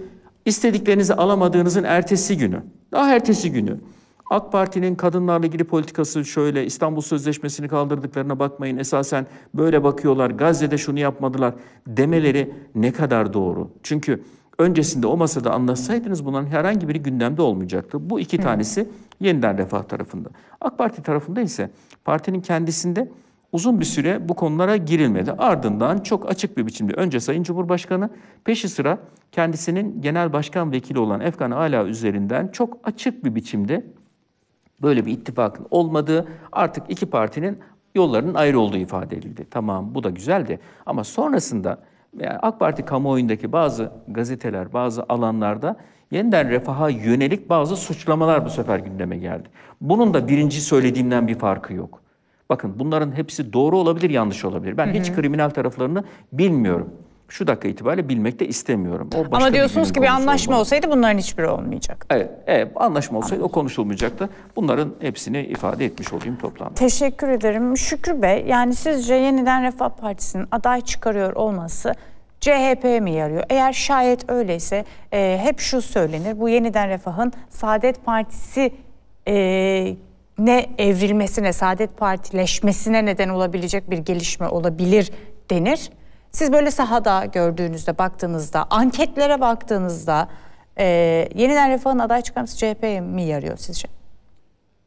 istediklerinizi alamadığınızın ertesi günü. Daha ertesi günü. AK Parti'nin kadınlarla ilgili politikası şöyle, İstanbul Sözleşmesi'ni kaldırdıklarına bakmayın, esasen böyle bakıyorlar, Gazze'de şunu yapmadılar demeleri ne kadar doğru? Çünkü öncesinde o masada anlatsaydınız bunların herhangi biri gündemde olmayacaktı. Bu iki Hı. tanesi yeniden refah tarafında. AK Parti tarafında ise partinin kendisinde uzun bir süre bu konulara girilmedi. Ardından çok açık bir biçimde önce Sayın Cumhurbaşkanı peşi sıra kendisinin genel başkan vekili olan Efkan Ala üzerinden çok açık bir biçimde böyle bir ittifakın olmadığı artık iki partinin yollarının ayrı olduğu ifade edildi. Tamam bu da güzeldi ama sonrasında yani AK Parti kamuoyundaki bazı gazeteler, bazı alanlarda yeniden refaha yönelik bazı suçlamalar bu sefer gündeme geldi. Bunun da birinci söylediğimden bir farkı yok. Bakın bunların hepsi doğru olabilir, yanlış olabilir. Ben hı hı. hiç kriminal taraflarını bilmiyorum şu dakika itibariyle bilmek de istemiyorum. O Ama diyorsunuz ki bir anlaşma olsaydı bunların hiçbiri olmayacak. Evet, evet anlaşma olsaydı Anladım. o konuşulmayacaktı. Bunların hepsini ifade etmiş olayım toplamda. Teşekkür ederim. Şükrü Bey yani sizce yeniden Refah Partisi'nin aday çıkarıyor olması CHP mi yarıyor? Eğer şayet öyleyse e, hep şu söylenir. Bu yeniden Refah'ın Saadet Partisi e, ne evrilmesine, Saadet Partileşmesine neden olabilecek bir gelişme olabilir denir. Siz böyle sahada gördüğünüzde, baktığınızda, anketlere baktığınızda e, yeniden refahın aday çıkarması CHP'ye mi yarıyor sizce?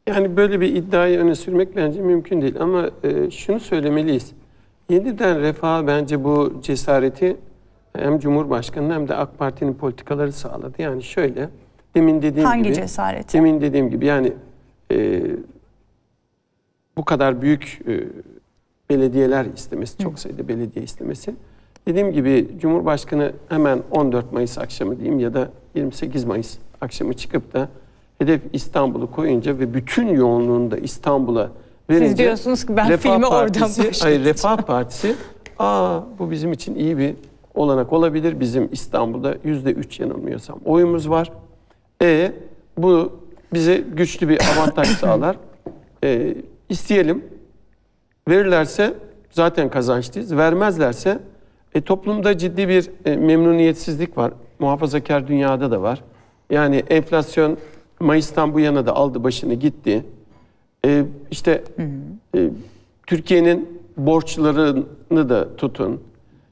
Yani böyle bir iddiayı öne sürmek bence mümkün değil. Ama e, şunu söylemeliyiz. Yeniden refah bence bu cesareti hem Cumhurbaşkanı hem de AK Parti'nin politikaları sağladı. Yani şöyle, demin dediğim Hangi gibi... Hangi cesareti? Demin dediğim gibi yani e, bu kadar büyük... E, belediyeler istemesi, çok sayıda belediye istemesi. Dediğim gibi Cumhurbaşkanı hemen 14 Mayıs akşamı diyeyim ya da 28 Mayıs akşamı çıkıp da hedef İstanbul'u koyunca ve bütün yoğunluğunu da İstanbul'a verince... Siz diyorsunuz ki ben Refah filmi Partisi, oradan başlayacağım. Hayır Refah Partisi, aa bu bizim için iyi bir olanak olabilir. Bizim İstanbul'da yüzde üç yanılmıyorsam oyumuz var. E bu bize güçlü bir avantaj sağlar. E, isteyelim Verirlerse zaten kazançlıyız. Vermezlerse e, toplumda ciddi bir e, memnuniyetsizlik var. Muhafazakar dünyada da var. Yani enflasyon Mayıs'tan bu yana da aldı başını gitti. E, işte e, Türkiye'nin borçlarını da tutun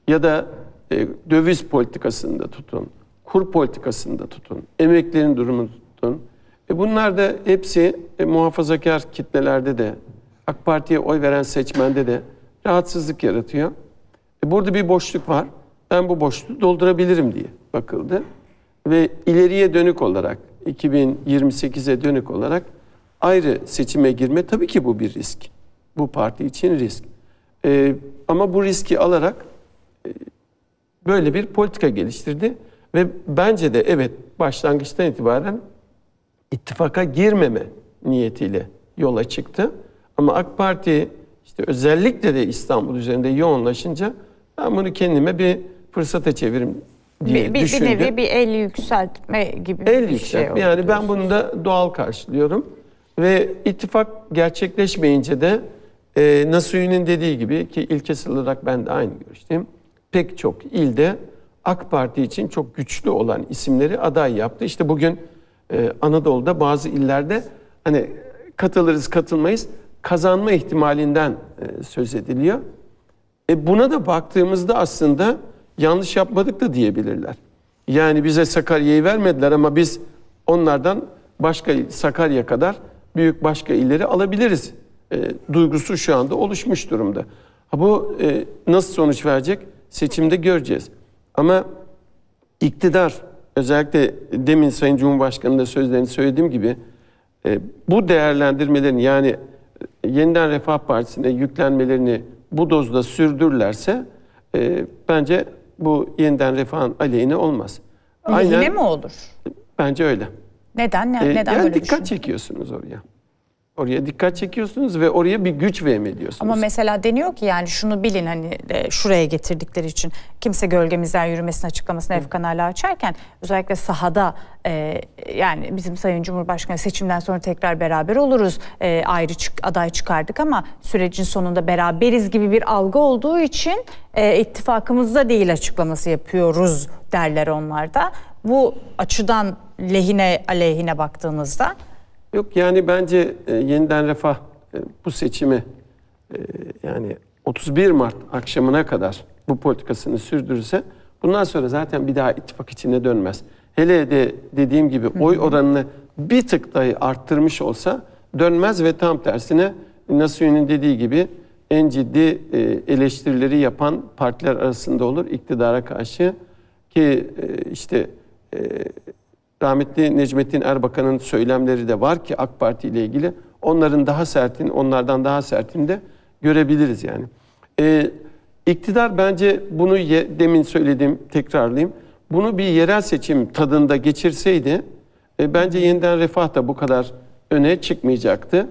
ya da e, döviz politikasını da tutun, kur politikasını da tutun, emeklerin durumunu tutun. E, bunlar da hepsi e, muhafazakar kitlelerde de AK Parti'ye oy veren seçmende de rahatsızlık yaratıyor. E burada bir boşluk var. Ben bu boşluğu doldurabilirim diye bakıldı. Ve ileriye dönük olarak 2028'e dönük olarak ayrı seçime girme tabii ki bu bir risk. Bu parti için risk. E, ama bu riski alarak e, böyle bir politika geliştirdi. Ve bence de evet başlangıçtan itibaren ittifaka girmeme niyetiyle yola çıktı. Ama AK Parti işte özellikle de İstanbul üzerinde yoğunlaşınca ben bunu kendime bir fırsata çevirim diye bir, bir, düşündüm. Bir nevi bir el yükseltme gibi el bir şey yükseltme. şey oldu. Yani ben bunu da doğal karşılıyorum. Ve ittifak gerçekleşmeyince de e, Nasuhi'nin dediği gibi ki ilkesel olarak ben de aynı görüşteyim. Pek çok ilde AK Parti için çok güçlü olan isimleri aday yaptı. İşte bugün e, Anadolu'da bazı illerde hani katılırız katılmayız kazanma ihtimalinden e, söz ediliyor. E buna da baktığımızda aslında yanlış yapmadık da diyebilirler. Yani bize Sakarya'yı vermediler ama biz onlardan başka Sakarya kadar büyük başka illeri alabiliriz. E, duygusu şu anda oluşmuş durumda. Ha, bu e, nasıl sonuç verecek seçimde göreceğiz. Ama iktidar özellikle demin Sayın Cumhurbaşkanı'nın da sözlerini söylediğim gibi e, bu değerlendirmelerin yani yeniden Refah Partisi'ne yüklenmelerini bu dozda sürdürlerse e, bence bu yeniden refahın aleyhine olmaz. Lehine mi olur? Bence öyle. Neden? Ne, e, neden yani böyle dikkat çekiyorsunuz oraya. Oraya dikkat çekiyorsunuz ve oraya bir güç vehmediyorsunuz. Ama mesela deniyor ki yani şunu bilin hani e, şuraya getirdikleri için kimse gölgemizden yürümesini açıklamasını Efkan Ala açarken özellikle sahada e, yani bizim Sayın Cumhurbaşkanı seçimden sonra tekrar beraber oluruz e, ayrı çık, aday çıkardık ama sürecin sonunda beraberiz gibi bir algı olduğu için e, ittifakımızda değil açıklaması yapıyoruz derler onlarda. Bu açıdan lehine aleyhine baktığınızda Yok yani bence e, yeniden refah e, bu seçimi e, yani 31 Mart akşamına kadar bu politikasını sürdürürse bundan sonra zaten bir daha ittifak içine dönmez. Hele de dediğim gibi oy oranını bir tık dahi arttırmış olsa dönmez ve tam tersine Nasuhi'nin dediği gibi en ciddi e, eleştirileri yapan partiler arasında olur iktidara karşı ki e, işte e, rahmetli Necmettin Erbakan'ın söylemleri de var ki AK Parti ile ilgili. Onların daha sertin, onlardan daha sertin de görebiliriz yani. E, iktidar bence bunu ye, demin söylediğim tekrarlayayım. Bunu bir yerel seçim tadında geçirseydi e, bence yeniden refah da bu kadar öne çıkmayacaktı.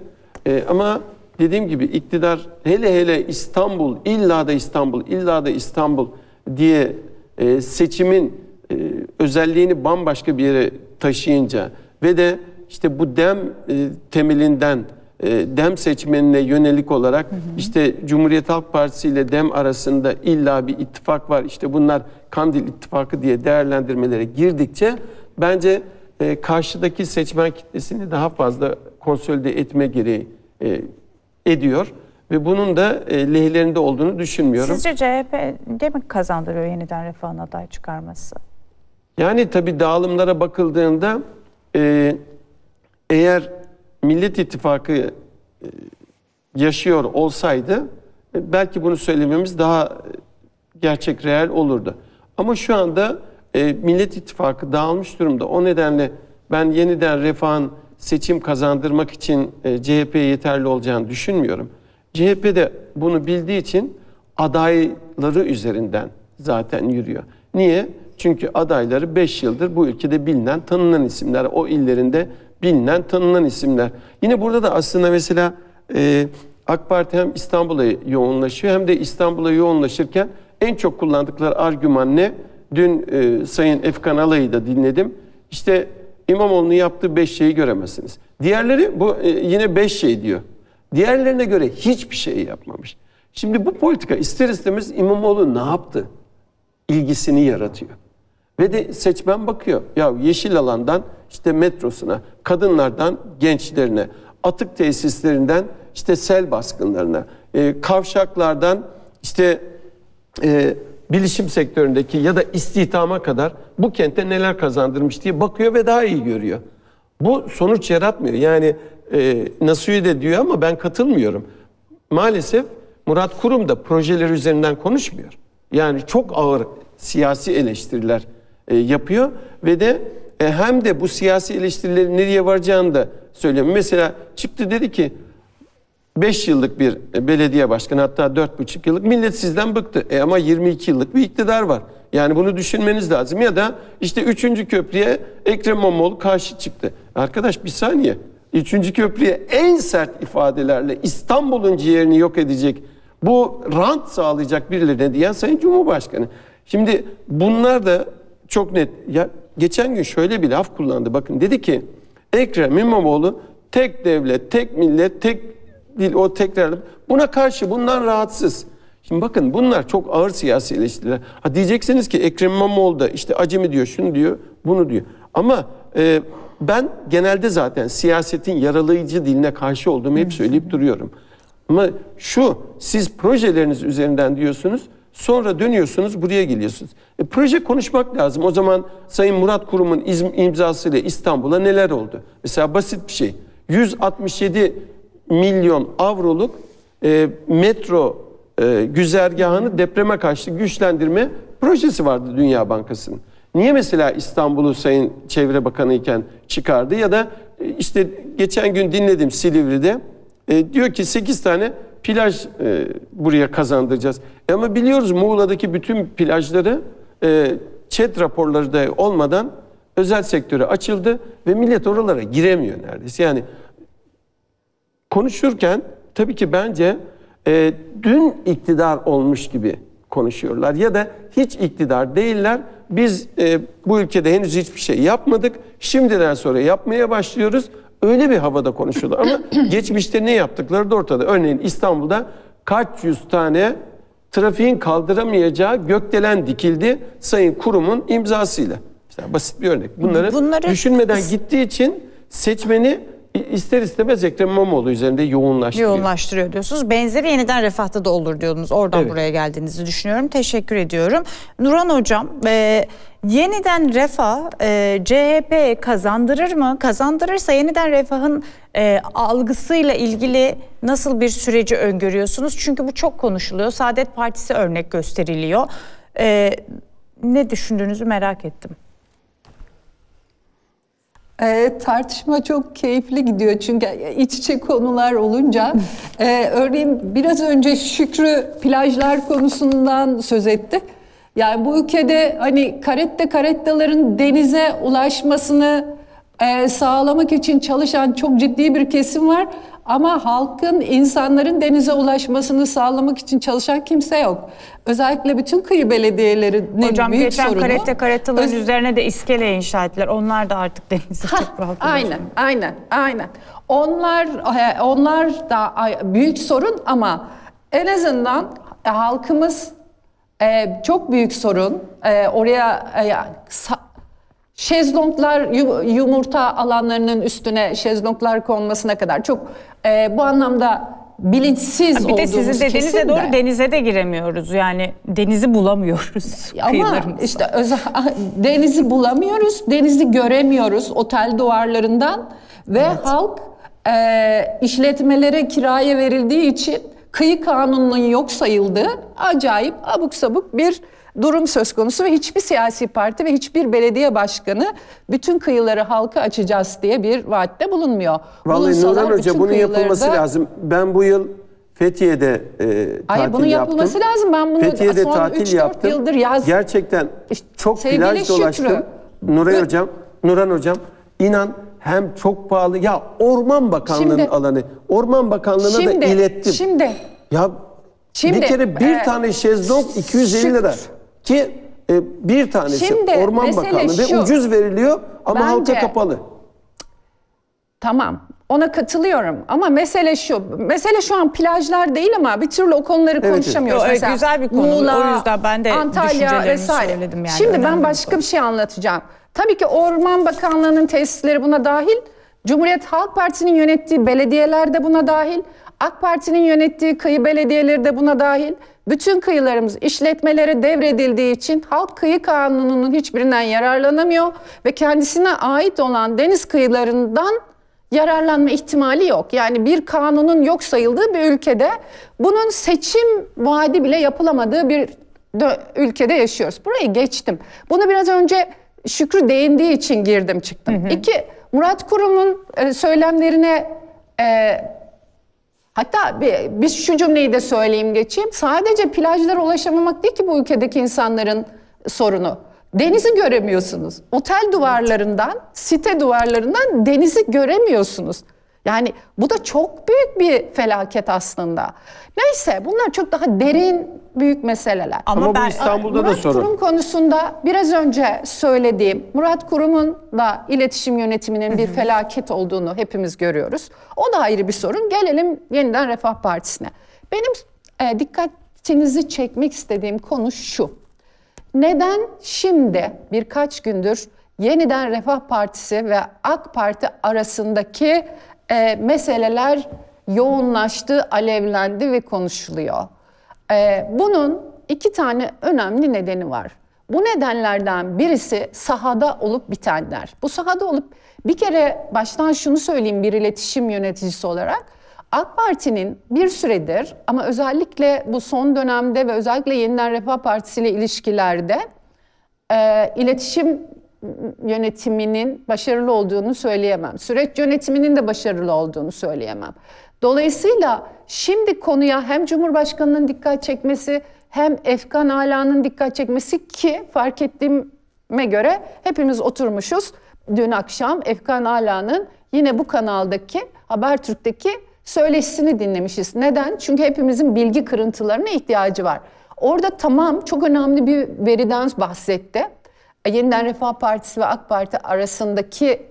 E, ama dediğim gibi iktidar hele hele İstanbul, illa da İstanbul, illa da İstanbul diye e, seçimin e, özelliğini bambaşka bir yere taşıyınca ve de işte bu dem e, temelinden e, dem seçmenine yönelik olarak hı hı. işte Cumhuriyet Halk Partisi ile dem arasında illa bir ittifak var. İşte bunlar Kandil ittifakı diye değerlendirmelere girdikçe bence karşıdaki seçmen kitlesini daha fazla konsolide etme gereği ediyor ve bunun da lehlerinde olduğunu düşünmüyorum. Sizce CHP'de mi kazandırıyor yeniden refahın aday çıkarması? Yani tabi dağılımlara bakıldığında e, eğer Millet İttifakı e, yaşıyor olsaydı e, belki bunu söylememiz daha e, gerçek, reel olurdu. Ama şu anda e, Millet İttifakı dağılmış durumda. O nedenle ben yeniden refahın seçim kazandırmak için e, CHP'ye yeterli olacağını düşünmüyorum. CHP de bunu bildiği için adayları üzerinden zaten yürüyor. Niye? Çünkü adayları 5 yıldır bu ülkede bilinen, tanınan isimler. O illerinde bilinen, tanınan isimler. Yine burada da aslında mesela e, AK Parti hem İstanbul'a yoğunlaşıyor hem de İstanbul'a yoğunlaşırken en çok kullandıkları argüman ne? Dün e, Sayın Efkan Alay'ı da dinledim. İşte İmamoğlu'nun yaptığı beş şeyi göremezsiniz. Diğerleri bu e, yine beş şey diyor. Diğerlerine göre hiçbir şey yapmamış. Şimdi bu politika ister istemez İmamoğlu ne yaptı? Ilgisini yaratıyor. Ve de seçmen bakıyor. Ya yeşil alandan işte metrosuna, kadınlardan gençlerine, atık tesislerinden işte sel baskınlarına, e, kavşaklardan işte e, bilişim sektöründeki ya da istihdama kadar bu kente neler kazandırmış diye bakıyor ve daha iyi görüyor. Bu sonuç yaratmıyor. Yani e, Nasuhi de diyor ama ben katılmıyorum. Maalesef Murat Kurum da projeler üzerinden konuşmuyor. Yani çok ağır siyasi eleştiriler e, yapıyor ve de e, hem de bu siyasi eleştirilerin nereye varacağını da söylüyor. Mesela çıktı dedi ki 5 yıllık bir e, belediye başkanı hatta 4,5 yıllık millet sizden bıktı. E ama 22 yıllık bir iktidar var. Yani bunu düşünmeniz lazım. Ya da işte 3. köprüye Ekrem İmamoğlu karşı çıktı. Arkadaş bir saniye. 3. köprüye en sert ifadelerle İstanbul'un ciğerini yok edecek bu rant sağlayacak birilerine diyen Sayın Cumhurbaşkanı. Şimdi bunlar da çok net. Ya geçen gün şöyle bir laf kullandı. Bakın dedi ki Ekrem İmamoğlu tek devlet, tek millet, tek dil o tekrarlı. Buna karşı bundan rahatsız. Şimdi bakın bunlar çok ağır siyasi eleştiriler. Ha diyeceksiniz ki Ekrem İmamoğlu da işte acemi diyor, şunu diyor, bunu diyor. Ama e, ben genelde zaten siyasetin yaralayıcı diline karşı olduğumu hep söyleyip duruyorum. Ama şu siz projeleriniz üzerinden diyorsunuz. Sonra dönüyorsunuz buraya geliyorsunuz. E, proje konuşmak lazım. O zaman Sayın Murat Kurum'un imzasıyla İstanbul'a neler oldu? Mesela basit bir şey. 167 milyon avroluk e, metro e, güzergahını depreme karşı güçlendirme projesi vardı Dünya Bankası'nın. Niye mesela İstanbul'u Sayın Çevre Bakanı iken çıkardı ya da e, işte geçen gün dinledim Silivri'de e, diyor ki 8 tane plaj e, buraya kazandıracağız. E ama biliyoruz Muğla'daki bütün plajları e, ÇED raporları da olmadan özel sektöre açıldı ve millet oralara giremiyor neredeyse. Yani konuşurken tabii ki bence e, dün iktidar olmuş gibi konuşuyorlar ya da hiç iktidar değiller. Biz e, bu ülkede henüz hiçbir şey yapmadık. Şimdiden sonra yapmaya başlıyoruz. Öyle bir havada konuşuyorlar ama geçmişte ne yaptıkları da ortada. Örneğin İstanbul'da kaç yüz tane trafiğin kaldıramayacağı gökdelen dikildi sayın kurumun imzasıyla. İşte basit bir örnek. Bunları Bunları düşünmeden gittiği için seçmeni ister istemez Ekrem İmamoğlu üzerinde yoğunlaştırıyor. Yoğunlaştırıyor diyorsunuz. Benzeri yeniden refahta da olur diyordunuz. Oradan evet. buraya geldiğinizi düşünüyorum. Teşekkür ediyorum. Nuran Hocam e, yeniden refah e, CHP kazandırır mı? Kazandırırsa yeniden refahın e, algısıyla ilgili nasıl bir süreci öngörüyorsunuz? Çünkü bu çok konuşuluyor. Saadet Partisi örnek gösteriliyor. E, ne düşündüğünüzü merak ettim e, tartışma çok keyifli gidiyor çünkü e, iç içe konular olunca. e, örneğin biraz önce Şükrü plajlar konusundan söz etti. Yani bu ülkede hani karette karettaların denize ulaşmasını e, sağlamak için çalışan çok ciddi bir kesim var. Ama halkın, insanların denize ulaşmasını sağlamak için çalışan kimse yok. Özellikle bütün kıyı belediyelerinin Hocam, büyük sorunu... Hocam karate karataların öz... üzerine de iskele inşa ettiler. Onlar da artık denize ha, çok rahat Aynen, ulaşmıyor. aynen, aynen. Onlar, onlar da büyük sorun ama en azından halkımız e, çok büyük sorun. E, oraya e, Şezlonglar yumurta alanlarının üstüne şezlonglar konmasına kadar çok e, bu anlamda bilinçsiz ha, bir de sizin dediğinize de. doğru denize de giremiyoruz. Yani denizi bulamıyoruz. Ama işte özel, denizi bulamıyoruz, denizi göremiyoruz otel duvarlarından ve evet. halk e, işletmelere kiraya verildiği için kıyı kanununun yok sayıldığı acayip abuk sabuk bir durum söz konusu ve hiçbir siyasi parti ve hiçbir belediye başkanı bütün kıyıları halka açacağız diye bir vaatte bulunmuyor. Vallahi Bulunsalar Nurhan Hoca bunun kıyılarda... yapılması lazım. Ben bu yıl Fethiye'de e, tatil Hayır bunun yapılması lazım. Ben bunu Fethiye'de son tatil 3-4 yaptım. yıldır yaz. Gerçekten çok Sevgili plaj Şükrü. dolaştım. Nuray Hocam, Nuran Hocam inan hem çok pahalı. Ya Orman Bakanlığı'nın şimdi, alanı. Orman Bakanlığı'na şimdi, da ilettim. Şimdi. Ya şimdi, bir kere bir e, tane şezlong 250 lira. Ki e, bir tanesi Şimdi, Orman Bakanlığı şu, ve ucuz veriliyor ama bence, halka kapalı. Tamam. Ona katılıyorum ama mesele şu. Mesele şu an plajlar değil ama bir türlü o konuları evet, konuşamıyoruz. Evet. Mesela, güzel bir konu. Muğla, o yüzden ben de Antalya vesaire. söyledim yani. Şimdi ben başka konu. bir şey anlatacağım. Tabii ki Orman Bakanlığı'nın tesisleri buna dahil. Cumhuriyet Halk Partisi'nin yönettiği belediyeler de buna dahil. AK Parti'nin yönettiği kıyı belediyeleri de buna dahil. Bütün kıyılarımız işletmelere devredildiği için halk kıyı kanununun hiçbirinden yararlanamıyor ve kendisine ait olan deniz kıyılarından yararlanma ihtimali yok. Yani bir kanunun yok sayıldığı bir ülkede bunun seçim vaadi bile yapılamadığı bir ülkede yaşıyoruz. Burayı geçtim. Bunu biraz önce Şükrü değindiği için girdim çıktım. Hı hı. İki, Murat Kurum'un e, söylemlerine e, Hatta bir, bir şu cümleyi de söyleyeyim geçeyim. Sadece plajlara ulaşamamak değil ki bu ülkedeki insanların sorunu. Denizi göremiyorsunuz. Otel duvarlarından, site duvarlarından denizi göremiyorsunuz. Yani bu da çok büyük bir felaket aslında. Neyse bunlar çok daha derin büyük meseleler. Ama, Ama ben, bu İstanbul'da Murat da sorun. Kurum konusunda biraz önce söylediğim Murat Kurum'un da iletişim yönetiminin bir felaket olduğunu hepimiz görüyoruz. O da ayrı bir sorun. Gelelim yeniden Refah Partisi'ne. Benim e, dikkatinizi çekmek istediğim konu şu. Neden şimdi birkaç gündür yeniden Refah Partisi ve AK Parti arasındaki e, meseleler yoğunlaştı, alevlendi ve konuşuluyor. E, bunun iki tane önemli nedeni var. Bu nedenlerden birisi sahada olup bitenler. Bu sahada olup bir kere baştan şunu söyleyeyim bir iletişim yöneticisi olarak. AK Parti'nin bir süredir ama özellikle bu son dönemde ve özellikle Yeniden Refah Partisi ile ilişkilerde e, iletişim yönetiminin başarılı olduğunu söyleyemem. Süreç yönetiminin de başarılı olduğunu söyleyemem. Dolayısıyla şimdi konuya hem Cumhurbaşkanı'nın dikkat çekmesi hem Efkan Ala'nın dikkat çekmesi ki fark ettiğime göre hepimiz oturmuşuz. Dün akşam Efkan Ala'nın yine bu kanaldaki Habertürk'teki söyleşisini dinlemişiz. Neden? Çünkü hepimizin bilgi kırıntılarına ihtiyacı var. Orada tamam çok önemli bir veriden bahsetti. E, yeniden Refah Partisi ve AK Parti arasındaki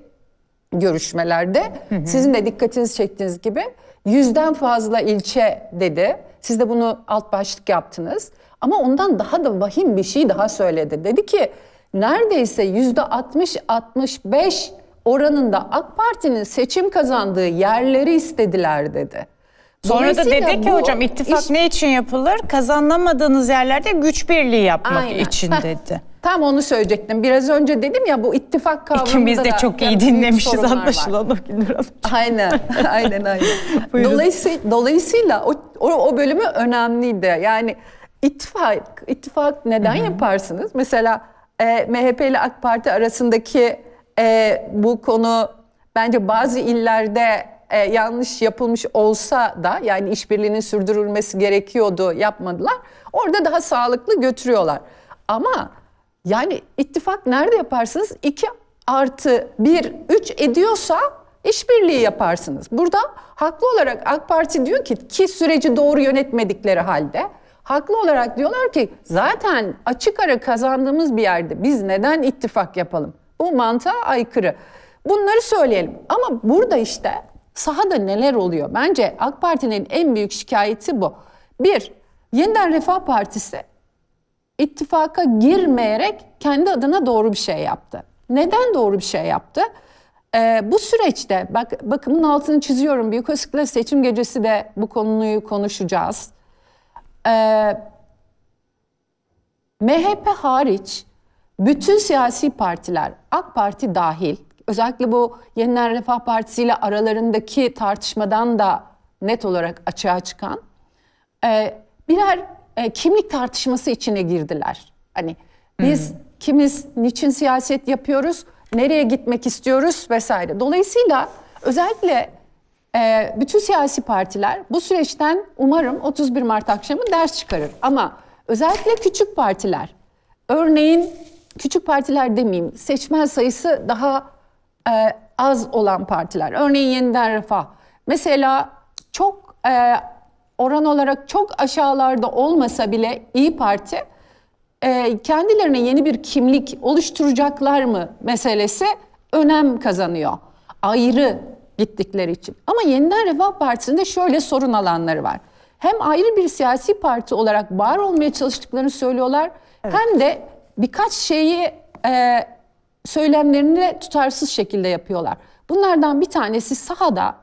görüşmelerde hı hı. sizin de dikkatinizi çektiğiniz gibi yüzden fazla ilçe dedi. Siz de bunu alt başlık yaptınız. Ama ondan daha da vahim bir şey daha söyledi. Dedi ki neredeyse yüzde 60-65 oranında AK Parti'nin seçim kazandığı yerleri istediler dedi. Sonra da dedi ki hocam ittifak iş... ne için yapılır? Kazanamadığınız yerlerde güç birliği yapmak Aynen. için dedi. Tam onu söyleyecektim. Biraz önce dedim ya bu ittifak kavramında İkimiz de çok iyi dinlemişiz anlaşılan o Gündür Aynen, aynen, aynen. dolayısıyla, dolayısıyla o, o, o bölümü önemliydi. Yani ittifak, ittifak neden Hı-hı. yaparsınız? Mesela e, MHP ile AK Parti arasındaki e, bu konu bence bazı illerde e, yanlış yapılmış olsa da yani işbirliğinin sürdürülmesi gerekiyordu yapmadılar. Orada daha sağlıklı götürüyorlar. Ama yani ittifak nerede yaparsınız? 2 artı 1, 3 ediyorsa işbirliği yaparsınız. Burada haklı olarak AK Parti diyor ki ki süreci doğru yönetmedikleri halde haklı olarak diyorlar ki zaten açık ara kazandığımız bir yerde biz neden ittifak yapalım? Bu mantığa aykırı. Bunları söyleyelim. Ama burada işte sahada neler oluyor? Bence AK Parti'nin en büyük şikayeti bu. Bir, yeniden Refah Partisi ittifaka girmeyerek kendi adına doğru bir şey yaptı. Neden doğru bir şey yaptı? Ee, bu süreçte, bak bakımın altını çiziyorum. Büyük olasılıkla seçim gecesi de bu konuyu konuşacağız. Ee, MHP hariç bütün siyasi partiler, AK Parti dahil Özellikle bu Yeniden Refah Partisi ile aralarındaki tartışmadan da net olarak açığa çıkan e, birer e, kimlik tartışması içine girdiler. Hani biz hmm. kimiz, niçin siyaset yapıyoruz, nereye gitmek istiyoruz vesaire. Dolayısıyla özellikle e, bütün siyasi partiler bu süreçten umarım 31 Mart akşamı ders çıkarır. Ama özellikle küçük partiler, örneğin küçük partiler demeyeyim, seçmen sayısı daha e, az olan partiler. Örneğin Yeniden Refah. Mesela çok e, oran olarak çok aşağılarda olmasa bile İyi Parti e, kendilerine yeni bir kimlik oluşturacaklar mı meselesi önem kazanıyor. Ayrı gittikleri için. Ama Yeniden Refah Partisi'nde şöyle sorun alanları var. Hem ayrı bir siyasi parti olarak var olmaya çalıştıklarını söylüyorlar. Evet. Hem de birkaç şeyi e, söylemlerini tutarsız şekilde yapıyorlar. Bunlardan bir tanesi sahada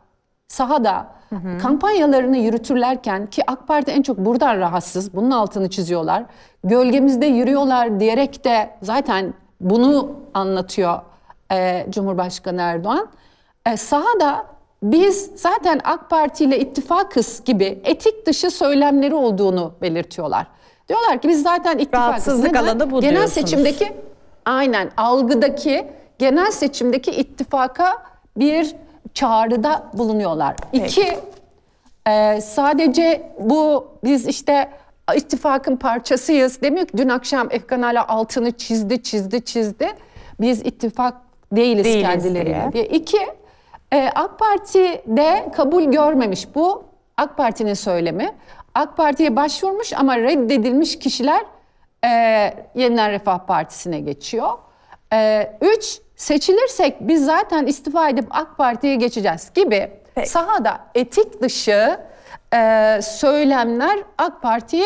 sahada hı hı. kampanyalarını yürütürlerken ki AK Parti en çok buradan rahatsız. Bunun altını çiziyorlar. Gölgemizde yürüyorlar diyerek de zaten bunu anlatıyor e, Cumhurbaşkanı Erdoğan. E, sahada biz zaten AK Parti ile ittifakız gibi etik dışı söylemleri olduğunu belirtiyorlar. Diyorlar ki biz zaten ittifakız. Rahatsızlık alanı bu Genel diyorsunuz. seçimdeki Aynen algıdaki genel seçimdeki ittifaka bir çağrıda bulunuyorlar. İki, e, sadece bu biz işte ittifakın parçasıyız demiyor ki dün akşam Efkan hala altını çizdi çizdi çizdi. Biz ittifak değiliz, değiliz kendileriyle diye. İki, e, AK Parti de kabul görmemiş bu AK Parti'nin söylemi. AK Parti'ye başvurmuş ama reddedilmiş kişiler e, ee, Yeniden Refah Partisi'ne geçiyor. E, üç, seçilirsek biz zaten istifa edip AK Parti'ye geçeceğiz gibi Peki. sahada etik dışı e, söylemler AK Parti'yi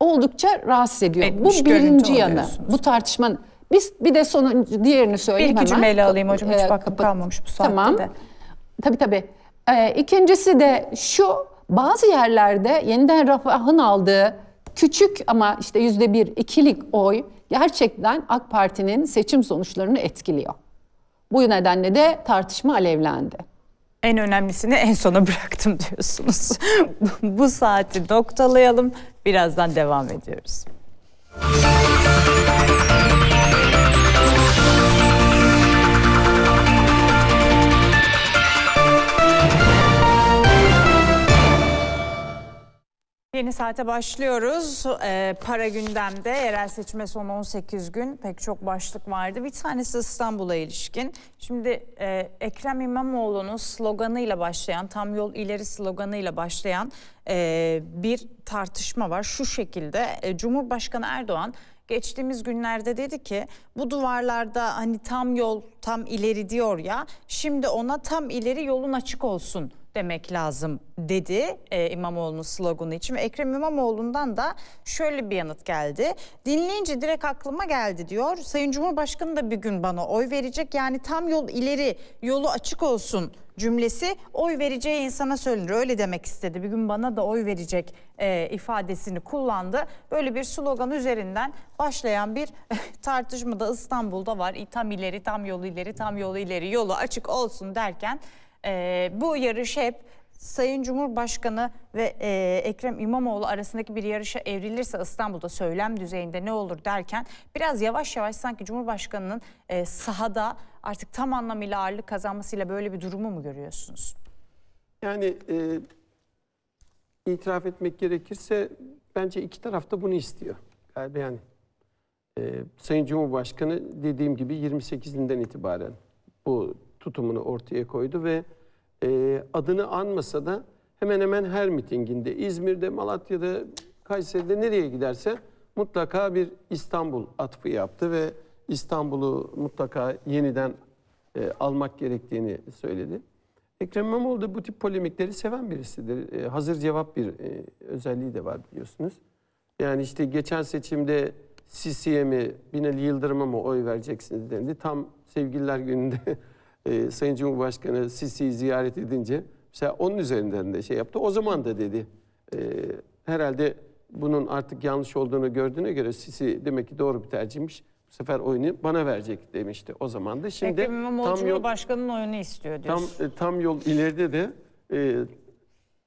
oldukça rahatsız ediyor. Etmiş bu birinci yanı, bu tartışmanın. Biz bir de sonuncu diğerini söyleyeyim bir hemen. Bir iki cümleyle alayım hocam. Hiç vakit kalmamış bu saatte tamam. de. Tabii tabii. Ee, ikincisi de şu bazı yerlerde yeniden refahın aldığı küçük ama işte yüzde bir ikilik oy gerçekten AK Parti'nin seçim sonuçlarını etkiliyor. Bu nedenle de tartışma alevlendi. En önemlisini en sona bıraktım diyorsunuz. Bu saati noktalayalım. Birazdan devam ediyoruz. Yeni saate başlıyoruz. Ee, para gündemde yerel seçime son 18 gün pek çok başlık vardı. Bir tanesi İstanbul'a ilişkin. Şimdi e, Ekrem İmamoğlu'nun sloganıyla başlayan, tam yol ileri sloganıyla başlayan e, bir tartışma var. Şu şekilde e, Cumhurbaşkanı Erdoğan geçtiğimiz günlerde dedi ki bu duvarlarda hani tam yol tam ileri diyor ya şimdi ona tam ileri yolun açık olsun demek lazım dedi e, İmamoğlu'nun sloganı için. Ve Ekrem İmamoğlu'ndan da şöyle bir yanıt geldi. Dinleyince direkt aklıma geldi diyor. Sayın Cumhurbaşkanı da bir gün bana oy verecek. Yani tam yol ileri, yolu açık olsun cümlesi oy vereceği insana söylenir. Öyle demek istedi. Bir gün bana da oy verecek e, ifadesini kullandı. Böyle bir slogan üzerinden başlayan bir tartışma da İstanbul'da var. Tam ileri, tam yolu ileri, tam yolu ileri, yolu açık olsun derken e, bu yarış hep Sayın Cumhurbaşkanı ve e, Ekrem İmamoğlu arasındaki bir yarışa evrilirse İstanbul'da söylem düzeyinde ne olur derken biraz yavaş yavaş sanki Cumhurbaşkanı'nın e, sahada artık tam anlamıyla ağırlık kazanmasıyla böyle bir durumu mu görüyorsunuz? Yani e, itiraf etmek gerekirse bence iki taraf da bunu istiyor. galiba yani e, Sayın Cumhurbaşkanı dediğim gibi 28'inden itibaren bu tutumunu ortaya koydu ve e, adını anmasa da hemen hemen her mitinginde İzmir'de, Malatya'da, Kayseri'de nereye giderse mutlaka bir İstanbul atfı yaptı ve İstanbul'u mutlaka yeniden e, almak gerektiğini söyledi. Ekrem İmamoğlu da bu tip polemikleri seven birisidir. E, hazır cevap bir e, özelliği de var biliyorsunuz. Yani işte geçen seçimde Sisi'ye mi, Binali Yıldırım'a mı oy vereceksiniz dendi. Tam sevgililer gününde e, Sayın Cumhurbaşkanı Sisi'yi ziyaret edince mesela onun üzerinden de şey yaptı. O zaman da dedi e, herhalde bunun artık yanlış olduğunu gördüğüne göre Sisi demek ki doğru bir tercihmiş. Bu sefer oyunu bana verecek demişti o zaman da. Şimdi Ekrem İmamoğlu Cumhurbaşkanı'nın oyunu istiyor diyorsun. Tam, e, tam yol ileride de e,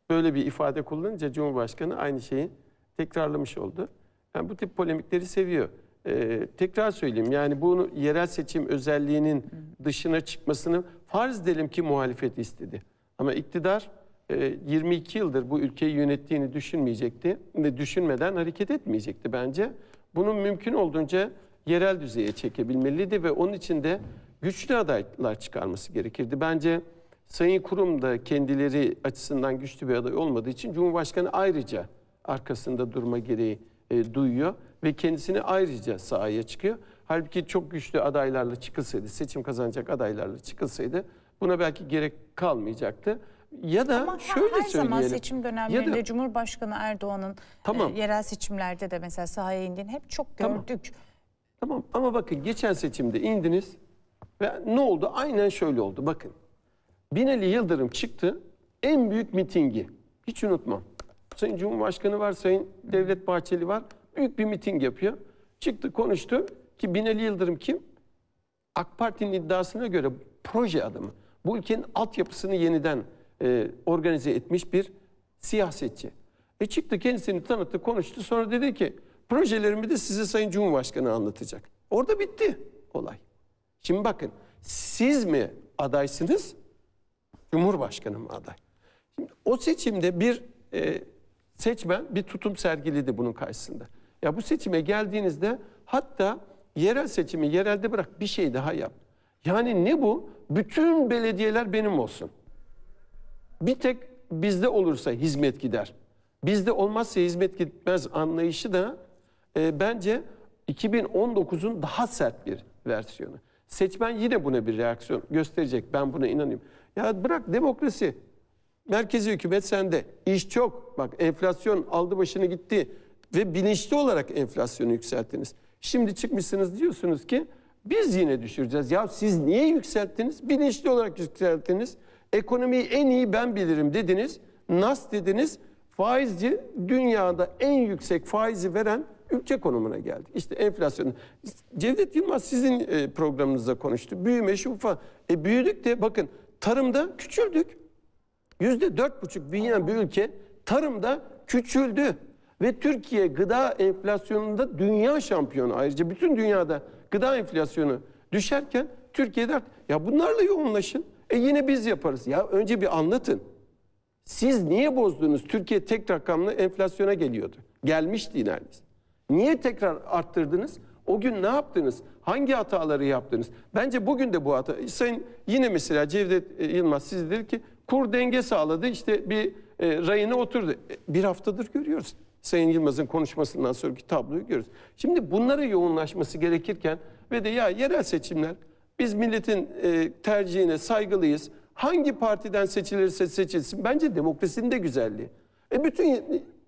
böyle bir ifade kullanınca Cumhurbaşkanı aynı şeyi tekrarlamış oldu. Yani bu tip polemikleri seviyor. Ee, tekrar söyleyeyim yani bunu yerel seçim özelliğinin dışına çıkmasını farz edelim ki muhalefet istedi. Ama iktidar e, 22 yıldır bu ülkeyi yönettiğini düşünmeyecekti ve düşünmeden hareket etmeyecekti bence. Bunun mümkün olduğunca yerel düzeye çekebilmeliydi ve onun için de güçlü adaylar çıkarması gerekirdi. Bence Sayın Kurum da kendileri açısından güçlü bir aday olmadığı için Cumhurbaşkanı ayrıca arkasında durma gereği e, duyuyor ve kendisini ayrıca sahaya çıkıyor. Halbuki çok güçlü adaylarla çıkılsaydı, seçim kazanacak adaylarla çıkılsaydı buna belki gerek kalmayacaktı. Ya da Ama şöyle her söyleyelim. zaman seçim dönemlerinde da, Cumhurbaşkanı Erdoğan'ın e, tamam. e, yerel seçimlerde de mesela sahaya indiğini hep çok gördük. Tamam. tamam ama bakın geçen seçimde indiniz ve ne oldu? Aynen şöyle oldu bakın. Binali Yıldırım çıktı en büyük mitingi hiç unutmam. Sayın Cumhurbaşkanı var, Sayın Devlet Bahçeli var. Büyük bir miting yapıyor. Çıktı konuştu ki Binali Yıldırım kim? AK Parti'nin iddiasına göre proje adamı. Bu ülkenin altyapısını yeniden e, organize etmiş bir siyasetçi. E çıktı kendisini tanıttı, konuştu. Sonra dedi ki projelerimi de size Sayın Cumhurbaşkanı anlatacak. Orada bitti olay. Şimdi bakın siz mi adaysınız? Cumhurbaşkanı mı aday? Şimdi o seçimde bir e, seçmen bir tutum sergiledi bunun karşısında. Ya bu seçime geldiğinizde hatta yerel seçimi yerelde bırak bir şey daha yap. Yani ne bu? Bütün belediyeler benim olsun. Bir tek bizde olursa hizmet gider. Bizde olmazsa hizmet gitmez anlayışı da e, bence 2019'un daha sert bir versiyonu. Seçmen yine buna bir reaksiyon gösterecek. Ben buna inanıyorum. Ya bırak demokrasi. Merkezi hükümet sende. İş çok. Bak enflasyon aldı başını gitti ve bilinçli olarak enflasyonu yükselttiniz. Şimdi çıkmışsınız diyorsunuz ki biz yine düşüreceğiz. Ya siz niye yükselttiniz? Bilinçli olarak yükselttiniz. Ekonomiyi en iyi ben bilirim dediniz. Nas dediniz. Faizci dünyada en yüksek faizi veren ülke konumuna geldik. İşte enflasyon. Cevdet Yılmaz sizin e, programınızda konuştu. Büyüme şu falan. E büyüdük de bakın tarımda küçüldük. Yüzde dört buçuk büyüyen bir ülke tarımda küçüldü. Ve Türkiye gıda enflasyonunda dünya şampiyonu ayrıca bütün dünyada gıda enflasyonu düşerken Türkiye der, ya bunlarla yoğunlaşın. E yine biz yaparız. Ya önce bir anlatın. Siz niye bozdunuz? Türkiye tek rakamlı enflasyona geliyordu. Gelmişti neredeyse. Niye tekrar arttırdınız? O gün ne yaptınız? Hangi hataları yaptınız? Bence bugün de bu hata. Sayın yine mesela Cevdet e, Yılmaz siz dedi ki kur denge sağladı işte bir e, rayına oturdu. E, bir haftadır görüyoruz. Sayın Yılmaz'ın konuşmasından sonraki tabloyu görürüz. Şimdi bunlara yoğunlaşması gerekirken ve de ya yerel seçimler biz milletin e, tercihine saygılıyız. Hangi partiden seçilirse seçilsin. Bence demokrasinin de güzelliği. E bütün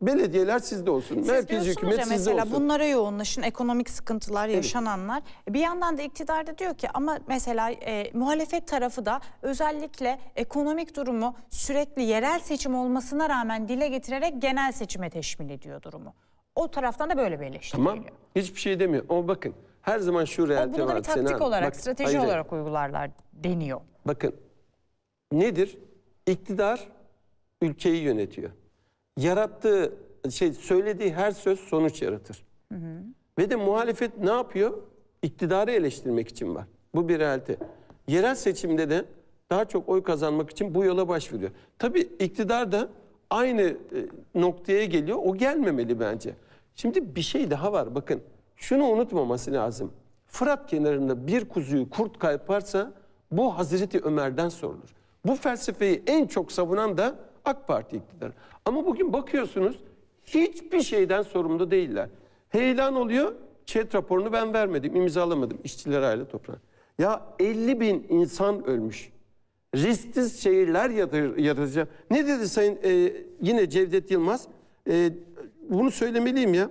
belediyeler sizde olsun. Siz Merkez hükümet ya sizde mesela olsun. bunlara yoğunlaşın ekonomik sıkıntılar evet. yaşananlar. E, bir yandan da iktidar da diyor ki ama mesela e, muhalefet tarafı da özellikle ekonomik durumu sürekli yerel seçim olmasına rağmen dile getirerek genel seçime teşmil ediyor durumu. O taraftan da böyle bir eleştiriliyor. Tamam hiçbir şey demiyor ama bakın her zaman şu e, realite var. Bunu da bir taktik Sena, olarak bak, strateji hayır, olarak uygularlar deniyor. Bakın nedir? İktidar ülkeyi yönetiyor yarattığı şey söylediği her söz sonuç yaratır. Hı hı. Ve de muhalefet ne yapıyor? İktidarı eleştirmek için var. Bu bir realite. Yerel seçimde de daha çok oy kazanmak için bu yola başvuruyor. Tabii iktidar da aynı e, noktaya geliyor. O gelmemeli bence. Şimdi bir şey daha var bakın. Şunu unutmaması lazım. Fırat kenarında bir kuzuyu kurt kayparsa bu Hazreti Ömer'den sorulur. Bu felsefeyi en çok savunan da AK Parti iktidarı. Ama bugün bakıyorsunuz hiçbir şeyden sorumlu değiller. Heyelan oluyor. Çet raporunu ben vermedim, imzalamadım. İşçiler aile toprağı. Ya 50 bin insan ölmüş. Risksiz şehirler yatır, Ne dedi Sayın e, yine Cevdet Yılmaz? E, bunu söylemeliyim ya.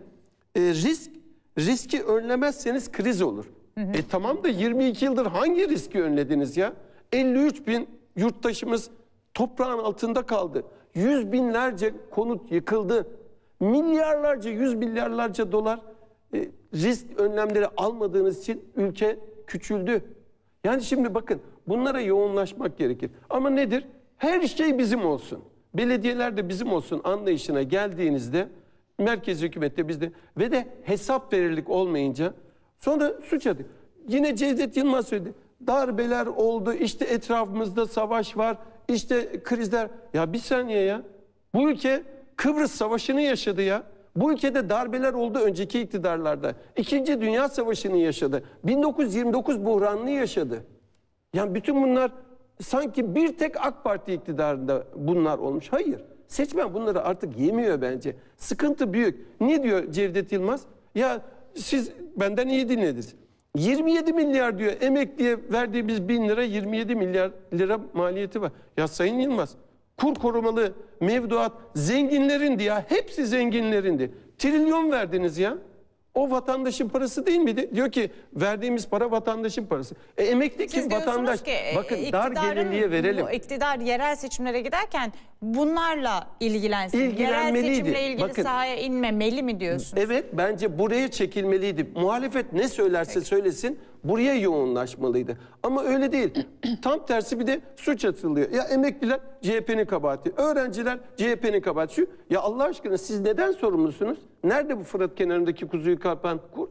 E, risk, riski önlemezseniz kriz olur. Hı hı. E tamam da 22 yıldır hangi riski önlediniz ya? 53 bin yurttaşımız toprağın altında kaldı. Yüz binlerce konut yıkıldı. Milyarlarca, yüz milyarlarca dolar e, risk önlemleri almadığınız için ülke küçüldü. Yani şimdi bakın bunlara yoğunlaşmak gerekir. Ama nedir? Her şey bizim olsun. Belediyeler de bizim olsun anlayışına geldiğinizde merkez hükümette bizde ve de hesap verirlik olmayınca sonra suç adı. Yine Cevdet Yılmaz söyledi. Darbeler oldu, işte etrafımızda savaş var, işte krizler. Ya bir saniye ya. Bu ülke Kıbrıs Savaşı'nı yaşadı ya. Bu ülkede darbeler oldu önceki iktidarlarda. İkinci Dünya Savaşı'nı yaşadı. 1929 buhranını yaşadı. Yani bütün bunlar sanki bir tek AK Parti iktidarında bunlar olmuş. Hayır. Seçmen bunları artık yemiyor bence. Sıkıntı büyük. Ne diyor Cevdet Yılmaz? Ya siz benden iyi dinlediniz. 27 milyar diyor emekliye verdiğimiz bin lira 27 milyar lira maliyeti var. Ya Sayın Yılmaz kur korumalı mevduat zenginlerin diye hepsi zenginlerindi. Trilyon verdiniz ya. O vatandaşın parası değil miydi? Diyor ki verdiğimiz para vatandaşın parası. E, emekli Siz vatandaş? Ki, e, Bakın dar gelirliğe verelim. İktidar yerel seçimlere giderken bunlarla ilgilensin. İlgilenmeliydi. Yerel seçimle ilgili Bakın, sahaya inmemeli mi diyorsunuz? Evet bence buraya çekilmeliydi. Muhalefet ne söylerse Peki. söylesin Buraya yoğunlaşmalıydı. Ama öyle değil. Tam tersi bir de suç atılıyor. Ya emekliler CHP'nin kabahati, öğrenciler CHP'nin kabahati. ya Allah aşkına siz neden sorumlusunuz? Nerede bu Fırat kenarındaki kuzuyu karpan kurt?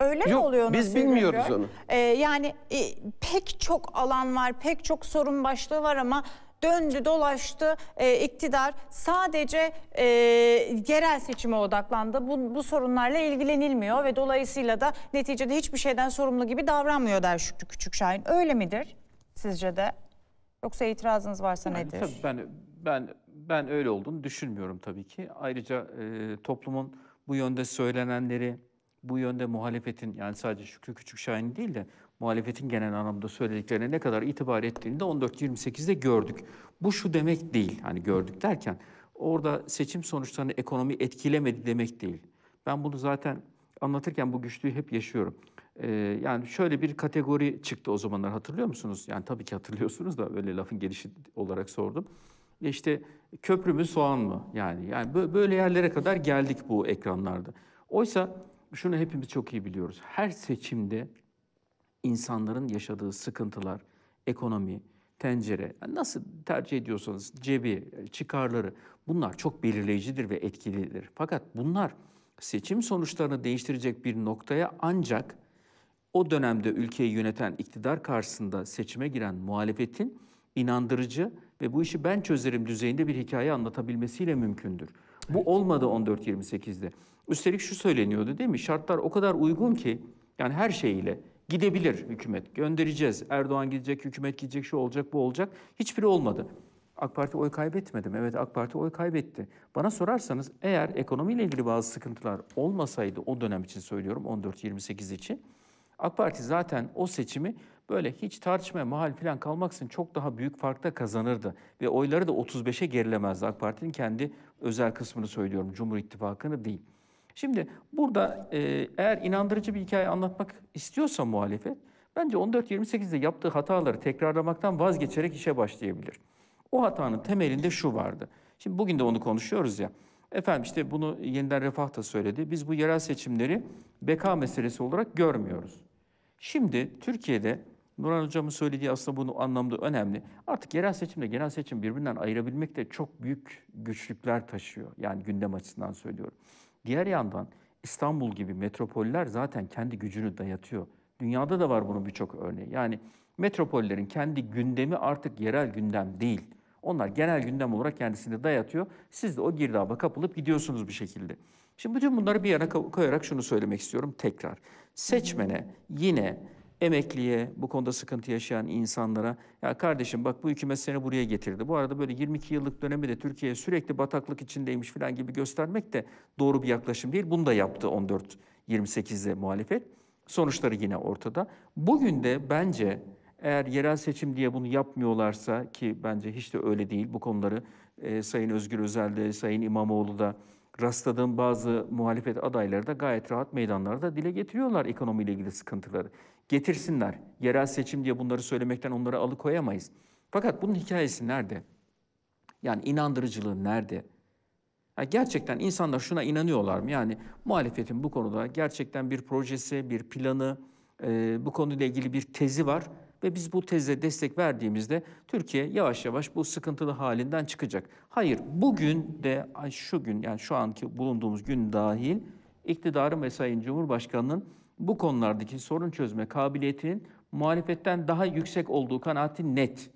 Öyle Yok, mi oluyor? Biz bilmiyoruz görüyor? onu. Ee, yani e, pek çok alan var, pek çok sorun başlığı var ama döndü dolaştı e, iktidar sadece e, yerel seçime odaklandı. Bu, bu sorunlarla ilgilenilmiyor ve dolayısıyla da neticede hiçbir şeyden sorumlu gibi davranmıyor der Şükrü Küçük Şahin. Öyle midir sizce de? Yoksa itirazınız varsa yani, nedir? Tabii ben ben ben öyle olduğunu düşünmüyorum tabii ki. Ayrıca e, toplumun bu yönde söylenenleri, bu yönde muhalefetin yani sadece Şükrü Küçük Şahin değil de muhalefetin genel anlamda söylediklerine ne kadar itibar ettiğini de 14-28'de gördük. Bu şu demek değil. Hani gördük derken orada seçim sonuçlarını ekonomi etkilemedi demek değil. Ben bunu zaten anlatırken bu güçlüğü hep yaşıyorum. Ee, yani şöyle bir kategori çıktı o zamanlar hatırlıyor musunuz? Yani tabii ki hatırlıyorsunuz da böyle lafın gelişi olarak sordum. İşte köprü mü soğan mı? Yani yani böyle yerlere kadar geldik bu ekranlarda. Oysa şunu hepimiz çok iyi biliyoruz. Her seçimde insanların yaşadığı sıkıntılar, ekonomi, tencere, nasıl tercih ediyorsanız cebi, çıkarları bunlar çok belirleyicidir ve etkilidir. Fakat bunlar seçim sonuçlarını değiştirecek bir noktaya ancak o dönemde ülkeyi yöneten iktidar karşısında seçime giren muhalefetin inandırıcı ve bu işi ben çözerim düzeyinde bir hikaye anlatabilmesiyle mümkündür. Bu olmadı 14-28'de. Üstelik şu söyleniyordu değil mi? Şartlar o kadar uygun ki yani her şeyiyle Gidebilir hükümet, göndereceğiz. Erdoğan gidecek, hükümet gidecek, şu olacak, bu olacak. Hiçbiri olmadı. AK Parti oy kaybetmedi mi? Evet AK Parti oy kaybetti. Bana sorarsanız eğer ekonomiyle ilgili bazı sıkıntılar olmasaydı o dönem için söylüyorum 14-28 için AK Parti zaten o seçimi böyle hiç tartışmaya mahal falan kalmaksın çok daha büyük farkta kazanırdı. Ve oyları da 35'e gerilemezdi AK Parti'nin kendi özel kısmını söylüyorum Cumhur İttifakı'nı değil. Şimdi burada e, eğer inandırıcı bir hikaye anlatmak istiyorsa muhalefet, bence 14-28'de yaptığı hataları tekrarlamaktan vazgeçerek işe başlayabilir. O hatanın temelinde şu vardı. Şimdi bugün de onu konuşuyoruz ya. Efendim işte bunu yeniden Refah da söyledi. Biz bu yerel seçimleri beka meselesi olarak görmüyoruz. Şimdi Türkiye'de Nurhan Hocam'ın söylediği aslında bunu anlamda önemli. Artık yerel seçimle genel seçim birbirinden ayırabilmek de çok büyük güçlükler taşıyor. Yani gündem açısından söylüyorum. Diğer yandan İstanbul gibi metropoller zaten kendi gücünü dayatıyor. Dünyada da var bunun birçok örneği. Yani metropollerin kendi gündemi artık yerel gündem değil. Onlar genel gündem olarak kendisini dayatıyor. Siz de o girdaba kapılıp gidiyorsunuz bir şekilde. Şimdi bütün bunları bir yana koyarak şunu söylemek istiyorum tekrar. Seçmene yine emekliye, bu konuda sıkıntı yaşayan insanlara ya kardeşim bak bu hükümet seni buraya getirdi. Bu arada böyle 22 yıllık dönemi de Türkiye sürekli bataklık içindeymiş falan gibi göstermek de doğru bir yaklaşım değil. Bunu da yaptı 14-28'de muhalefet. Sonuçları yine ortada. Bugün de bence eğer yerel seçim diye bunu yapmıyorlarsa ki bence hiç de öyle değil bu konuları e, Sayın Özgür Özel'de, Sayın İmamoğlu da rastladığım bazı muhalefet adayları da gayet rahat meydanlarda dile getiriyorlar ekonomiyle ilgili sıkıntıları getirsinler. Yerel seçim diye bunları söylemekten onları alıkoyamayız. Fakat bunun hikayesi nerede? Yani inandırıcılığı nerede? Yani gerçekten insanlar şuna inanıyorlar mı? Yani muhalefetin bu konuda gerçekten bir projesi, bir planı, e, bu konuyla ilgili bir tezi var ve biz bu teze destek verdiğimizde Türkiye yavaş yavaş bu sıkıntılı halinden çıkacak. Hayır, bugün de şu gün yani şu anki bulunduğumuz gün dahil iktidarın ve Sayın Cumhurbaşkanı'nın bu konulardaki sorun çözme kabiliyetinin muhalefetten daha yüksek olduğu kanaati net.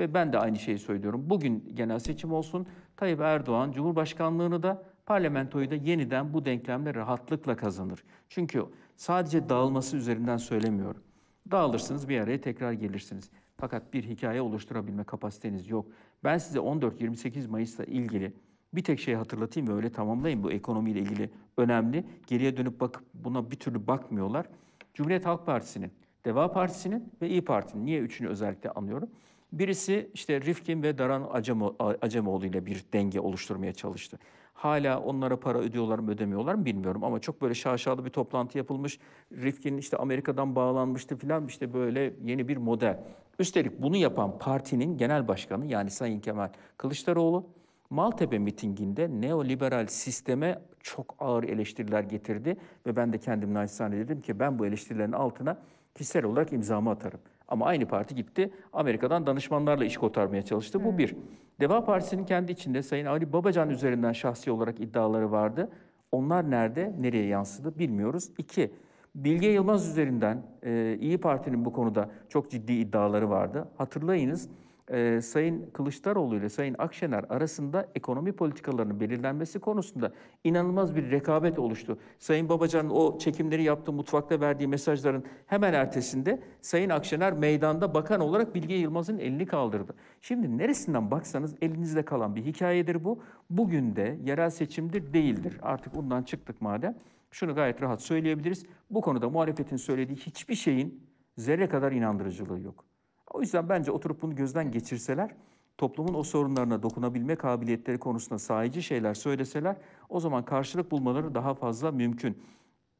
Ve ben de aynı şeyi söylüyorum. Bugün genel seçim olsun Tayyip Erdoğan Cumhurbaşkanlığını da parlamentoyu da yeniden bu denklemle rahatlıkla kazanır. Çünkü sadece dağılması üzerinden söylemiyorum. Dağılırsınız bir araya tekrar gelirsiniz. Fakat bir hikaye oluşturabilme kapasiteniz yok. Ben size 14-28 Mayıs'la ilgili bir tek şey hatırlatayım ve öyle tamamlayayım bu ekonomiyle ilgili önemli. Geriye dönüp bakıp buna bir türlü bakmıyorlar. Cumhuriyet Halk Partisi'nin, Deva Partisi'nin ve İyi Parti'nin. Niye üçünü özellikle anlıyorum? Birisi işte Rifkin ve Daran Acemo, Acemoğlu ile bir denge oluşturmaya çalıştı. Hala onlara para ödüyorlar mı ödemiyorlar mı bilmiyorum ama çok böyle şaşalı bir toplantı yapılmış. Rifkin işte Amerika'dan bağlanmıştı filan işte böyle yeni bir model. Üstelik bunu yapan partinin genel başkanı yani Sayın Kemal Kılıçdaroğlu Maltepe mitinginde neoliberal sisteme çok ağır eleştiriler getirdi ve ben de kendim naçizane dedim ki ben bu eleştirilerin altına kişisel olarak imzamı atarım. Ama aynı parti gitti Amerika'dan danışmanlarla iş kotarmaya çalıştı. Bu bir. Deva Partisi'nin kendi içinde Sayın Ali Babacan üzerinden şahsi olarak iddiaları vardı. Onlar nerede, nereye yansıdı bilmiyoruz. İki, Bilge Yılmaz üzerinden e, İyi Parti'nin bu konuda çok ciddi iddiaları vardı. Hatırlayınız e, Sayın Kılıçdaroğlu ile Sayın Akşener arasında ekonomi politikalarının belirlenmesi konusunda inanılmaz bir rekabet oluştu. Sayın Babacan'ın o çekimleri yaptığı mutfakta verdiği mesajların hemen ertesinde Sayın Akşener meydanda bakan olarak Bilge Yılmaz'ın elini kaldırdı. Şimdi neresinden baksanız elinizde kalan bir hikayedir bu. Bugün de yerel seçimdir değildir. Artık bundan çıktık madem. Şunu gayet rahat söyleyebiliriz. Bu konuda muhalefetin söylediği hiçbir şeyin zerre kadar inandırıcılığı yok. O yüzden bence oturup bunu gözden geçirseler, toplumun o sorunlarına dokunabilme kabiliyetleri konusunda sahici şeyler söyleseler o zaman karşılık bulmaları daha fazla mümkün.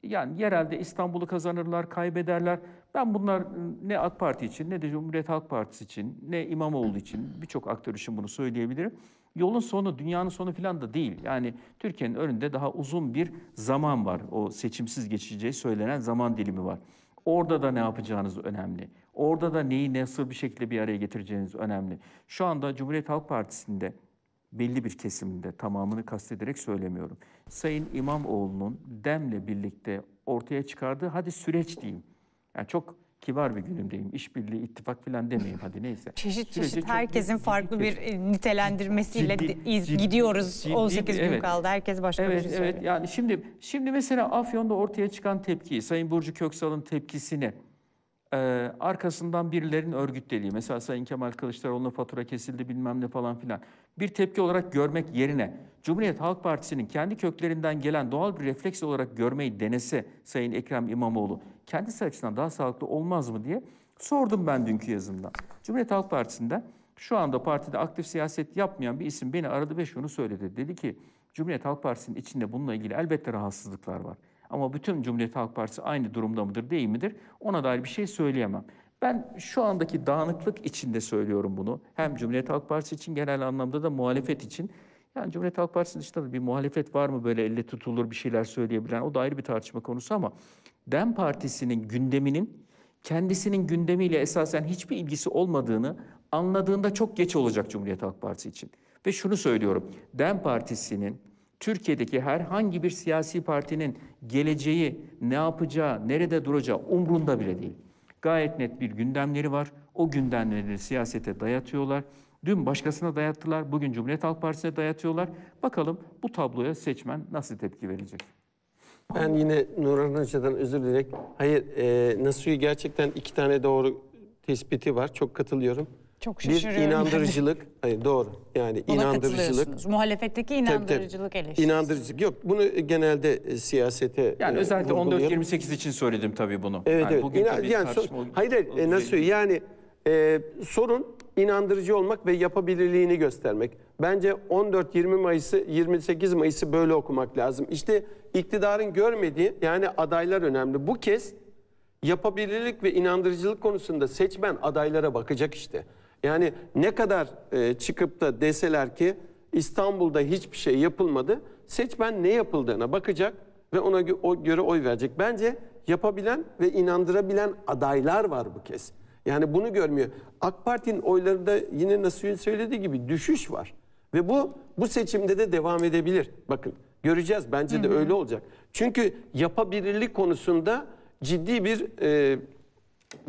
Yani yerelde İstanbul'u kazanırlar, kaybederler. Ben bunlar ne AK Parti için ne de Cumhuriyet Halk Partisi için ne İmamoğlu için birçok aktör için bunu söyleyebilirim. Yolun sonu dünyanın sonu falan da değil. Yani Türkiye'nin önünde daha uzun bir zaman var. O seçimsiz geçeceği söylenen zaman dilimi var. Orada da ne yapacağınız önemli. Orada da neyi nasıl bir şekilde bir araya getireceğiniz önemli. Şu anda Cumhuriyet Halk Partisi'nde belli bir kesiminde tamamını kastederek söylemiyorum. Sayın İmamoğlu'nun DEM'le birlikte ortaya çıkardığı hadi süreç diyeyim. Yani çok kibar bir günümdeyim. İşbirliği, ittifak falan demeyeyim hadi neyse. Çeşit Sürece çeşit herkesin ciddi, farklı ciddi, bir e, nitelendirmesiyle ciddi, ciddi, gidiyoruz. Ciddi, 18 gün kaldı. Herkes başka evet, bir şey söylüyor. Evet yani şimdi şimdi mesela Afyon'da ortaya çıkan tepkiyi, Sayın Burcu Köksal'ın tepkisini ee, arkasından birilerinin örgütleliği. Mesela Sayın Kemal Kılıçdaroğlu'na fatura kesildi bilmem ne falan filan. Bir tepki olarak görmek yerine Cumhuriyet Halk Partisi'nin kendi köklerinden gelen doğal bir refleks olarak görmeyi denese Sayın Ekrem İmamoğlu kendisi açısından daha sağlıklı olmaz mı diye sordum ben dünkü yazımda. Cumhuriyet Halk Partisi'nde şu anda partide aktif siyaset yapmayan bir isim beni aradı ve şunu söyledi. Dedi ki Cumhuriyet Halk Partisi'nin içinde bununla ilgili elbette rahatsızlıklar var. Ama bütün Cumhuriyet Halk Partisi aynı durumda mıdır değil midir? Ona dair bir şey söyleyemem. Ben şu andaki dağınıklık içinde söylüyorum bunu. Hem Cumhuriyet Halk Partisi için genel anlamda da muhalefet için. Yani Cumhuriyet Halk Partisi'nin dışında da bir muhalefet var mı böyle elle tutulur bir şeyler söyleyebilen o da ayrı bir tartışma konusu ama DEM Partisi'nin gündeminin kendisinin gündemiyle esasen hiçbir ilgisi olmadığını anladığında çok geç olacak Cumhuriyet Halk Partisi için. Ve şunu söylüyorum, DEM Partisi'nin Türkiye'deki herhangi bir siyasi partinin geleceği, ne yapacağı, nerede duracağı umrunda bile değil. Gayet net bir gündemleri var. O gündemleri siyasete dayatıyorlar. Dün başkasına dayattılar, bugün Cumhuriyet Halk Partisi'ne dayatıyorlar. Bakalım bu tabloya seçmen nasıl tepki verecek? Ben yine Nurhan Hoca'dan özür dileyerek, hayır e, Nasuhi gerçekten iki tane doğru tespiti var, çok katılıyorum. Çok bir inandırıcılık. Hayır, doğru. Yani Buna inandırıcılık. katılıyorsunuz. Muhalefetteki Tabii, tabii. inandırıcılık eleştirisi. İnandırıcılık. Yok bunu genelde e, siyasete e, Yani özellikle 14-28 için söyledim tabii bunu. Evet yani evet. Bugün tabii yani sor- tartışma- hayır hayır, e, nasıl yani e, sorun inandırıcı olmak ve yapabilirliğini göstermek. Bence 14-20 Mayıs'ı 28 Mayıs'ı böyle okumak lazım. İşte iktidarın görmediği yani adaylar önemli. Bu kez yapabilirlik ve inandırıcılık konusunda seçmen adaylara bakacak işte. Yani ne kadar e, çıkıp da deseler ki İstanbul'da hiçbir şey yapılmadı. Seçmen ne yapıldığına bakacak ve ona gö göre oy verecek. Bence yapabilen ve inandırabilen adaylar var bu kez. Yani bunu görmüyor. AK Parti'nin oylarında yine Nasuh'un söylediği gibi düşüş var. Ve bu bu seçimde de devam edebilir. Bakın göreceğiz bence de hı hı. öyle olacak. Çünkü yapabilirlik konusunda ciddi bir e,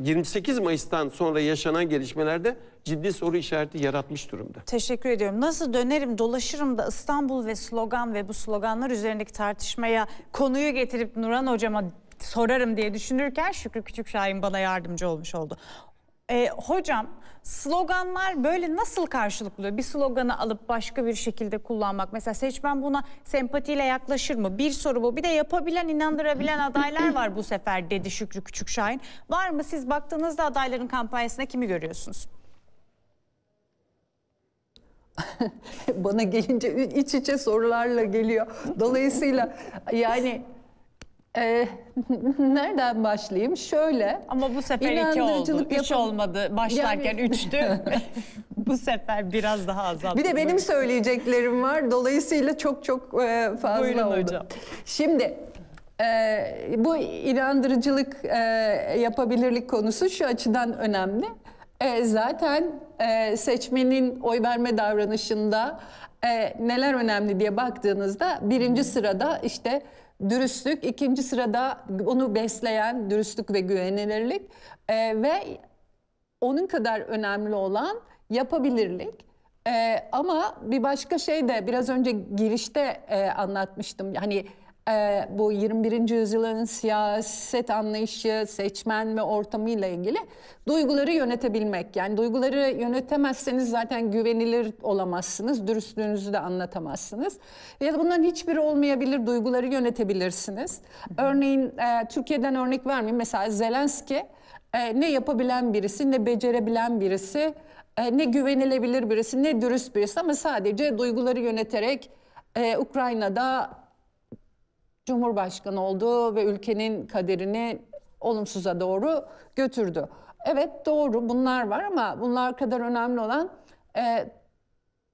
28 Mayıs'tan sonra yaşanan gelişmelerde ciddi soru işareti yaratmış durumda. Teşekkür ediyorum. Nasıl dönerim dolaşırım da İstanbul ve slogan ve bu sloganlar üzerindeki tartışmaya konuyu getirip Nuran hocama sorarım diye düşünürken Şükrü Küçükşahin bana yardımcı olmuş oldu. Ee, hocam sloganlar böyle nasıl karşılıklı? Bir sloganı alıp başka bir şekilde kullanmak. Mesela seçmen buna sempatiyle yaklaşır mı? Bir soru bu. Bir de yapabilen, inandırabilen adaylar var bu sefer dedi Şükrü Küçükşahin. Var mı siz baktığınızda adayların kampanyasına kimi görüyorsunuz? Bana gelince iç içe sorularla geliyor. Dolayısıyla yani e, nereden başlayayım? Şöyle. Ama bu sefer iki oldu. Üç yapam- olmadı. Başlarken yani... üçtü. bu sefer biraz daha azaldı. Bir de benim söyleyeceklerim var. Dolayısıyla çok çok e, fazla Buyurun oldu. hocam. Şimdi e, bu inandırıcılık, e, yapabilirlik konusu şu açıdan önemli. E, zaten e, seçmenin oy verme davranışında e, neler önemli diye baktığınızda birinci sırada işte dürüstlük, ikinci sırada onu besleyen dürüstlük ve güvenilirlik e, ve onun kadar önemli olan yapabilirlik. Ee, ama bir başka şey de biraz önce girişte e, anlatmıştım. yani e, bu 21. yüzyılın siyaset anlayışı, seçmen ve ortamıyla ilgili duyguları yönetebilmek. Yani duyguları yönetemezseniz zaten güvenilir olamazsınız, dürüstlüğünüzü de anlatamazsınız. Ya da bunların hiçbiri olmayabilir, duyguları yönetebilirsiniz. Örneğin e, Türkiye'den örnek vermeyeyim. Mesela Zelenski e, ne yapabilen birisi, ne becerebilen birisi, e, ne güvenilebilir birisi, ne dürüst birisi ama sadece duyguları yöneterek e, Ukrayna'da Cumhurbaşkanı oldu ve ülkenin kaderini olumsuza doğru götürdü. Evet doğru bunlar var ama bunlar kadar önemli olan e,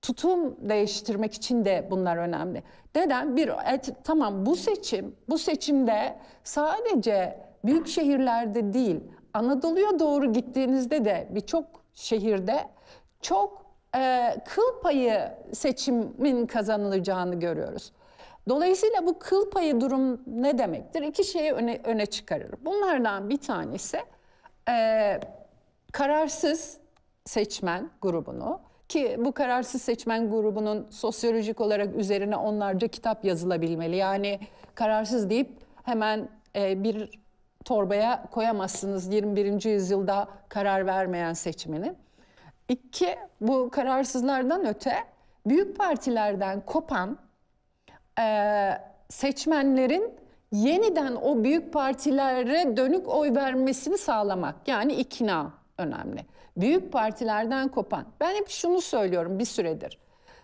tutum değiştirmek için de bunlar önemli. Neden? Bir, et, tamam bu seçim, bu seçimde sadece büyük şehirlerde değil, Anadolu'ya doğru gittiğinizde de birçok şehirde çok e, kıl payı seçimin kazanılacağını görüyoruz. Dolayısıyla bu kıl payı durum ne demektir? İki şeyi öne, öne çıkarır. Bunlardan bir tanesi e, kararsız seçmen grubunu ki bu kararsız seçmen grubunun sosyolojik olarak üzerine onlarca kitap yazılabilmeli. Yani kararsız deyip hemen e, bir torbaya koyamazsınız 21. yüzyılda karar vermeyen seçmeni. İki, bu kararsızlardan öte büyük partilerden kopan e, seçmenlerin yeniden o büyük partilere dönük oy vermesini sağlamak. Yani ikna önemli. Büyük partilerden kopan. Ben hep şunu söylüyorum bir süredir.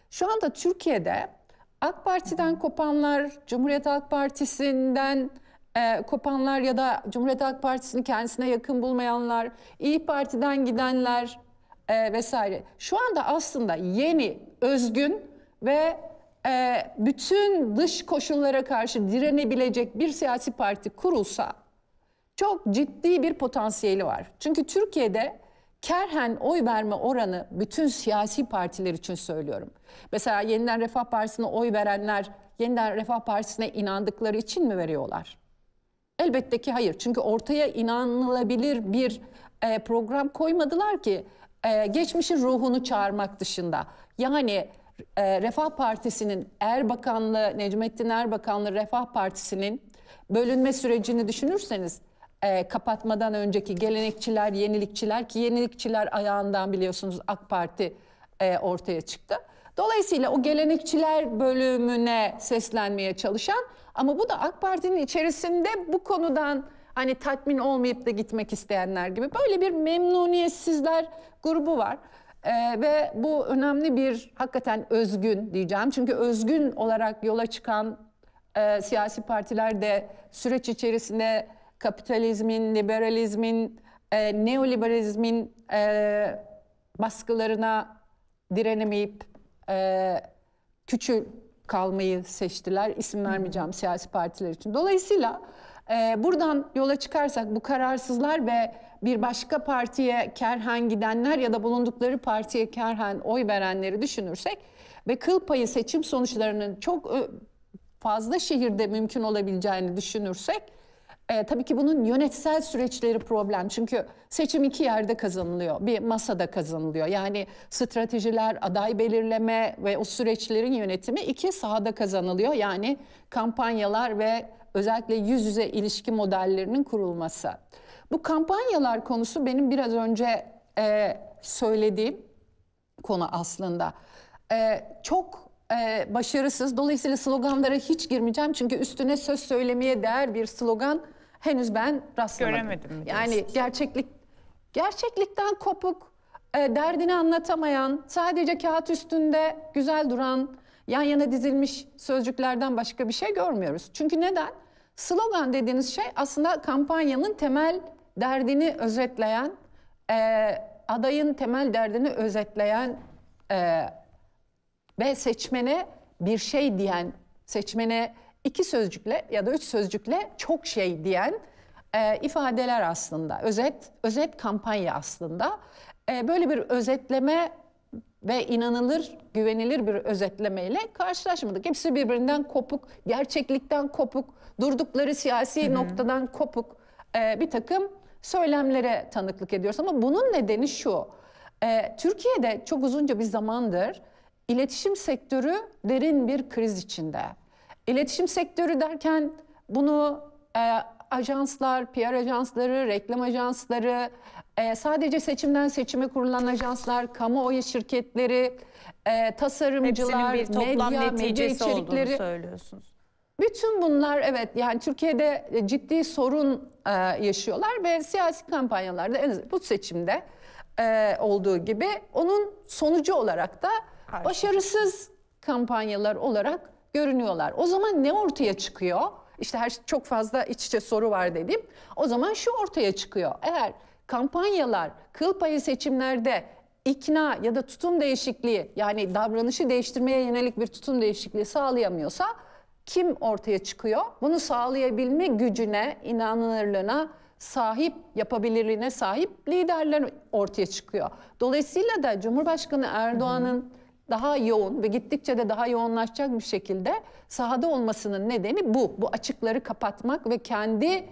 Şu anda Türkiye'de AK Parti'den kopanlar, Cumhuriyet Halk Partisi'nden e, kopanlar ya da Cumhuriyet Halk Partisi'ni kendisine yakın bulmayanlar, İyi Parti'den gidenler e, vesaire. Şu anda aslında yeni, özgün ve ee, bütün dış koşullara karşı direnebilecek bir siyasi parti kurulsa çok ciddi bir potansiyeli var. Çünkü Türkiye'de kerhen oy verme oranı bütün siyasi partiler için söylüyorum. Mesela Yeniden Refah Partisi'ne oy verenler Yeniden Refah Partisi'ne inandıkları için mi veriyorlar? Elbette ki hayır. Çünkü ortaya inanılabilir bir e, program koymadılar ki e, geçmişin ruhunu çağırmak dışında. Yani e, Refah Partisi'nin Erbakanlı, Necmettin Erbakanlı Refah Partisi'nin bölünme sürecini düşünürseniz e, kapatmadan önceki gelenekçiler, yenilikçiler ki yenilikçiler ayağından biliyorsunuz AK Parti e, ortaya çıktı. Dolayısıyla o gelenekçiler bölümüne seslenmeye çalışan ama bu da AK Parti'nin içerisinde bu konudan hani tatmin olmayıp da gitmek isteyenler gibi böyle bir memnuniyetsizler grubu var. Ee, ve bu önemli bir hakikaten özgün diyeceğim. Çünkü özgün olarak yola çıkan e, siyasi partiler de süreç içerisinde kapitalizmin, liberalizmin, e, neoliberalizmin e, baskılarına direnemeyip e, küçül kalmayı seçtiler. İsim vermeyeceğim siyasi partiler için. Dolayısıyla e, buradan yola çıkarsak bu kararsızlar ve bir başka partiye kerhen gidenler ya da bulundukları partiye kerhen oy verenleri düşünürsek ve kıl payı seçim sonuçlarının çok e, fazla şehirde mümkün olabileceğini düşünürsek e, tabii ki bunun yönetsel süreçleri problem. Çünkü seçim iki yerde kazanılıyor. Bir masada kazanılıyor. Yani stratejiler, aday belirleme ve o süreçlerin yönetimi iki sahada kazanılıyor. Yani kampanyalar ve özellikle yüz yüze ilişki modellerinin kurulması. Bu kampanyalar konusu benim biraz önce e, söylediğim konu aslında. E, çok e, başarısız. Dolayısıyla sloganlara hiç girmeyeceğim. Çünkü üstüne söz söylemeye değer bir slogan henüz ben rastlamadım. Göremedim. Yani gerçeklik gerçeklikten kopuk, e, derdini anlatamayan, sadece kağıt üstünde güzel duran, yan yana dizilmiş sözcüklerden başka bir şey görmüyoruz. Çünkü neden? Slogan dediğiniz şey aslında kampanyanın temel derdini özetleyen, e, adayın temel derdini özetleyen e, ve seçmene bir şey diyen, seçmene iki sözcükle ya da üç sözcükle çok şey diyen e, ifadeler aslında. Özet, özet kampanya aslında. E, böyle bir özetleme ve inanılır, güvenilir bir özetlemeyle karşılaşmadık. Hepsi birbirinden kopuk, gerçeklikten kopuk, durdukları siyasi Hı-hı. noktadan kopuk e, bir takım söylemlere tanıklık ediyoruz. Ama bunun nedeni şu, e, Türkiye'de çok uzunca bir zamandır iletişim sektörü derin bir kriz içinde. İletişim sektörü derken bunu e, ajanslar, PR ajansları, reklam ajansları, e, sadece seçimden seçime kurulan ajanslar, kamuoyu şirketleri, e, tasarımcılar, medya, medya içerikleri. söylüyorsunuz. Bütün bunlar evet yani Türkiye'de e, ciddi sorun e, yaşıyorlar ve siyasi kampanyalarda en az bu seçimde e, olduğu gibi onun sonucu olarak da başarısız kampanyalar olarak görünüyorlar. O zaman ne ortaya çıkıyor? İşte her çok fazla iç içe soru var dedim. O zaman şu ortaya çıkıyor. Eğer kampanyalar kıl payı seçimlerde ikna ya da tutum değişikliği yani davranışı değiştirmeye yönelik bir tutum değişikliği sağlayamıyorsa kim ortaya çıkıyor? Bunu sağlayabilme gücüne, inanılırlığına sahip, yapabilirliğine sahip liderler ortaya çıkıyor. Dolayısıyla da Cumhurbaşkanı Erdoğan'ın daha yoğun ve gittikçe de daha yoğunlaşacak bir şekilde sahada olmasının nedeni bu. Bu açıkları kapatmak ve kendi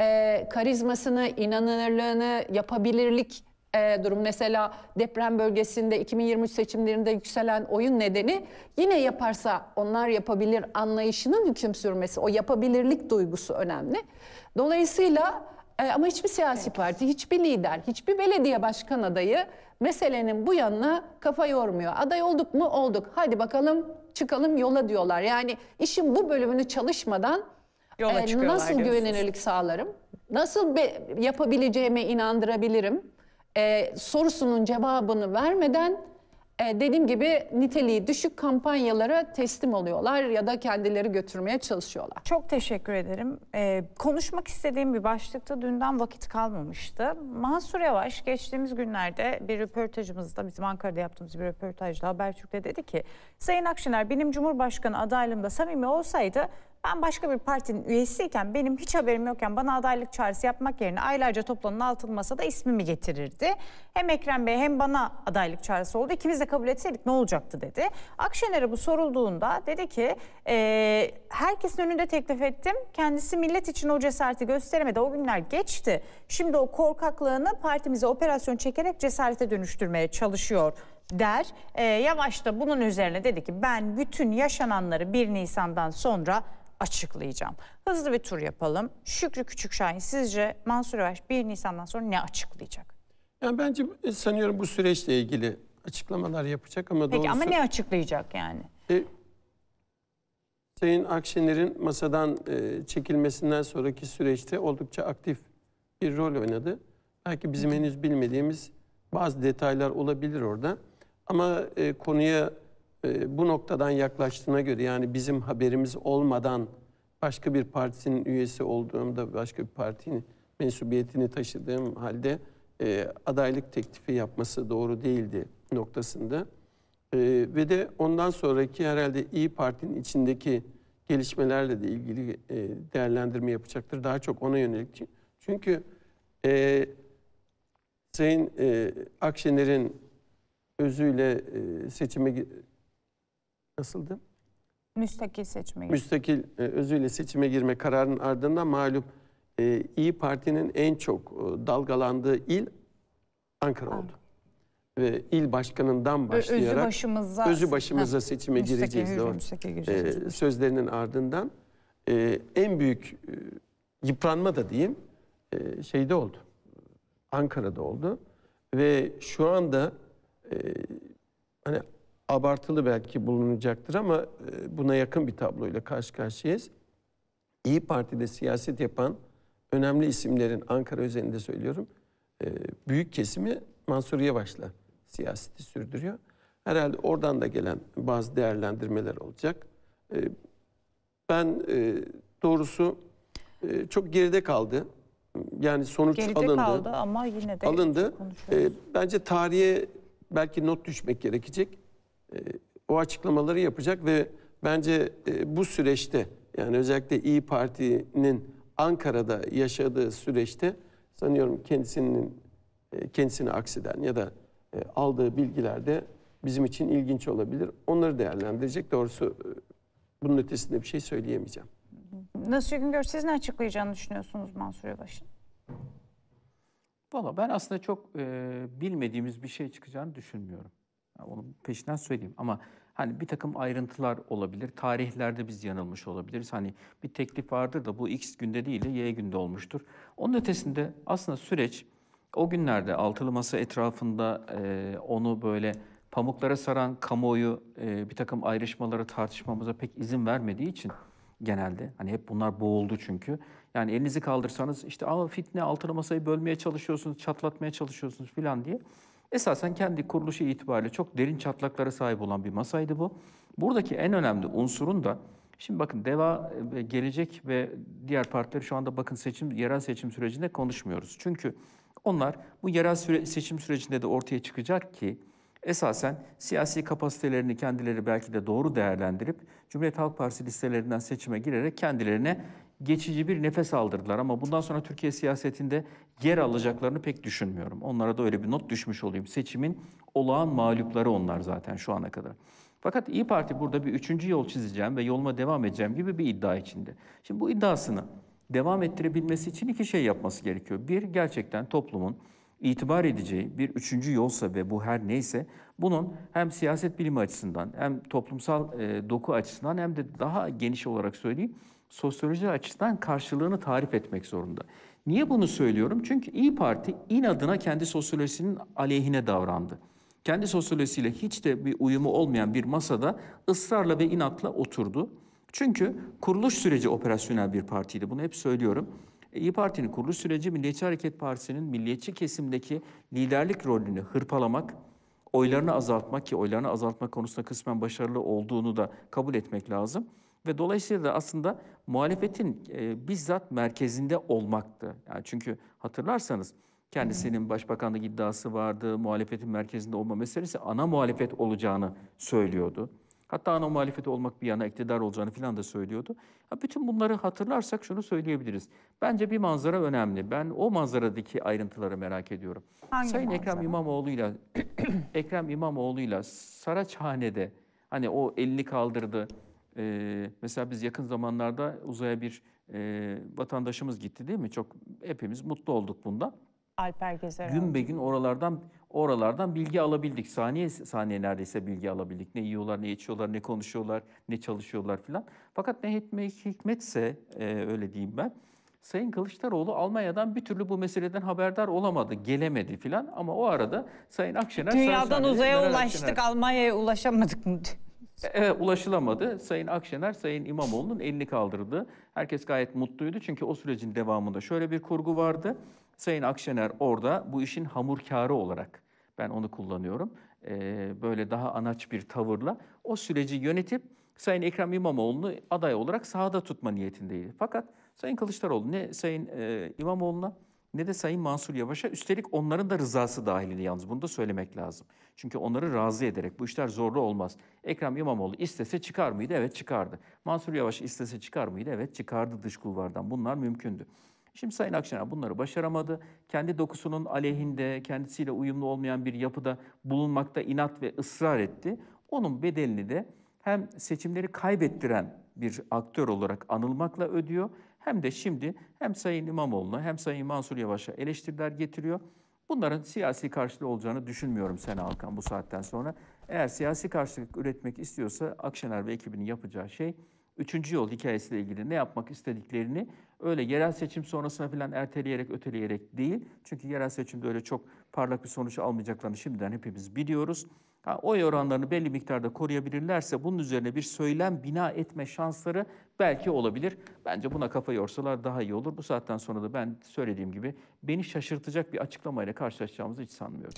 e, karizmasını, inanılırlığını, yapabilirlik e, durum. Mesela deprem bölgesinde 2023 seçimlerinde yükselen oyun nedeni yine yaparsa onlar yapabilir anlayışının hüküm sürmesi, o yapabilirlik duygusu önemli. Dolayısıyla e, ama hiçbir siyasi evet. parti, hiçbir lider, hiçbir belediye başkan adayı meselenin bu yanına kafa yormuyor. Aday olduk mu? Olduk. Hadi bakalım çıkalım yola diyorlar. Yani işin bu bölümünü çalışmadan e, yola e, nasıl diyorsunuz. güvenilirlik sağlarım? Nasıl be, yapabileceğime inandırabilirim? e, sorusunun cevabını vermeden e, dediğim gibi niteliği düşük kampanyalara teslim oluyorlar ya da kendileri götürmeye çalışıyorlar. Çok teşekkür ederim. Ee, konuşmak istediğim bir başlıkta dünden vakit kalmamıştı. Mansur Yavaş geçtiğimiz günlerde bir röportajımızda bizim Ankara'da yaptığımız bir röportajda Habertürk'te dedi ki Sayın Akşener benim Cumhurbaşkanı adaylığımda samimi olsaydı ben başka bir partinin üyesiyken benim hiç haberim yokken bana adaylık çağrısı yapmak yerine aylarca toplanın altın masada ismimi getirirdi. Hem Ekrem Bey hem bana adaylık çağrısı oldu. İkimiz de kabul etseydik ne olacaktı dedi. Akşener'e bu sorulduğunda dedi ki e, herkesin önünde teklif ettim. Kendisi millet için o cesareti gösteremedi. O günler geçti. Şimdi o korkaklığını partimize operasyon çekerek cesarete dönüştürmeye çalışıyor der. E, yavaş da bunun üzerine dedi ki ben bütün yaşananları 1 Nisan'dan sonra açıklayacağım. Hızlı bir tur yapalım. Şükrü Küçükşahin sizce Mansur Yavaş 1 Nisan'dan sonra ne açıklayacak? Yani bence e, sanıyorum bu süreçle ilgili açıklamalar yapacak ama Peki, doğrusu... Peki ama ne açıklayacak yani? E, Sayın Akşener'in masadan e, çekilmesinden sonraki süreçte oldukça aktif bir rol oynadı. Belki bizim henüz bilmediğimiz bazı detaylar olabilir orada. Ama e, konuya e, bu noktadan yaklaştığına göre yani bizim haberimiz olmadan başka bir partisinin üyesi olduğumda başka bir partinin mensubiyetini taşıdığım halde e, adaylık teklifi yapması doğru değildi noktasında. E, ve de ondan sonraki herhalde İyi Parti'nin içindeki gelişmelerle de ilgili e, değerlendirme yapacaktır. Daha çok ona yönelik. Çünkü e, Sayın e, Akşener'in özüyle e, seçime Nasıldı? Müstakil seçime girme. Müstakil e, özüyle seçime girme kararının ardından malum e, İyi Parti'nin en çok e, dalgalandığı il Ankara oldu. Ve il başkanından başlayarak özü başımıza, özü başımıza Ha. seçime Müstakil gireceğiz. yürü, doğru. E, sözlerinin ardından e, en büyük e, yıpranma da diyeyim e, şeyde oldu. Ankara'da oldu ve şu anda e, hani abartılı belki bulunacaktır ama e, buna yakın bir tabloyla karşı karşıyayız. İyi Parti'de siyaset yapan önemli isimlerin Ankara özelinde söylüyorum e, büyük kesimi Mansur Yavaş'la siyaseti sürdürüyor. Herhalde oradan da gelen bazı değerlendirmeler olacak. E, ben doğrusu çok geride kaldı. Yani sonuç geride alındı. Geride kaldı ama yine de alındı. Bence tarihe belki not düşmek gerekecek o açıklamaları yapacak ve bence e, bu süreçte yani özellikle İyi Parti'nin Ankara'da yaşadığı süreçte sanıyorum kendisinin e, kendisini aksiden ya da e, aldığı bilgilerde bizim için ilginç olabilir. Onları değerlendirecek. Doğrusu bunun ötesinde bir şey söyleyemeyeceğim. Nasıl Güngör siz ne açıklayacağını düşünüyorsunuz Mansur Yavaş'ın? Valla ben aslında çok e, bilmediğimiz bir şey çıkacağını düşünmüyorum. Onun peşinden söyleyeyim ama hani bir takım ayrıntılar olabilir. Tarihlerde biz yanılmış olabiliriz. Hani bir teklif vardır da bu X günde değil de Y günde olmuştur. Onun ötesinde aslında süreç o günlerde altılı masa etrafında e, onu böyle pamuklara saran kamuoyu e, bir takım ayrışmalara tartışmamıza pek izin vermediği için genelde hani hep bunlar boğuldu çünkü. Yani elinizi kaldırsanız işte ama fitne altılı masayı bölmeye çalışıyorsunuz, çatlatmaya çalışıyorsunuz filan diye Esasen kendi kuruluşu itibariyle çok derin çatlaklara sahip olan bir masaydı bu. Buradaki en önemli unsurun da Şimdi bakın DEVA e, gelecek ve diğer partileri şu anda bakın seçim yerel seçim sürecinde konuşmuyoruz. Çünkü onlar bu yerel süre, seçim sürecinde de ortaya çıkacak ki esasen siyasi kapasitelerini kendileri belki de doğru değerlendirip Cumhuriyet Halk Partisi listelerinden seçime girerek kendilerine geçici bir nefes aldırdılar ama bundan sonra Türkiye siyasetinde yer alacaklarını pek düşünmüyorum. Onlara da öyle bir not düşmüş olayım. Seçimin olağan mağlupları onlar zaten şu ana kadar. Fakat İyi Parti burada bir üçüncü yol çizeceğim ve yoluma devam edeceğim gibi bir iddia içinde. Şimdi bu iddiasını devam ettirebilmesi için iki şey yapması gerekiyor. Bir, gerçekten toplumun itibar edeceği bir üçüncü yolsa ve bu her neyse bunun hem siyaset bilimi açısından hem toplumsal e, doku açısından hem de daha geniş olarak söyleyeyim sosyoloji açısından karşılığını tarif etmek zorunda. Niye bunu söylüyorum? Çünkü İyi Parti inadına kendi sosyolojisinin aleyhine davrandı. Kendi sosyolojisiyle hiç de bir uyumu olmayan bir masada ısrarla ve inatla oturdu. Çünkü kuruluş süreci operasyonel bir partiydi. Bunu hep söylüyorum. İyi Parti'nin kuruluş süreci Milliyetçi Hareket Partisi'nin milliyetçi kesimdeki liderlik rolünü hırpalamak, oylarını azaltmak ki oylarını azaltma konusunda kısmen başarılı olduğunu da kabul etmek lazım. Ve dolayısıyla da aslında muhalefetin e, bizzat merkezinde olmaktı. Yani çünkü hatırlarsanız kendisinin başbakanlık iddiası vardı, muhalefetin merkezinde olma meselesi ana muhalefet olacağını söylüyordu. Hatta ana muhalefeti olmak bir yana iktidar olacağını filan da söylüyordu. Ya bütün bunları hatırlarsak şunu söyleyebiliriz. Bence bir manzara önemli. Ben o manzaradaki ayrıntıları merak ediyorum. Hangi Sayın manzara? Ekrem İmamoğlu'yla Ekrem İmamoğlu'yla Saraçhane'de hani o elini kaldırdı e, mesela biz yakın zamanlarda uzaya bir e, vatandaşımız gitti değil mi? Çok hepimiz mutlu olduk bundan. Alper Gezer. Gün be gün oralardan oralardan bilgi alabildik. Saniye saniye neredeyse bilgi alabildik. Ne yiyorlar, ne içiyorlar, ne konuşuyorlar, ne çalışıyorlar filan. Fakat ne hikmet, hikmetse e, öyle diyeyim ben. Sayın Kılıçdaroğlu Almanya'dan bir türlü bu meseleden haberdar olamadı, gelemedi filan ama o arada Sayın Akşener... Dünyadan uzaya ulaştık, Almanya'ya ulaşamadık mı? e, ulaşılamadı. Sayın Akşener, Sayın İmamoğlu'nun elini kaldırdı. Herkes gayet mutluydu çünkü o sürecin devamında şöyle bir kurgu vardı. Sayın Akşener orada bu işin hamurkarı olarak, ben onu kullanıyorum, e, böyle daha anaç bir tavırla o süreci yönetip Sayın Ekrem İmamoğlu'nu aday olarak sahada tutma niyetindeydi. Fakat Sayın Kılıçdaroğlu ne Sayın e, İmamoğlu'na ne de Sayın Mansur Yavaş'a. Üstelik onların da rızası dahilini yalnız bunu da söylemek lazım. Çünkü onları razı ederek bu işler zorlu olmaz. Ekrem İmamoğlu istese çıkar mıydı? Evet çıkardı. Mansur Yavaş istese çıkar mıydı? Evet çıkardı dış kulvardan. Bunlar mümkündü. Şimdi Sayın Akşener bunları başaramadı. Kendi dokusunun aleyhinde, kendisiyle uyumlu olmayan bir yapıda bulunmakta inat ve ısrar etti. Onun bedelini de hem seçimleri kaybettiren bir aktör olarak anılmakla ödüyor hem de şimdi hem Sayın İmamoğlu'na hem Sayın Mansur Yavaş'a eleştiriler getiriyor. Bunların siyasi karşılığı olacağını düşünmüyorum Sena Alkan bu saatten sonra. Eğer siyasi karşılık üretmek istiyorsa Akşener ve ekibinin yapacağı şey üçüncü yol hikayesiyle ilgili ne yapmak istediklerini öyle yerel seçim sonrasına falan erteleyerek öteleyerek değil. Çünkü yerel seçimde öyle çok parlak bir sonuç almayacaklarını şimdiden hepimiz biliyoruz. Yani oy oranlarını belli miktarda koruyabilirlerse bunun üzerine bir söylem bina etme şansları belki olabilir. Bence buna kafa yorsalar daha iyi olur. Bu saatten sonra da ben söylediğim gibi beni şaşırtacak bir açıklamayla karşılaşacağımızı hiç sanmıyorum.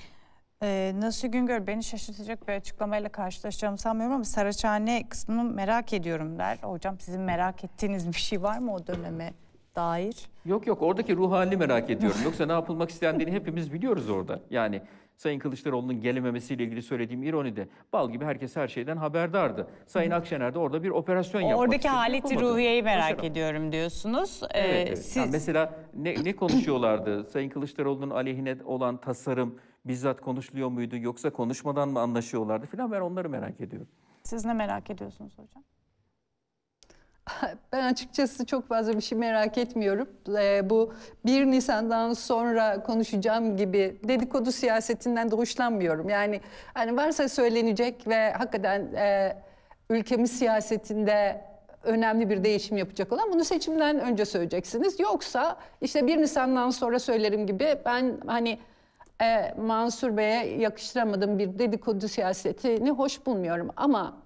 Ee, Nasuh Güngör beni şaşırtacak bir açıklamayla karşılaşacağımı sanmıyorum ama Saraçhane kısmını merak ediyorum der. Hocam sizin merak ettiğiniz bir şey var mı o döneme dair? Yok yok oradaki ruh halini merak ediyorum. Yoksa ne yapılmak istendiğini hepimiz biliyoruz orada. Yani Sayın Kılıçdaroğlu'nun gelememesiyle ilgili söylediğim ironi de bal gibi herkes her şeyden haberdardı. Sayın Akşener de orada bir operasyon yapmak Oradaki haleti ruhiyeyi merak Başarım. ediyorum diyorsunuz. Ee, evet, evet. Siz... Yani mesela ne, ne konuşuyorlardı? Sayın Kılıçdaroğlu'nun aleyhine olan tasarım bizzat konuşuluyor muydu yoksa konuşmadan mı anlaşıyorlardı filan ben onları merak ediyorum. Siz ne merak ediyorsunuz hocam? Ben açıkçası çok fazla bir şey merak etmiyorum. Ee, bu 1 Nisan'dan sonra konuşacağım gibi dedikodu siyasetinden de hoşlanmıyorum. Yani hani varsa söylenecek ve hakikaten e, ülkemiz siyasetinde önemli bir değişim yapacak olan bunu seçimden önce söyleyeceksiniz. Yoksa işte 1 Nisan'dan sonra söylerim gibi ben hani e, Mansur Bey'e yakıştıramadığım bir dedikodu siyasetini hoş bulmuyorum. Ama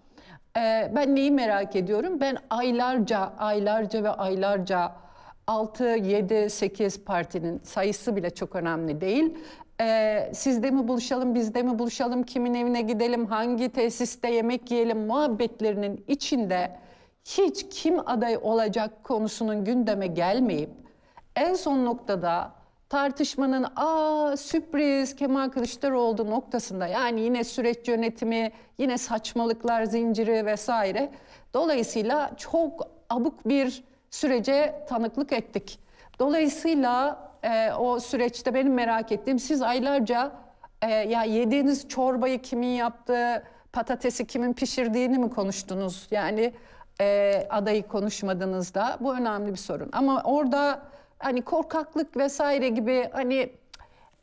ee, ben neyi merak ediyorum? Ben aylarca, aylarca ve aylarca 6, 7, 8 partinin sayısı bile çok önemli değil. Ee, sizde mi buluşalım, bizde mi buluşalım, kimin evine gidelim, hangi tesiste yemek yiyelim muhabbetlerinin içinde hiç kim aday olacak konusunun gündeme gelmeyip en son noktada tartışmanın aa sürpriz Kemal Kılıçdaroğlu noktasında yani yine süreç yönetimi, yine saçmalıklar zinciri vesaire. Dolayısıyla çok abuk bir sürece tanıklık ettik. Dolayısıyla e, o süreçte benim merak ettiğim siz aylarca e, ya yediğiniz çorbayı kimin yaptığı, patatesi kimin pişirdiğini mi konuştunuz? Yani e, adayı konuşmadınız da bu önemli bir sorun. Ama orada hani korkaklık vesaire gibi hani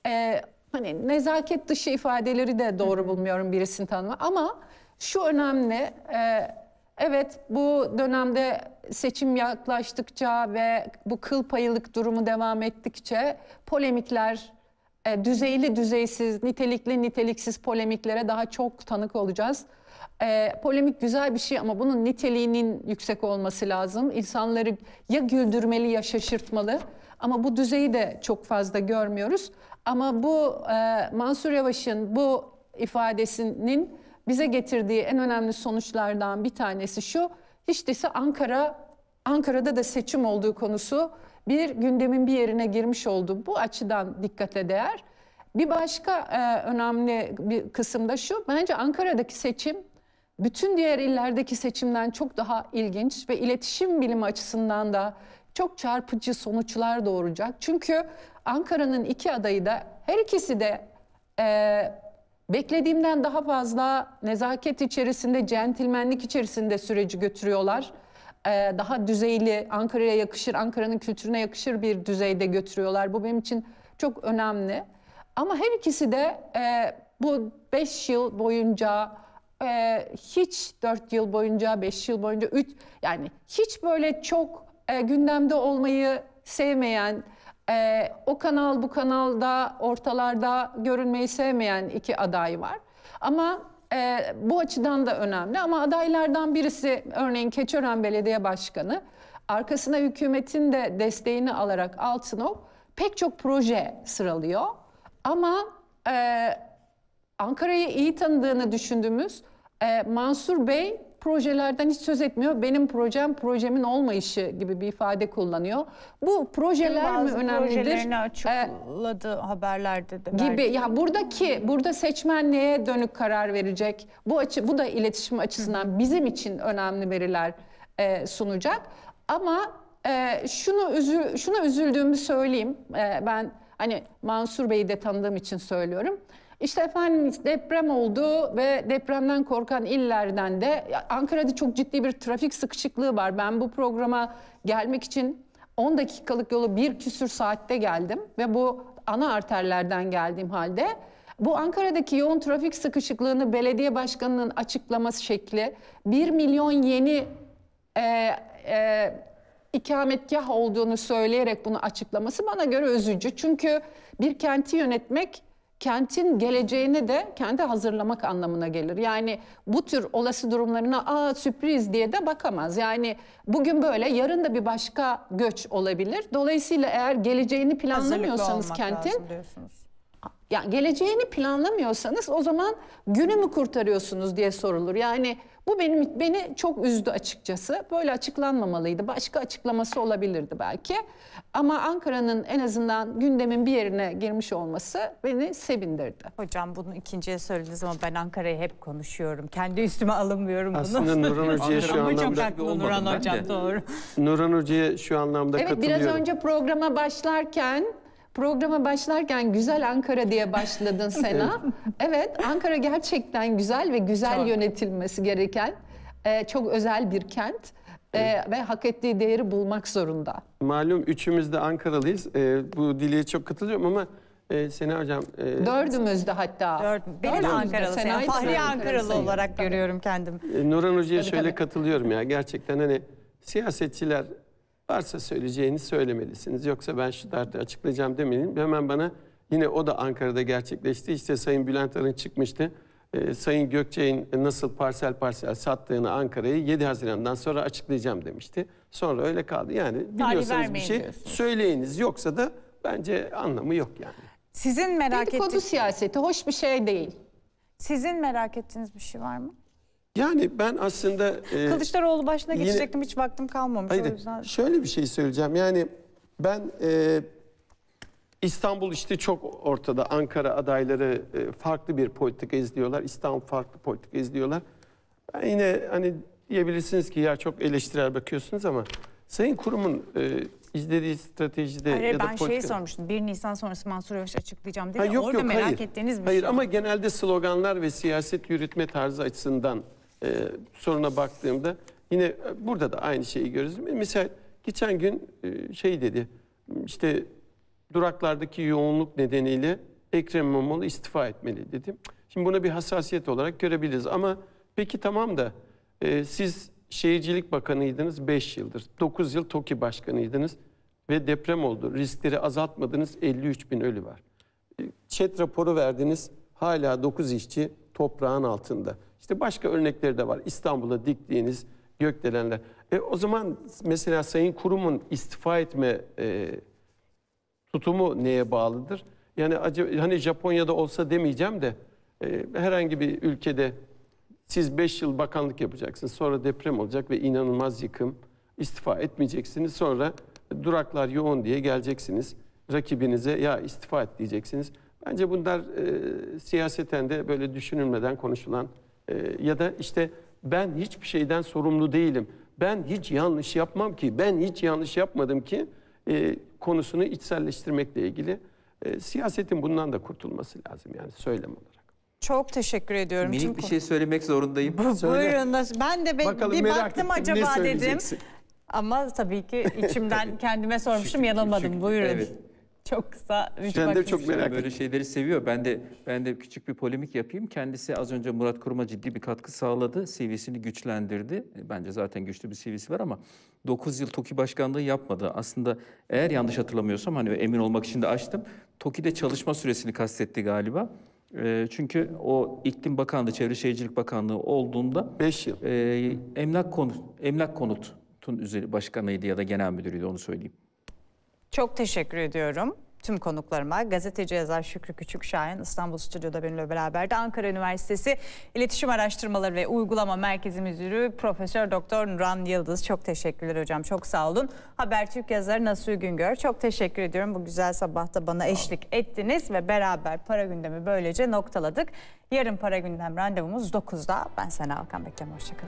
e, hani nezaket dışı ifadeleri de doğru bulmuyorum birisini tanıma ama şu önemli e, evet bu dönemde seçim yaklaştıkça ve bu kıl payılık durumu devam ettikçe polemikler e, düzeyli düzeysiz, nitelikli niteliksiz polemiklere daha çok tanık olacağız. E, polemik güzel bir şey ama bunun niteliğinin yüksek olması lazım. İnsanları ya güldürmeli ya şaşırtmalı. Ama bu düzeyi de çok fazla görmüyoruz. Ama bu e, Mansur Yavaş'ın bu ifadesinin bize getirdiği en önemli sonuçlardan bir tanesi şu. Hiç değilse Ankara, Ankara'da da seçim olduğu konusu bir gündemin bir yerine girmiş oldu. Bu açıdan dikkate değer. Bir başka e, önemli bir kısım da şu. Bence Ankara'daki seçim bütün diğer illerdeki seçimden çok daha ilginç ve iletişim bilimi açısından da çok çarpıcı sonuçlar doğuracak. Çünkü Ankara'nın iki adayı da her ikisi de e, beklediğimden daha fazla nezaket içerisinde, centilmenlik içerisinde süreci götürüyorlar. E, daha düzeyli, Ankara'ya yakışır, Ankara'nın kültürüne yakışır bir düzeyde götürüyorlar. Bu benim için çok önemli. Ama her ikisi de e, bu beş yıl boyunca e, hiç 4 yıl boyunca, 5 yıl boyunca, 3 yani hiç böyle çok e, gündemde olmayı sevmeyen, e, o kanal bu kanalda ortalarda görünmeyi sevmeyen iki aday var. Ama e, bu açıdan da önemli ama adaylardan birisi örneğin Keçören Belediye Başkanı arkasına hükümetin de desteğini alarak Altınok pek çok proje sıralıyor. Ama e, Ankara'yı iyi tanıdığını düşündüğümüz ee, Mansur Bey projelerden hiç söz etmiyor. Benim projem projemin olmayışı gibi bir ifade kullanıyor. Bu projeler Bazı mi önemlidir? Projelerini ee, açıkladı ee, haberlerde de. Gibi belki. ya buradaki burada seçmen neye dönük karar verecek? Bu açı bu da iletişim açısından Hı. bizim için önemli veriler e, sunacak. Ama e, şunu üzü şuna üzüldüğümü söyleyeyim. E, ben hani Mansur Bey'i de tanıdığım için söylüyorum. İşte efendim deprem oldu ve depremden korkan illerden de Ankara'da çok ciddi bir trafik sıkışıklığı var. Ben bu programa gelmek için 10 dakikalık yolu bir küsür saatte geldim ve bu ana arterlerden geldiğim halde bu Ankara'daki yoğun trafik sıkışıklığını belediye başkanının açıklaması şekli 1 milyon yeni e, e, ikametgah olduğunu söyleyerek bunu açıklaması bana göre üzücü. Çünkü bir kenti yönetmek kentin geleceğini de kendi hazırlamak anlamına gelir. Yani bu tür olası durumlarına aa sürpriz diye de bakamaz. Yani bugün böyle yarın da bir başka göç olabilir. Dolayısıyla eğer geleceğini planlamıyorsanız kentin yani geleceğini planlamıyorsanız o zaman günü mü kurtarıyorsunuz diye sorulur. Yani bu benim beni çok üzdü açıkçası. Böyle açıklanmamalıydı. Başka açıklaması olabilirdi belki. Ama Ankara'nın en azından gündemin bir yerine girmiş olması beni sevindirdi. Hocam bunu ikinciye söylediniz ama ben Ankara'yı hep konuşuyorum. Kendi üstüme alınmıyorum bunu. Aslında Nurhan Hoca'ya şu anlamda... Nurhan Hocam doğru. Nurhan Hoca'ya şu anlamda evet, katılıyorum. Evet biraz önce programa başlarken Programa başlarken güzel Ankara diye başladın Sena. evet. Ankara gerçekten güzel ve güzel çok. yönetilmesi gereken e, çok özel bir kent. E, evet. ve hak ettiği değeri bulmak zorunda. Malum üçümüz de Ankaralıyız. E, bu diliye çok katılıyorum ama e, Sena Hocam... E, Dördümüz de hatta. Dört, benim Dördümüz Ankaralı, Sena Fahri Ankaralı olarak tabii. görüyorum kendim. E, Nurhan Hoca'ya şöyle tabii. katılıyorum ya gerçekten hani siyasetçiler Varsa söyleyeceğini söylemelisiniz. Yoksa ben şu derdi açıklayacağım demeyin. Hemen bana yine o da Ankara'da gerçekleşti. İşte Sayın Bülent Arın çıkmıştı. Ee, Sayın Gökçe'nin nasıl parsel parsel sattığını Ankara'yı 7 Haziran'dan sonra açıklayacağım demişti. Sonra öyle kaldı. Yani biliyorsanız bir şey diyorsunuz. söyleyiniz. Yoksa da bence anlamı yok yani. Sizin merak Dedikodu ettiğiniz... siyaseti hoş bir şey değil. Sizin merak ettiğiniz bir şey var mı? Yani ben aslında... E, Kılıçdaroğlu başına yine, geçecektim hiç vaktim kalmamış hayır, o yüzden. Şöyle bir şey söyleyeceğim yani ben e, İstanbul işte çok ortada Ankara adayları e, farklı bir politika izliyorlar. İstanbul farklı politika izliyorlar. Ben yine hani diyebilirsiniz ki ya çok eleştirel bakıyorsunuz ama Sayın Kurum'un e, izlediği stratejide hayır, ya da ben politika... şeyi sormuştum. 1 Nisan sonrası Mansur Yavaş açıklayacağım dedi. Ha, yok, Orada yok, merak hayır. ettiğiniz bir hayır, şey. Ama genelde sloganlar ve siyaset yürütme tarzı açısından e, soruna baktığımda yine e, burada da aynı şeyi görürüz. Mesela geçen gün e, şey dedi işte duraklardaki yoğunluk nedeniyle Ekrem İmamoğlu istifa etmeli dedim. Şimdi buna bir hassasiyet olarak görebiliriz ama peki tamam da e, siz Şehircilik Bakanıydınız 5 yıldır. 9 yıl TOKİ Başkanıydınız ve deprem oldu. Riskleri azaltmadınız 53 bin ölü var. E, Çet raporu verdiniz hala 9 işçi toprağın altında. İşte başka örnekleri de var. İstanbul'da diktiğiniz gökdelenler. E, o zaman mesela Sayın Kurum'un istifa etme e, tutumu neye bağlıdır? Yani hani Japonya'da olsa demeyeceğim de e, herhangi bir ülkede siz 5 yıl bakanlık yapacaksınız. Sonra deprem olacak ve inanılmaz yıkım. İstifa etmeyeceksiniz. Sonra duraklar yoğun diye geleceksiniz. Rakibinize ya istifa et diyeceksiniz. Bence bunlar e, siyaseten de böyle düşünülmeden konuşulan e, ya da işte ben hiçbir şeyden sorumlu değilim. Ben hiç yanlış yapmam ki, ben hiç yanlış yapmadım ki e, konusunu içselleştirmekle ilgili e, siyasetin bundan da kurtulması lazım yani söylem olarak. Çok teşekkür ediyorum. Minik Çünkü... bir şey söylemek zorundayım. Bu, buyurun. Ben de be, Bakalım, bir baktım acaba dedim. Ama tabii ki içimden kendime sormuşum yanılmadım. Buyurun. Evet. Çok kısa. Şender çok merak Böyle şeyleri seviyor. Ben de ben de küçük bir polemik yapayım. Kendisi az önce Murat Kurum'a ciddi bir katkı sağladı. CV'sini güçlendirdi. Bence zaten güçlü bir CV'si var ama 9 yıl TOKİ başkanlığı yapmadı. Aslında eğer yanlış hatırlamıyorsam hani emin olmak için de açtım. TOKİ'de çalışma süresini kastetti galiba. Ee, çünkü o İklim Bakanlığı, Çevre Şehircilik Bakanlığı olduğunda 5 yıl. E, emlak konut, emlak konutun üzeri başkanıydı ya da genel müdürüydü onu söyleyeyim. Çok teşekkür ediyorum tüm konuklarıma. Gazeteci yazar Şükrü Küçükşahin İstanbul Stüdyo'da benimle beraber de Ankara Üniversitesi İletişim Araştırmaları ve Uygulama Merkezi Müdürü Profesör Doktor Nuran Yıldız. Çok teşekkürler hocam. Çok sağ olun. Habertürk yazarı Nasuh Güngör. Çok teşekkür ediyorum. Bu güzel sabahta bana eşlik ettiniz ve beraber para gündemi böylece noktaladık. Yarın para gündem randevumuz 9'da. Ben Sena Hakan Beklem. Hoşçakalın.